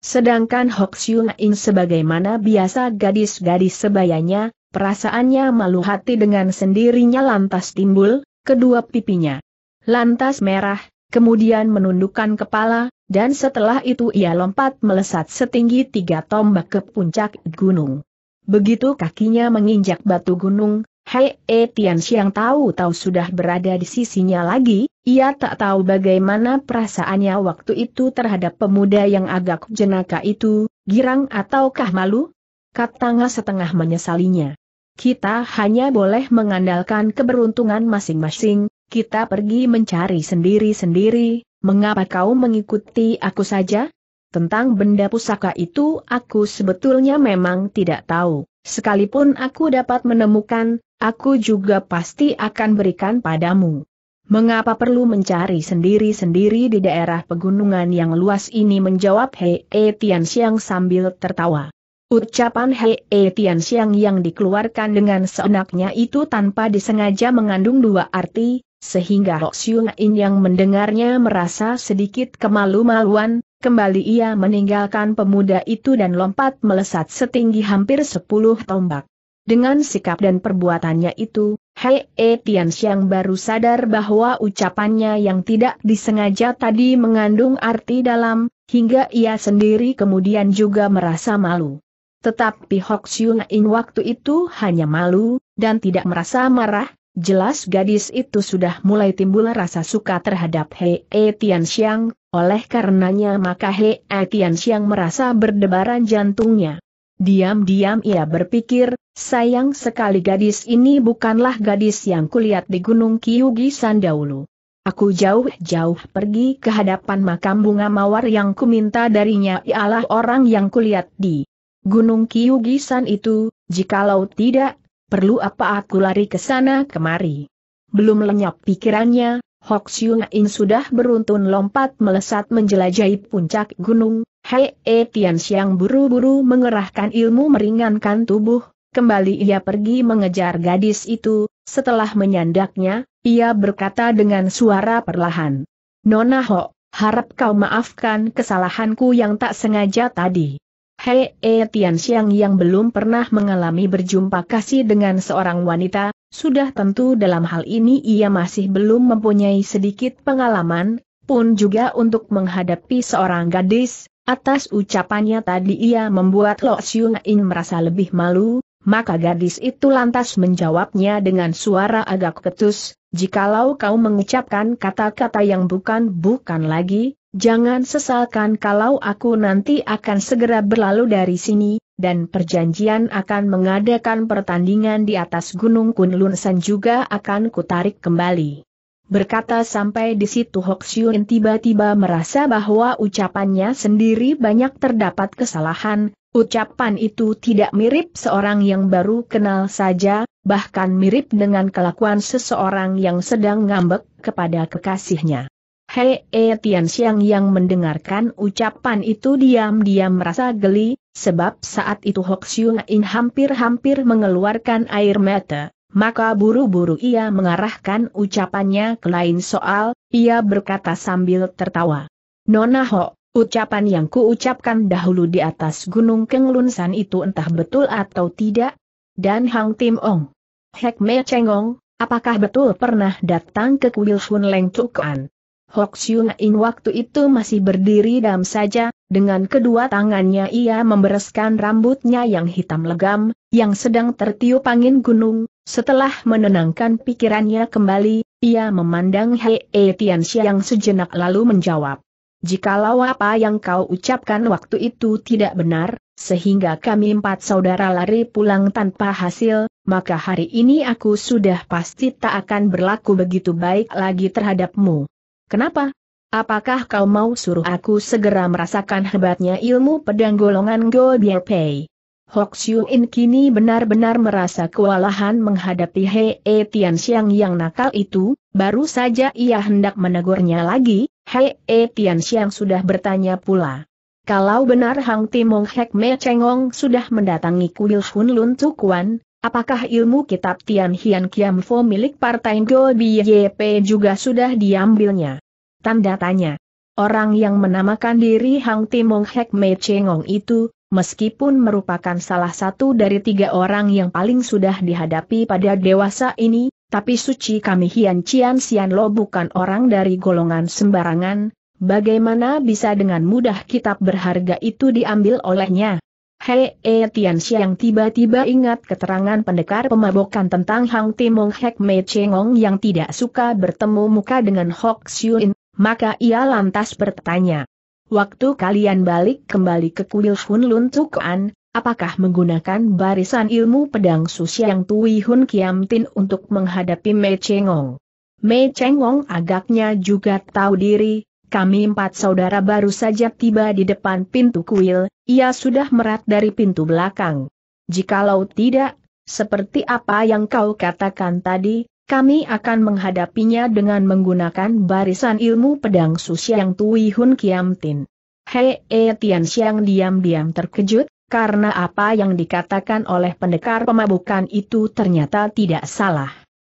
Sedangkan Hok Siung In sebagaimana biasa gadis-gadis sebayanya, perasaannya malu hati dengan sendirinya lantas timbul, kedua pipinya. Lantas merah, kemudian menundukkan kepala, dan setelah itu ia lompat melesat setinggi tiga tombak ke puncak gunung. Begitu kakinya menginjak batu gunung, Hei E eh, Tian Xiang tahu-tahu sudah berada di sisinya lagi, ia tak tahu bagaimana perasaannya waktu itu terhadap pemuda yang agak jenaka itu, girang ataukah malu? Katanya setengah menyesalinya. Kita hanya boleh mengandalkan keberuntungan masing-masing, kita pergi mencari sendiri-sendiri, mengapa kau mengikuti aku saja? Tentang benda pusaka itu aku sebetulnya memang tidak tahu, sekalipun aku dapat menemukan, aku juga pasti akan berikan padamu. Mengapa perlu mencari sendiri-sendiri di daerah pegunungan yang luas ini menjawab Hei He e Tian Xiang sambil tertawa. Ucapan Hei e Tian Xiang yang dikeluarkan dengan seenaknya itu tanpa disengaja mengandung dua arti, sehingga Hok Siung In yang mendengarnya merasa sedikit kemalu-maluan, kembali ia meninggalkan pemuda itu dan lompat melesat setinggi hampir sepuluh tombak. Dengan sikap dan perbuatannya itu, Hei e Tian Xiang baru sadar bahwa ucapannya yang tidak disengaja tadi mengandung arti dalam, hingga ia sendiri kemudian juga merasa malu. Tetapi Hok Siung waktu itu hanya malu, dan tidak merasa marah, jelas gadis itu sudah mulai timbul rasa suka terhadap Hei e Tian Xiang, oleh karenanya maka Hei e Tian Xiang merasa berdebaran jantungnya. Diam-diam ia berpikir, sayang sekali gadis ini bukanlah gadis yang kulihat di Gunung Kiyugi dahulu. Aku jauh-jauh pergi ke hadapan makam bunga mawar yang kuminta darinya ialah orang yang kulihat di Gunung Kiugisan itu, jikalau tidak, perlu apa aku lari ke sana kemari. Belum lenyap pikirannya, Hok Siung In sudah beruntun lompat melesat menjelajahi puncak gunung, Hei E Tian Siang buru-buru mengerahkan ilmu meringankan tubuh, kembali ia pergi mengejar gadis itu, setelah menyandaknya, ia berkata dengan suara perlahan. Nona Ho, harap kau maafkan kesalahanku yang tak sengaja tadi. Hei E Tian Xiang yang belum pernah mengalami berjumpa kasih dengan seorang wanita, sudah tentu dalam hal ini ia masih belum mempunyai sedikit pengalaman, pun juga untuk menghadapi seorang gadis, atas ucapannya tadi ia membuat Lo Xiong In merasa lebih malu, maka gadis itu lantas menjawabnya dengan suara agak ketus, jikalau kau mengucapkan kata-kata yang bukan-bukan lagi, Jangan sesalkan kalau aku nanti akan segera berlalu dari sini, dan perjanjian akan mengadakan pertandingan di atas Gunung Kunlun San juga akan kutarik kembali. Berkata sampai di situ Hoxiun tiba-tiba merasa bahwa ucapannya sendiri banyak terdapat kesalahan, ucapan itu tidak mirip seorang yang baru kenal saja, bahkan mirip dengan kelakuan seseorang yang sedang ngambek kepada kekasihnya. Hei E Tian yang mendengarkan ucapan itu diam-diam merasa geli, sebab saat itu Hok In hampir-hampir mengeluarkan air mata. Maka buru-buru ia mengarahkan ucapannya ke lain soal, ia berkata sambil tertawa. Nona Ho, ucapan yang kuucapkan dahulu di atas Gunung Kenglunsan itu entah betul atau tidak? Dan Hang Tim Ong. Hek Me Ong, apakah betul pernah datang ke kuil Hun Leng Tukuan? Hok In waktu itu masih berdiri dam saja, dengan kedua tangannya ia membereskan rambutnya yang hitam legam, yang sedang tertiup angin gunung, setelah menenangkan pikirannya kembali, ia memandang Hei -he e Tianxia yang sejenak lalu menjawab. Jikalau apa yang kau ucapkan waktu itu tidak benar, sehingga kami empat saudara lari pulang tanpa hasil, maka hari ini aku sudah pasti tak akan berlaku begitu baik lagi terhadapmu. Kenapa? Apakah kau mau suruh aku segera merasakan hebatnya ilmu pedang golongan Go Biar Pei? Hok In kini benar-benar merasa kewalahan menghadapi He E Tian Xiang yang nakal itu, baru saja ia hendak menegurnya lagi, He E Tian Xiang sudah bertanya pula. Kalau benar Hang Timong Hek Me Chengong sudah mendatangi kuil Hun Lun Tukuan, Apakah ilmu kitab Tian Hian Kiam Fo milik Partai Go BYP juga sudah diambilnya? Tanda tanya. Orang yang menamakan diri Hang Timong Hek Mei Chengong itu, meskipun merupakan salah satu dari tiga orang yang paling sudah dihadapi pada dewasa ini, tapi Suci Kami Hian Cian Sian Lo bukan orang dari golongan sembarangan, bagaimana bisa dengan mudah kitab berharga itu diambil olehnya? Hei E eh, Tianxia tiba-tiba ingat keterangan pendekar pemabokan tentang Hang Timong Hek Mei Chengong yang tidak suka bertemu muka dengan Hok Xiuin, maka ia lantas bertanya. Waktu kalian balik kembali ke kuil Hun Lun Tukuan, apakah menggunakan barisan ilmu pedang susi yang Tui Hun Kiam Tin untuk menghadapi Mei Chengong? Mei Chengong agaknya juga tahu diri, kami empat saudara baru saja tiba di depan pintu kuil, ia sudah merat dari pintu belakang. Jikalau tidak, seperti apa yang kau katakan tadi, kami akan menghadapinya dengan menggunakan barisan ilmu pedang Susiang Tui Hun Kiam Tin. Hei e, Tian Xiang diam-diam terkejut, karena apa yang dikatakan oleh pendekar pemabukan itu ternyata tidak salah.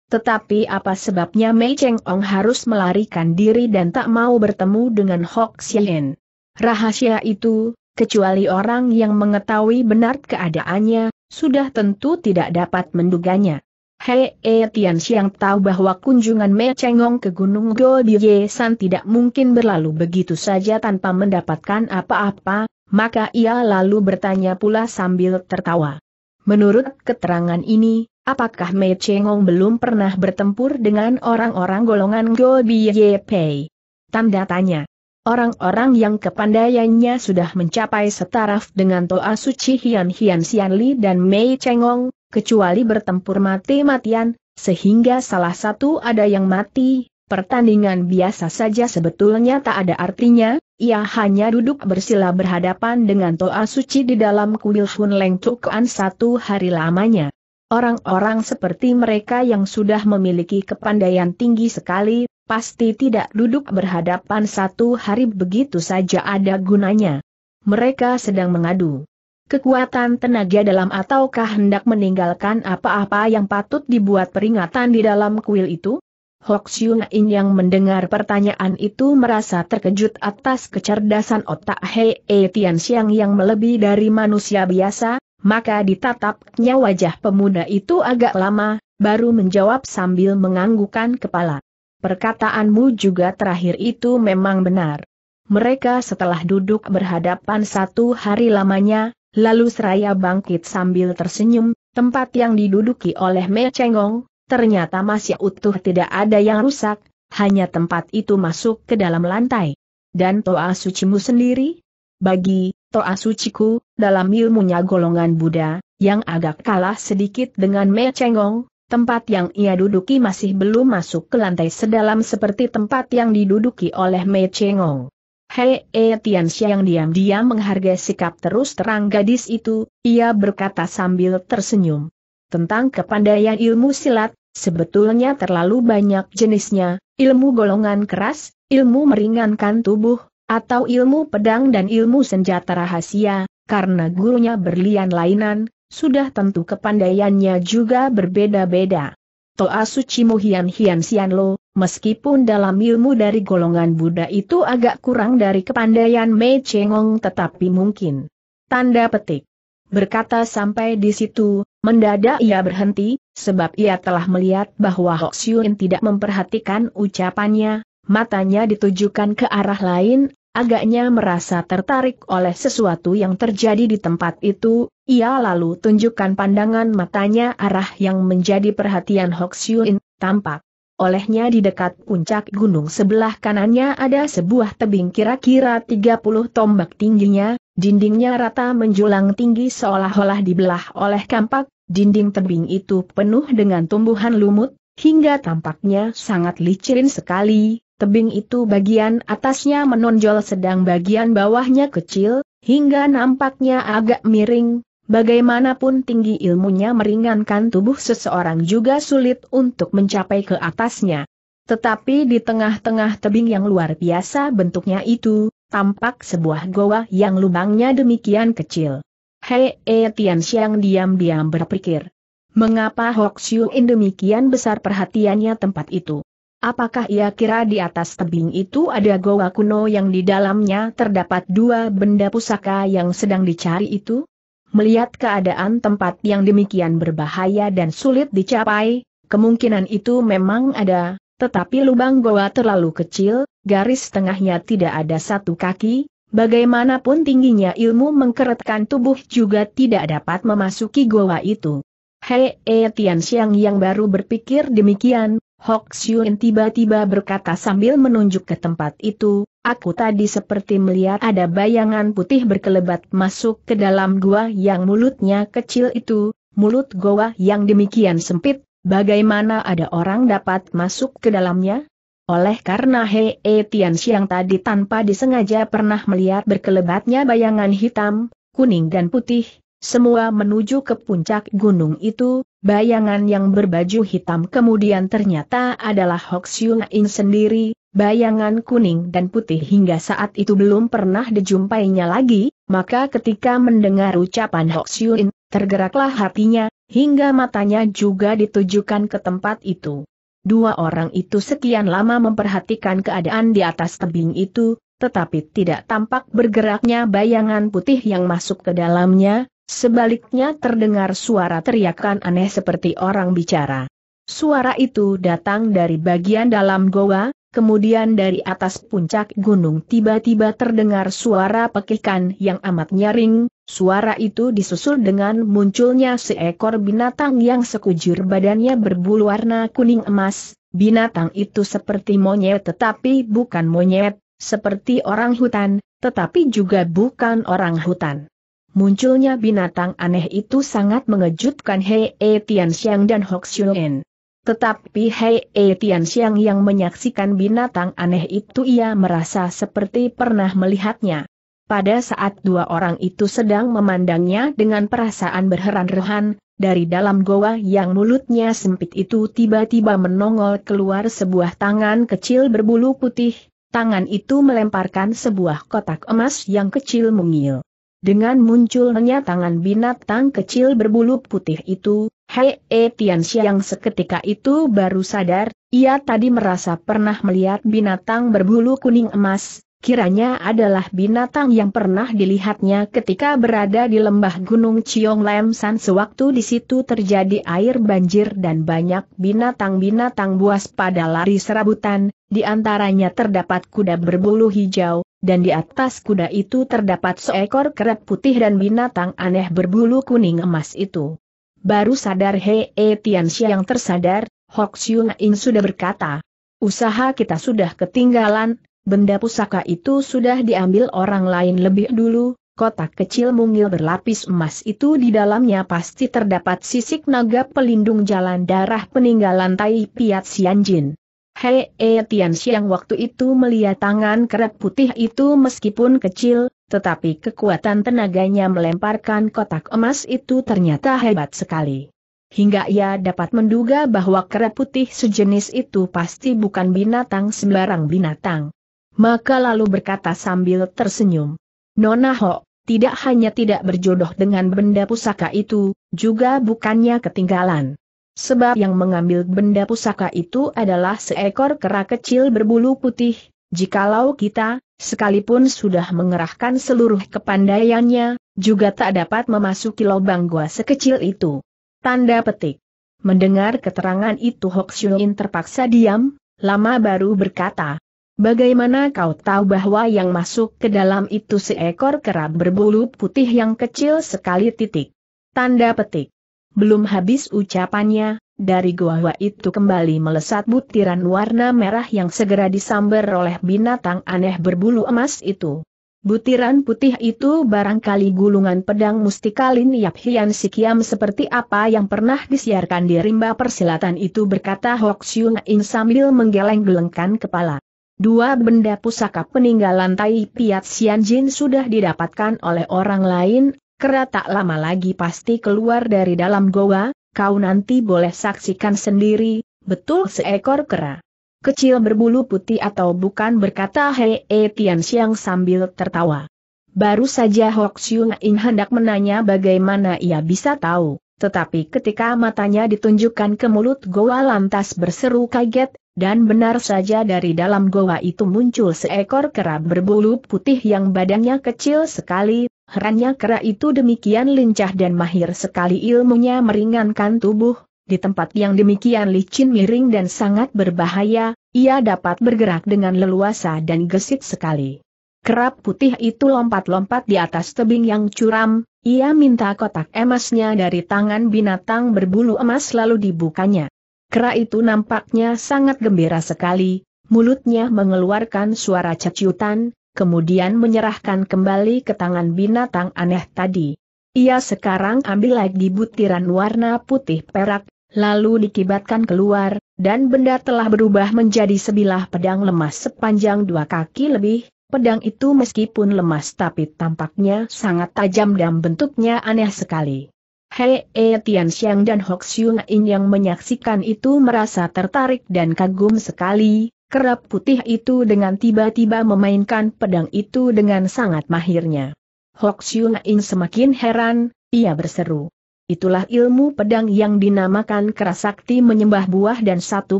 Tetapi apa sebabnya Mei Cheng Ong harus melarikan diri dan tak mau bertemu dengan Hok Xian? Rahasia itu, kecuali orang yang mengetahui benar keadaannya, sudah tentu tidak dapat menduganya. Hei E Tian Xiang tahu bahwa kunjungan Mei Cheng Ong ke Gunung Gobiye San tidak mungkin berlalu begitu saja tanpa mendapatkan apa-apa, maka ia lalu bertanya pula sambil tertawa. Menurut keterangan ini, Apakah Mei Chengong belum pernah bertempur dengan orang-orang golongan Go Biye Pei? Tanda tanya. Orang-orang yang kepandaiannya sudah mencapai setaraf dengan Toa Suci Hian Hian Xianli dan Mei Chengong, kecuali bertempur mati-matian, sehingga salah satu ada yang mati, pertandingan biasa saja sebetulnya tak ada artinya, ia hanya duduk bersila berhadapan dengan Toa Suci di dalam kuil Hun Leng Tukuan satu hari lamanya. Orang-orang seperti mereka yang sudah memiliki kepandaian tinggi sekali, pasti tidak duduk berhadapan satu hari begitu saja ada gunanya. Mereka sedang mengadu kekuatan tenaga dalam ataukah hendak meninggalkan apa-apa yang patut dibuat peringatan di dalam kuil itu? Hok Xiong In yang mendengar pertanyaan itu merasa terkejut atas kecerdasan otak Hei e Tian Xiang yang melebihi dari manusia biasa, maka ditatapnya wajah pemuda itu agak lama, baru menjawab sambil menganggukkan kepala. Perkataanmu juga terakhir itu memang benar. Mereka setelah duduk berhadapan satu hari lamanya, lalu seraya bangkit sambil tersenyum, tempat yang diduduki oleh Me Chengong, ternyata masih utuh tidak ada yang rusak, hanya tempat itu masuk ke dalam lantai. Dan Toa Sucimu sendiri? Bagi Toa Suciku, dalam ilmunya golongan Buddha, yang agak kalah sedikit dengan Me Chengong, tempat yang ia duduki masih belum masuk ke lantai sedalam seperti tempat yang diduduki oleh Me Chengong. Hei E Tianxia yang diam-diam menghargai sikap terus terang gadis itu, ia berkata sambil tersenyum. Tentang kepandaian ilmu silat, sebetulnya terlalu banyak jenisnya, ilmu golongan keras, ilmu meringankan tubuh, atau ilmu pedang dan ilmu senjata rahasia, karena gurunya berlian lainan, sudah tentu kepandaiannya juga berbeda-beda. Toa suci Muhian Hian Sian Lo, meskipun dalam ilmu dari golongan Buddha itu agak kurang dari kepandaian Mei Chengong tetapi mungkin. Tanda petik. Berkata sampai di situ, mendadak ia berhenti, sebab ia telah melihat bahwa Hok Siun tidak memperhatikan ucapannya, matanya ditujukan ke arah lain, agaknya merasa tertarik oleh sesuatu yang terjadi di tempat itu, ia lalu tunjukkan pandangan matanya arah yang menjadi perhatian Hoxiun, tampak. Olehnya di dekat puncak gunung sebelah kanannya ada sebuah tebing kira-kira 30 tombak tingginya, dindingnya rata menjulang tinggi seolah-olah dibelah oleh kampak, dinding tebing itu penuh dengan tumbuhan lumut, hingga tampaknya sangat licin sekali, Tebing itu bagian atasnya menonjol sedang bagian bawahnya kecil, hingga nampaknya agak miring, bagaimanapun tinggi ilmunya meringankan tubuh seseorang juga sulit untuk mencapai ke atasnya. Tetapi di tengah-tengah tebing yang luar biasa bentuknya itu, tampak sebuah goa yang lubangnya demikian kecil. Hei e Tian Xiang diam-diam berpikir. Mengapa Hok Siu demikian besar perhatiannya tempat itu? Apakah ia kira di atas tebing itu ada goa kuno yang di dalamnya terdapat dua benda pusaka yang sedang dicari itu? Melihat keadaan tempat yang demikian berbahaya dan sulit dicapai, kemungkinan itu memang ada, tetapi lubang goa terlalu kecil, garis tengahnya tidak ada satu kaki, bagaimanapun tingginya ilmu mengkeretkan tubuh juga tidak dapat memasuki goa itu. Hei, Tian Xiang yang baru berpikir demikian, Hok Xiuin tiba-tiba berkata sambil menunjuk ke tempat itu, aku tadi seperti melihat ada bayangan putih berkelebat masuk ke dalam gua yang mulutnya kecil itu, mulut gua yang demikian sempit, bagaimana ada orang dapat masuk ke dalamnya? Oleh karena Hei e Tian tadi tanpa disengaja pernah melihat berkelebatnya bayangan hitam, kuning dan putih, semua menuju ke puncak gunung itu, Bayangan yang berbaju hitam kemudian ternyata adalah Hok In sendiri, bayangan kuning dan putih hingga saat itu belum pernah dijumpainya lagi, maka ketika mendengar ucapan Hok In, tergeraklah hatinya, hingga matanya juga ditujukan ke tempat itu. Dua orang itu sekian lama memperhatikan keadaan di atas tebing itu, tetapi tidak tampak bergeraknya bayangan putih yang masuk ke dalamnya, Sebaliknya terdengar suara teriakan aneh seperti orang bicara. Suara itu datang dari bagian dalam goa, kemudian dari atas puncak gunung tiba-tiba terdengar suara pekikan yang amat nyaring, suara itu disusul dengan munculnya seekor binatang yang sekujur badannya berbulu warna kuning emas, binatang itu seperti monyet tetapi bukan monyet, seperti orang hutan, tetapi juga bukan orang hutan. Munculnya binatang aneh itu sangat mengejutkan Hei E Tian dan Hok Xiu'en. Tetapi Hei E Tian yang menyaksikan binatang aneh itu ia merasa seperti pernah melihatnya. Pada saat dua orang itu sedang memandangnya dengan perasaan berheran-heran, dari dalam goa yang mulutnya sempit itu tiba-tiba menongol keluar sebuah tangan kecil berbulu putih, tangan itu melemparkan sebuah kotak emas yang kecil mungil. Dengan munculnya tangan binatang kecil berbulu putih itu, Hei e yang seketika itu baru sadar, ia tadi merasa pernah melihat binatang berbulu kuning emas, kiranya adalah binatang yang pernah dilihatnya ketika berada di lembah Gunung Chiong Lem San sewaktu di situ terjadi air banjir dan banyak binatang-binatang buas pada lari serabutan, di antaranya terdapat kuda berbulu hijau, dan di atas kuda itu terdapat seekor kerap putih dan binatang aneh berbulu kuning emas itu. Baru sadar Hei e Tianxia yang tersadar, Hok Xiong In sudah berkata, usaha kita sudah ketinggalan, benda pusaka itu sudah diambil orang lain lebih dulu, kotak kecil mungil berlapis emas itu di dalamnya pasti terdapat sisik naga pelindung jalan darah peninggalan Tai Piat Jin. Hei e Tian Xiang waktu itu melihat tangan kerap putih itu meskipun kecil, tetapi kekuatan tenaganya melemparkan kotak emas itu ternyata hebat sekali. Hingga ia dapat menduga bahwa kerap putih sejenis itu pasti bukan binatang sembarang binatang. Maka lalu berkata sambil tersenyum. Nona Ho, tidak hanya tidak berjodoh dengan benda pusaka itu, juga bukannya ketinggalan. Sebab yang mengambil benda pusaka itu adalah seekor kera kecil berbulu putih, jikalau kita, sekalipun sudah mengerahkan seluruh kepandaiannya, juga tak dapat memasuki lubang gua sekecil itu. Tanda petik. Mendengar keterangan itu Hok Xiuin terpaksa diam, lama baru berkata. Bagaimana kau tahu bahwa yang masuk ke dalam itu seekor kera berbulu putih yang kecil sekali titik? Tanda petik. Belum habis ucapannya, dari goa itu kembali melesat butiran warna merah yang segera disambar oleh binatang aneh berbulu emas itu. Butiran putih itu barangkali gulungan pedang mustikalin Yap Hian Sikiam seperti apa yang pernah disiarkan di rimba persilatan itu berkata Hok Siu In sambil menggeleng-gelengkan kepala. Dua benda pusaka peninggalan Tai Piat Sian Jin sudah didapatkan oleh orang lain, kera tak lama lagi pasti keluar dari dalam goa, kau nanti boleh saksikan sendiri, betul seekor kera. Kecil berbulu putih atau bukan berkata Hei e Tian Xiang sambil tertawa. Baru saja Hok ingin In hendak menanya bagaimana ia bisa tahu, tetapi ketika matanya ditunjukkan ke mulut goa lantas berseru kaget, dan benar saja dari dalam goa itu muncul seekor kera berbulu putih yang badannya kecil sekali, Herannya kera itu demikian lincah dan mahir sekali ilmunya meringankan tubuh, di tempat yang demikian licin miring dan sangat berbahaya, ia dapat bergerak dengan leluasa dan gesit sekali. Kerap putih itu lompat-lompat di atas tebing yang curam, ia minta kotak emasnya dari tangan binatang berbulu emas lalu dibukanya. Kera itu nampaknya sangat gembira sekali, mulutnya mengeluarkan suara cecutan, kemudian menyerahkan kembali ke tangan binatang aneh tadi. Ia sekarang ambil lagi butiran warna putih perak, lalu dikibatkan keluar, dan benda telah berubah menjadi sebilah pedang lemas sepanjang dua kaki lebih, pedang itu meskipun lemas tapi tampaknya sangat tajam dan bentuknya aneh sekali. Hei e, Tian Xiang dan Hok Xiu In yang menyaksikan itu merasa tertarik dan kagum sekali, Kerap putih itu dengan tiba-tiba memainkan pedang itu dengan sangat mahirnya. Hok In semakin heran, ia berseru. Itulah ilmu pedang yang dinamakan kerasakti menyembah buah dan satu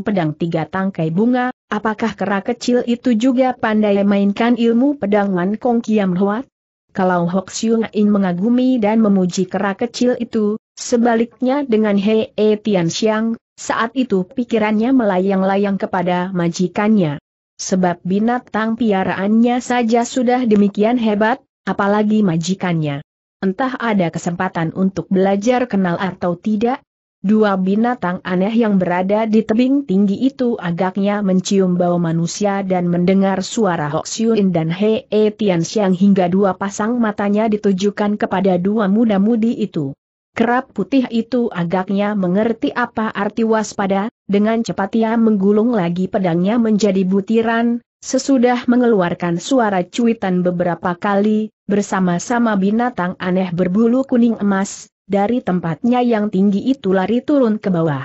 pedang tiga tangkai bunga, apakah kera kecil itu juga pandai mainkan ilmu pedangan Wan Kong Kiam Huat? Kalau Hok In mengagumi dan memuji kera kecil itu, sebaliknya dengan Hei e Tian Xiang, saat itu pikirannya melayang-layang kepada majikannya. Sebab binatang piaraannya saja sudah demikian hebat, apalagi majikannya. Entah ada kesempatan untuk belajar kenal atau tidak, dua binatang aneh yang berada di tebing tinggi itu agaknya mencium bau manusia dan mendengar suara Hoxiun dan He e Tian Xiang hingga dua pasang matanya ditujukan kepada dua muda-mudi itu. Kerap putih itu agaknya mengerti apa arti waspada, dengan cepat ia menggulung lagi pedangnya menjadi butiran, sesudah mengeluarkan suara cuitan beberapa kali, bersama-sama binatang aneh berbulu kuning emas, dari tempatnya yang tinggi itu lari turun ke bawah.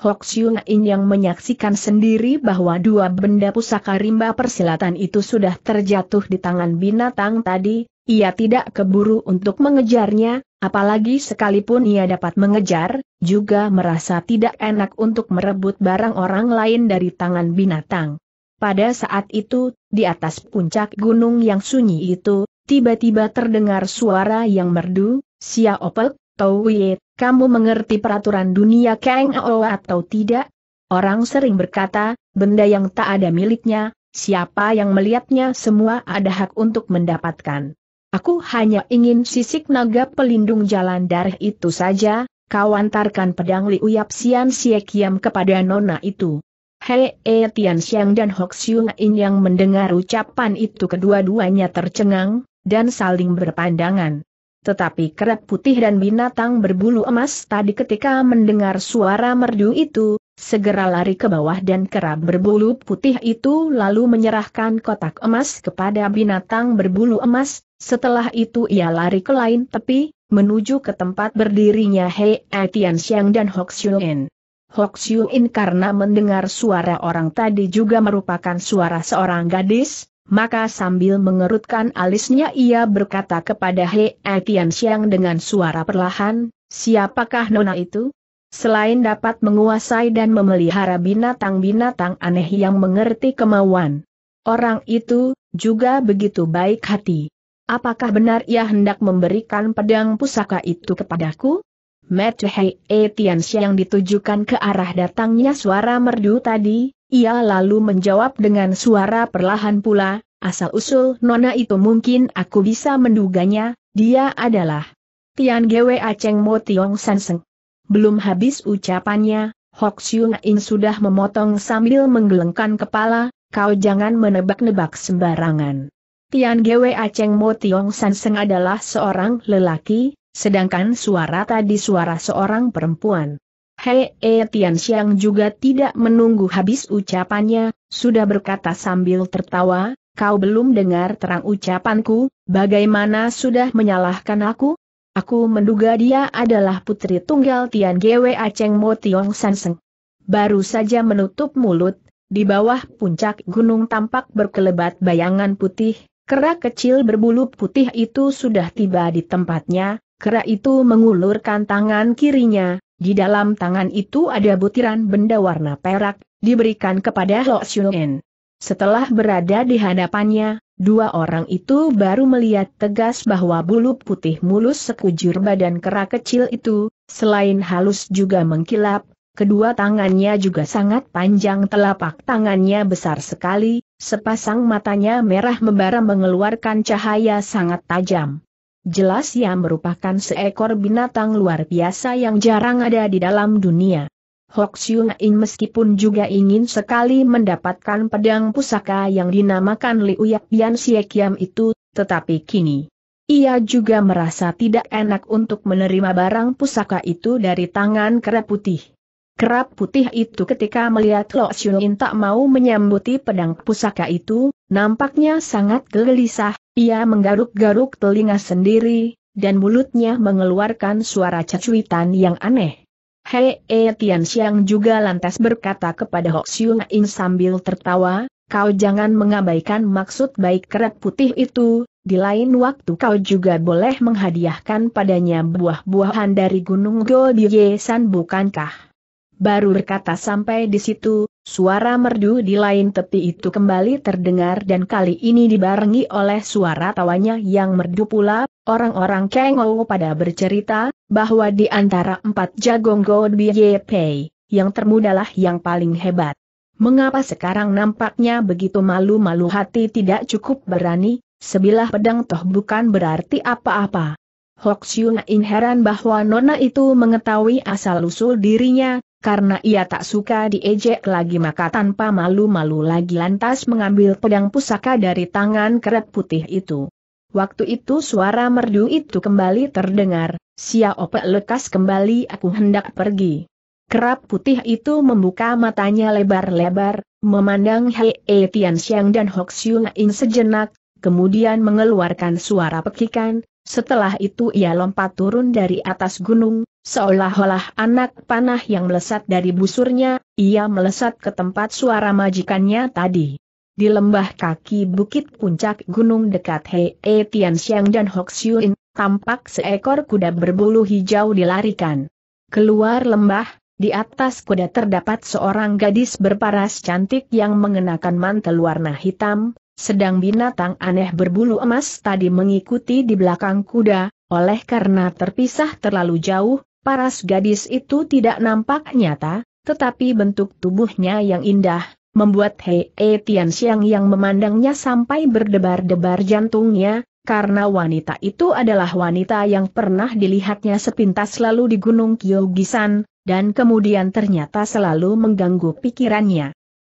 Hok Xiong yang menyaksikan sendiri bahwa dua benda pusaka rimba persilatan itu sudah terjatuh di tangan binatang tadi, ia tidak keburu untuk mengejarnya, apalagi sekalipun ia dapat mengejar, juga merasa tidak enak untuk merebut barang orang lain dari tangan binatang. Pada saat itu, di atas puncak gunung yang sunyi itu, tiba-tiba terdengar suara yang merdu, Sia Opel, Tauwiet, kamu mengerti peraturan dunia Kang Ao atau tidak? Orang sering berkata, benda yang tak ada miliknya, siapa yang melihatnya semua ada hak untuk mendapatkan. Aku hanya ingin sisik naga pelindung jalan darah itu saja, kau antarkan pedang liuyap sian siekiam kepada nona itu. Hei e Tian Xiang dan Hok In yang mendengar ucapan itu kedua-duanya tercengang, dan saling berpandangan. Tetapi kerap putih dan binatang berbulu emas tadi ketika mendengar suara merdu itu, segera lari ke bawah dan kerap berbulu putih itu lalu menyerahkan kotak emas kepada binatang berbulu emas, setelah itu ia lari ke lain tepi, menuju ke tempat berdirinya Hei Etian Xiang dan Hok Xiuin. Hok Xiuin karena mendengar suara orang tadi juga merupakan suara seorang gadis, maka sambil mengerutkan alisnya ia berkata kepada Hei Etian Xiang dengan suara perlahan, siapakah nona itu? Selain dapat menguasai dan memelihara binatang-binatang aneh yang mengerti kemauan orang itu, juga begitu baik hati. Apakah benar ia hendak memberikan pedang pusaka itu kepadaku? Metuhei Etiansi yang ditujukan ke arah datangnya suara merdu tadi, ia lalu menjawab dengan suara perlahan pula, asal-usul nona itu mungkin aku bisa menduganya, dia adalah Tian Gwe Aceng Mo Tiong Sanseng. Belum habis ucapannya, Hok Xiong In sudah memotong sambil menggelengkan kepala, kau jangan menebak-nebak sembarangan. Tian Gwe Aceng Mo Tiong San Seng adalah seorang lelaki, sedangkan suara tadi suara seorang perempuan. Hei E Tian Xiang juga tidak menunggu habis ucapannya, sudah berkata sambil tertawa, kau belum dengar terang ucapanku, bagaimana sudah menyalahkan aku? Aku menduga dia adalah putri tunggal Tian Gwe Aceng Mo Tiong Sanseng. Baru saja menutup mulut, di bawah puncak gunung tampak berkelebat bayangan putih, kera kecil berbulu putih itu sudah tiba di tempatnya, kera itu mengulurkan tangan kirinya, di dalam tangan itu ada butiran benda warna perak, diberikan kepada Lo En. Setelah berada di hadapannya, dua orang itu baru melihat tegas bahwa bulu putih mulus sekujur badan kera kecil itu, selain halus juga mengkilap, kedua tangannya juga sangat panjang telapak tangannya besar sekali, sepasang matanya merah membara mengeluarkan cahaya sangat tajam. Jelas ia merupakan seekor binatang luar biasa yang jarang ada di dalam dunia. Hok Xiong meskipun juga ingin sekali mendapatkan pedang pusaka yang dinamakan Liu Yak Bian itu, tetapi kini ia juga merasa tidak enak untuk menerima barang pusaka itu dari tangan kerap putih. Kerap putih itu ketika melihat Lo Xiuin tak mau menyambuti pedang pusaka itu, nampaknya sangat gelisah, ia menggaruk-garuk telinga sendiri, dan mulutnya mengeluarkan suara cecuitan yang aneh. Hei E Tian Xiang juga lantas berkata kepada Hok Siu sambil tertawa, kau jangan mengabaikan maksud baik keret putih itu, di lain waktu kau juga boleh menghadiahkan padanya buah-buahan dari Gunung Goldiye San bukankah? Baru berkata sampai di situ, suara merdu di lain tepi itu kembali terdengar dan kali ini dibarengi oleh suara tawanya yang merdu pula, Orang-orang Kengou pada bercerita, bahwa di antara empat jagong God Pei, yang termudalah yang paling hebat. Mengapa sekarang nampaknya begitu malu-malu hati tidak cukup berani, sebilah pedang toh bukan berarti apa-apa. Hok In heran bahwa Nona itu mengetahui asal-usul dirinya, karena ia tak suka diejek lagi maka tanpa malu-malu lagi lantas mengambil pedang pusaka dari tangan keret putih itu. Waktu itu suara merdu itu kembali terdengar, Siapa lekas kembali aku hendak pergi. Kerap putih itu membuka matanya lebar-lebar, memandang Hei e Tian Xiang dan Hok In sejenak, kemudian mengeluarkan suara pekikan, setelah itu ia lompat turun dari atas gunung, seolah-olah anak panah yang melesat dari busurnya, ia melesat ke tempat suara majikannya tadi di lembah kaki bukit puncak gunung dekat Hei e Tianxiang dan Hoxiun, tampak seekor kuda berbulu hijau dilarikan. Keluar lembah, di atas kuda terdapat seorang gadis berparas cantik yang mengenakan mantel warna hitam, sedang binatang aneh berbulu emas tadi mengikuti di belakang kuda, oleh karena terpisah terlalu jauh, paras gadis itu tidak nampak nyata, tetapi bentuk tubuhnya yang indah, membuat Hei e Tian Xiang yang memandangnya sampai berdebar-debar jantungnya, karena wanita itu adalah wanita yang pernah dilihatnya sepintas lalu di Gunung Kyogisan, dan kemudian ternyata selalu mengganggu pikirannya.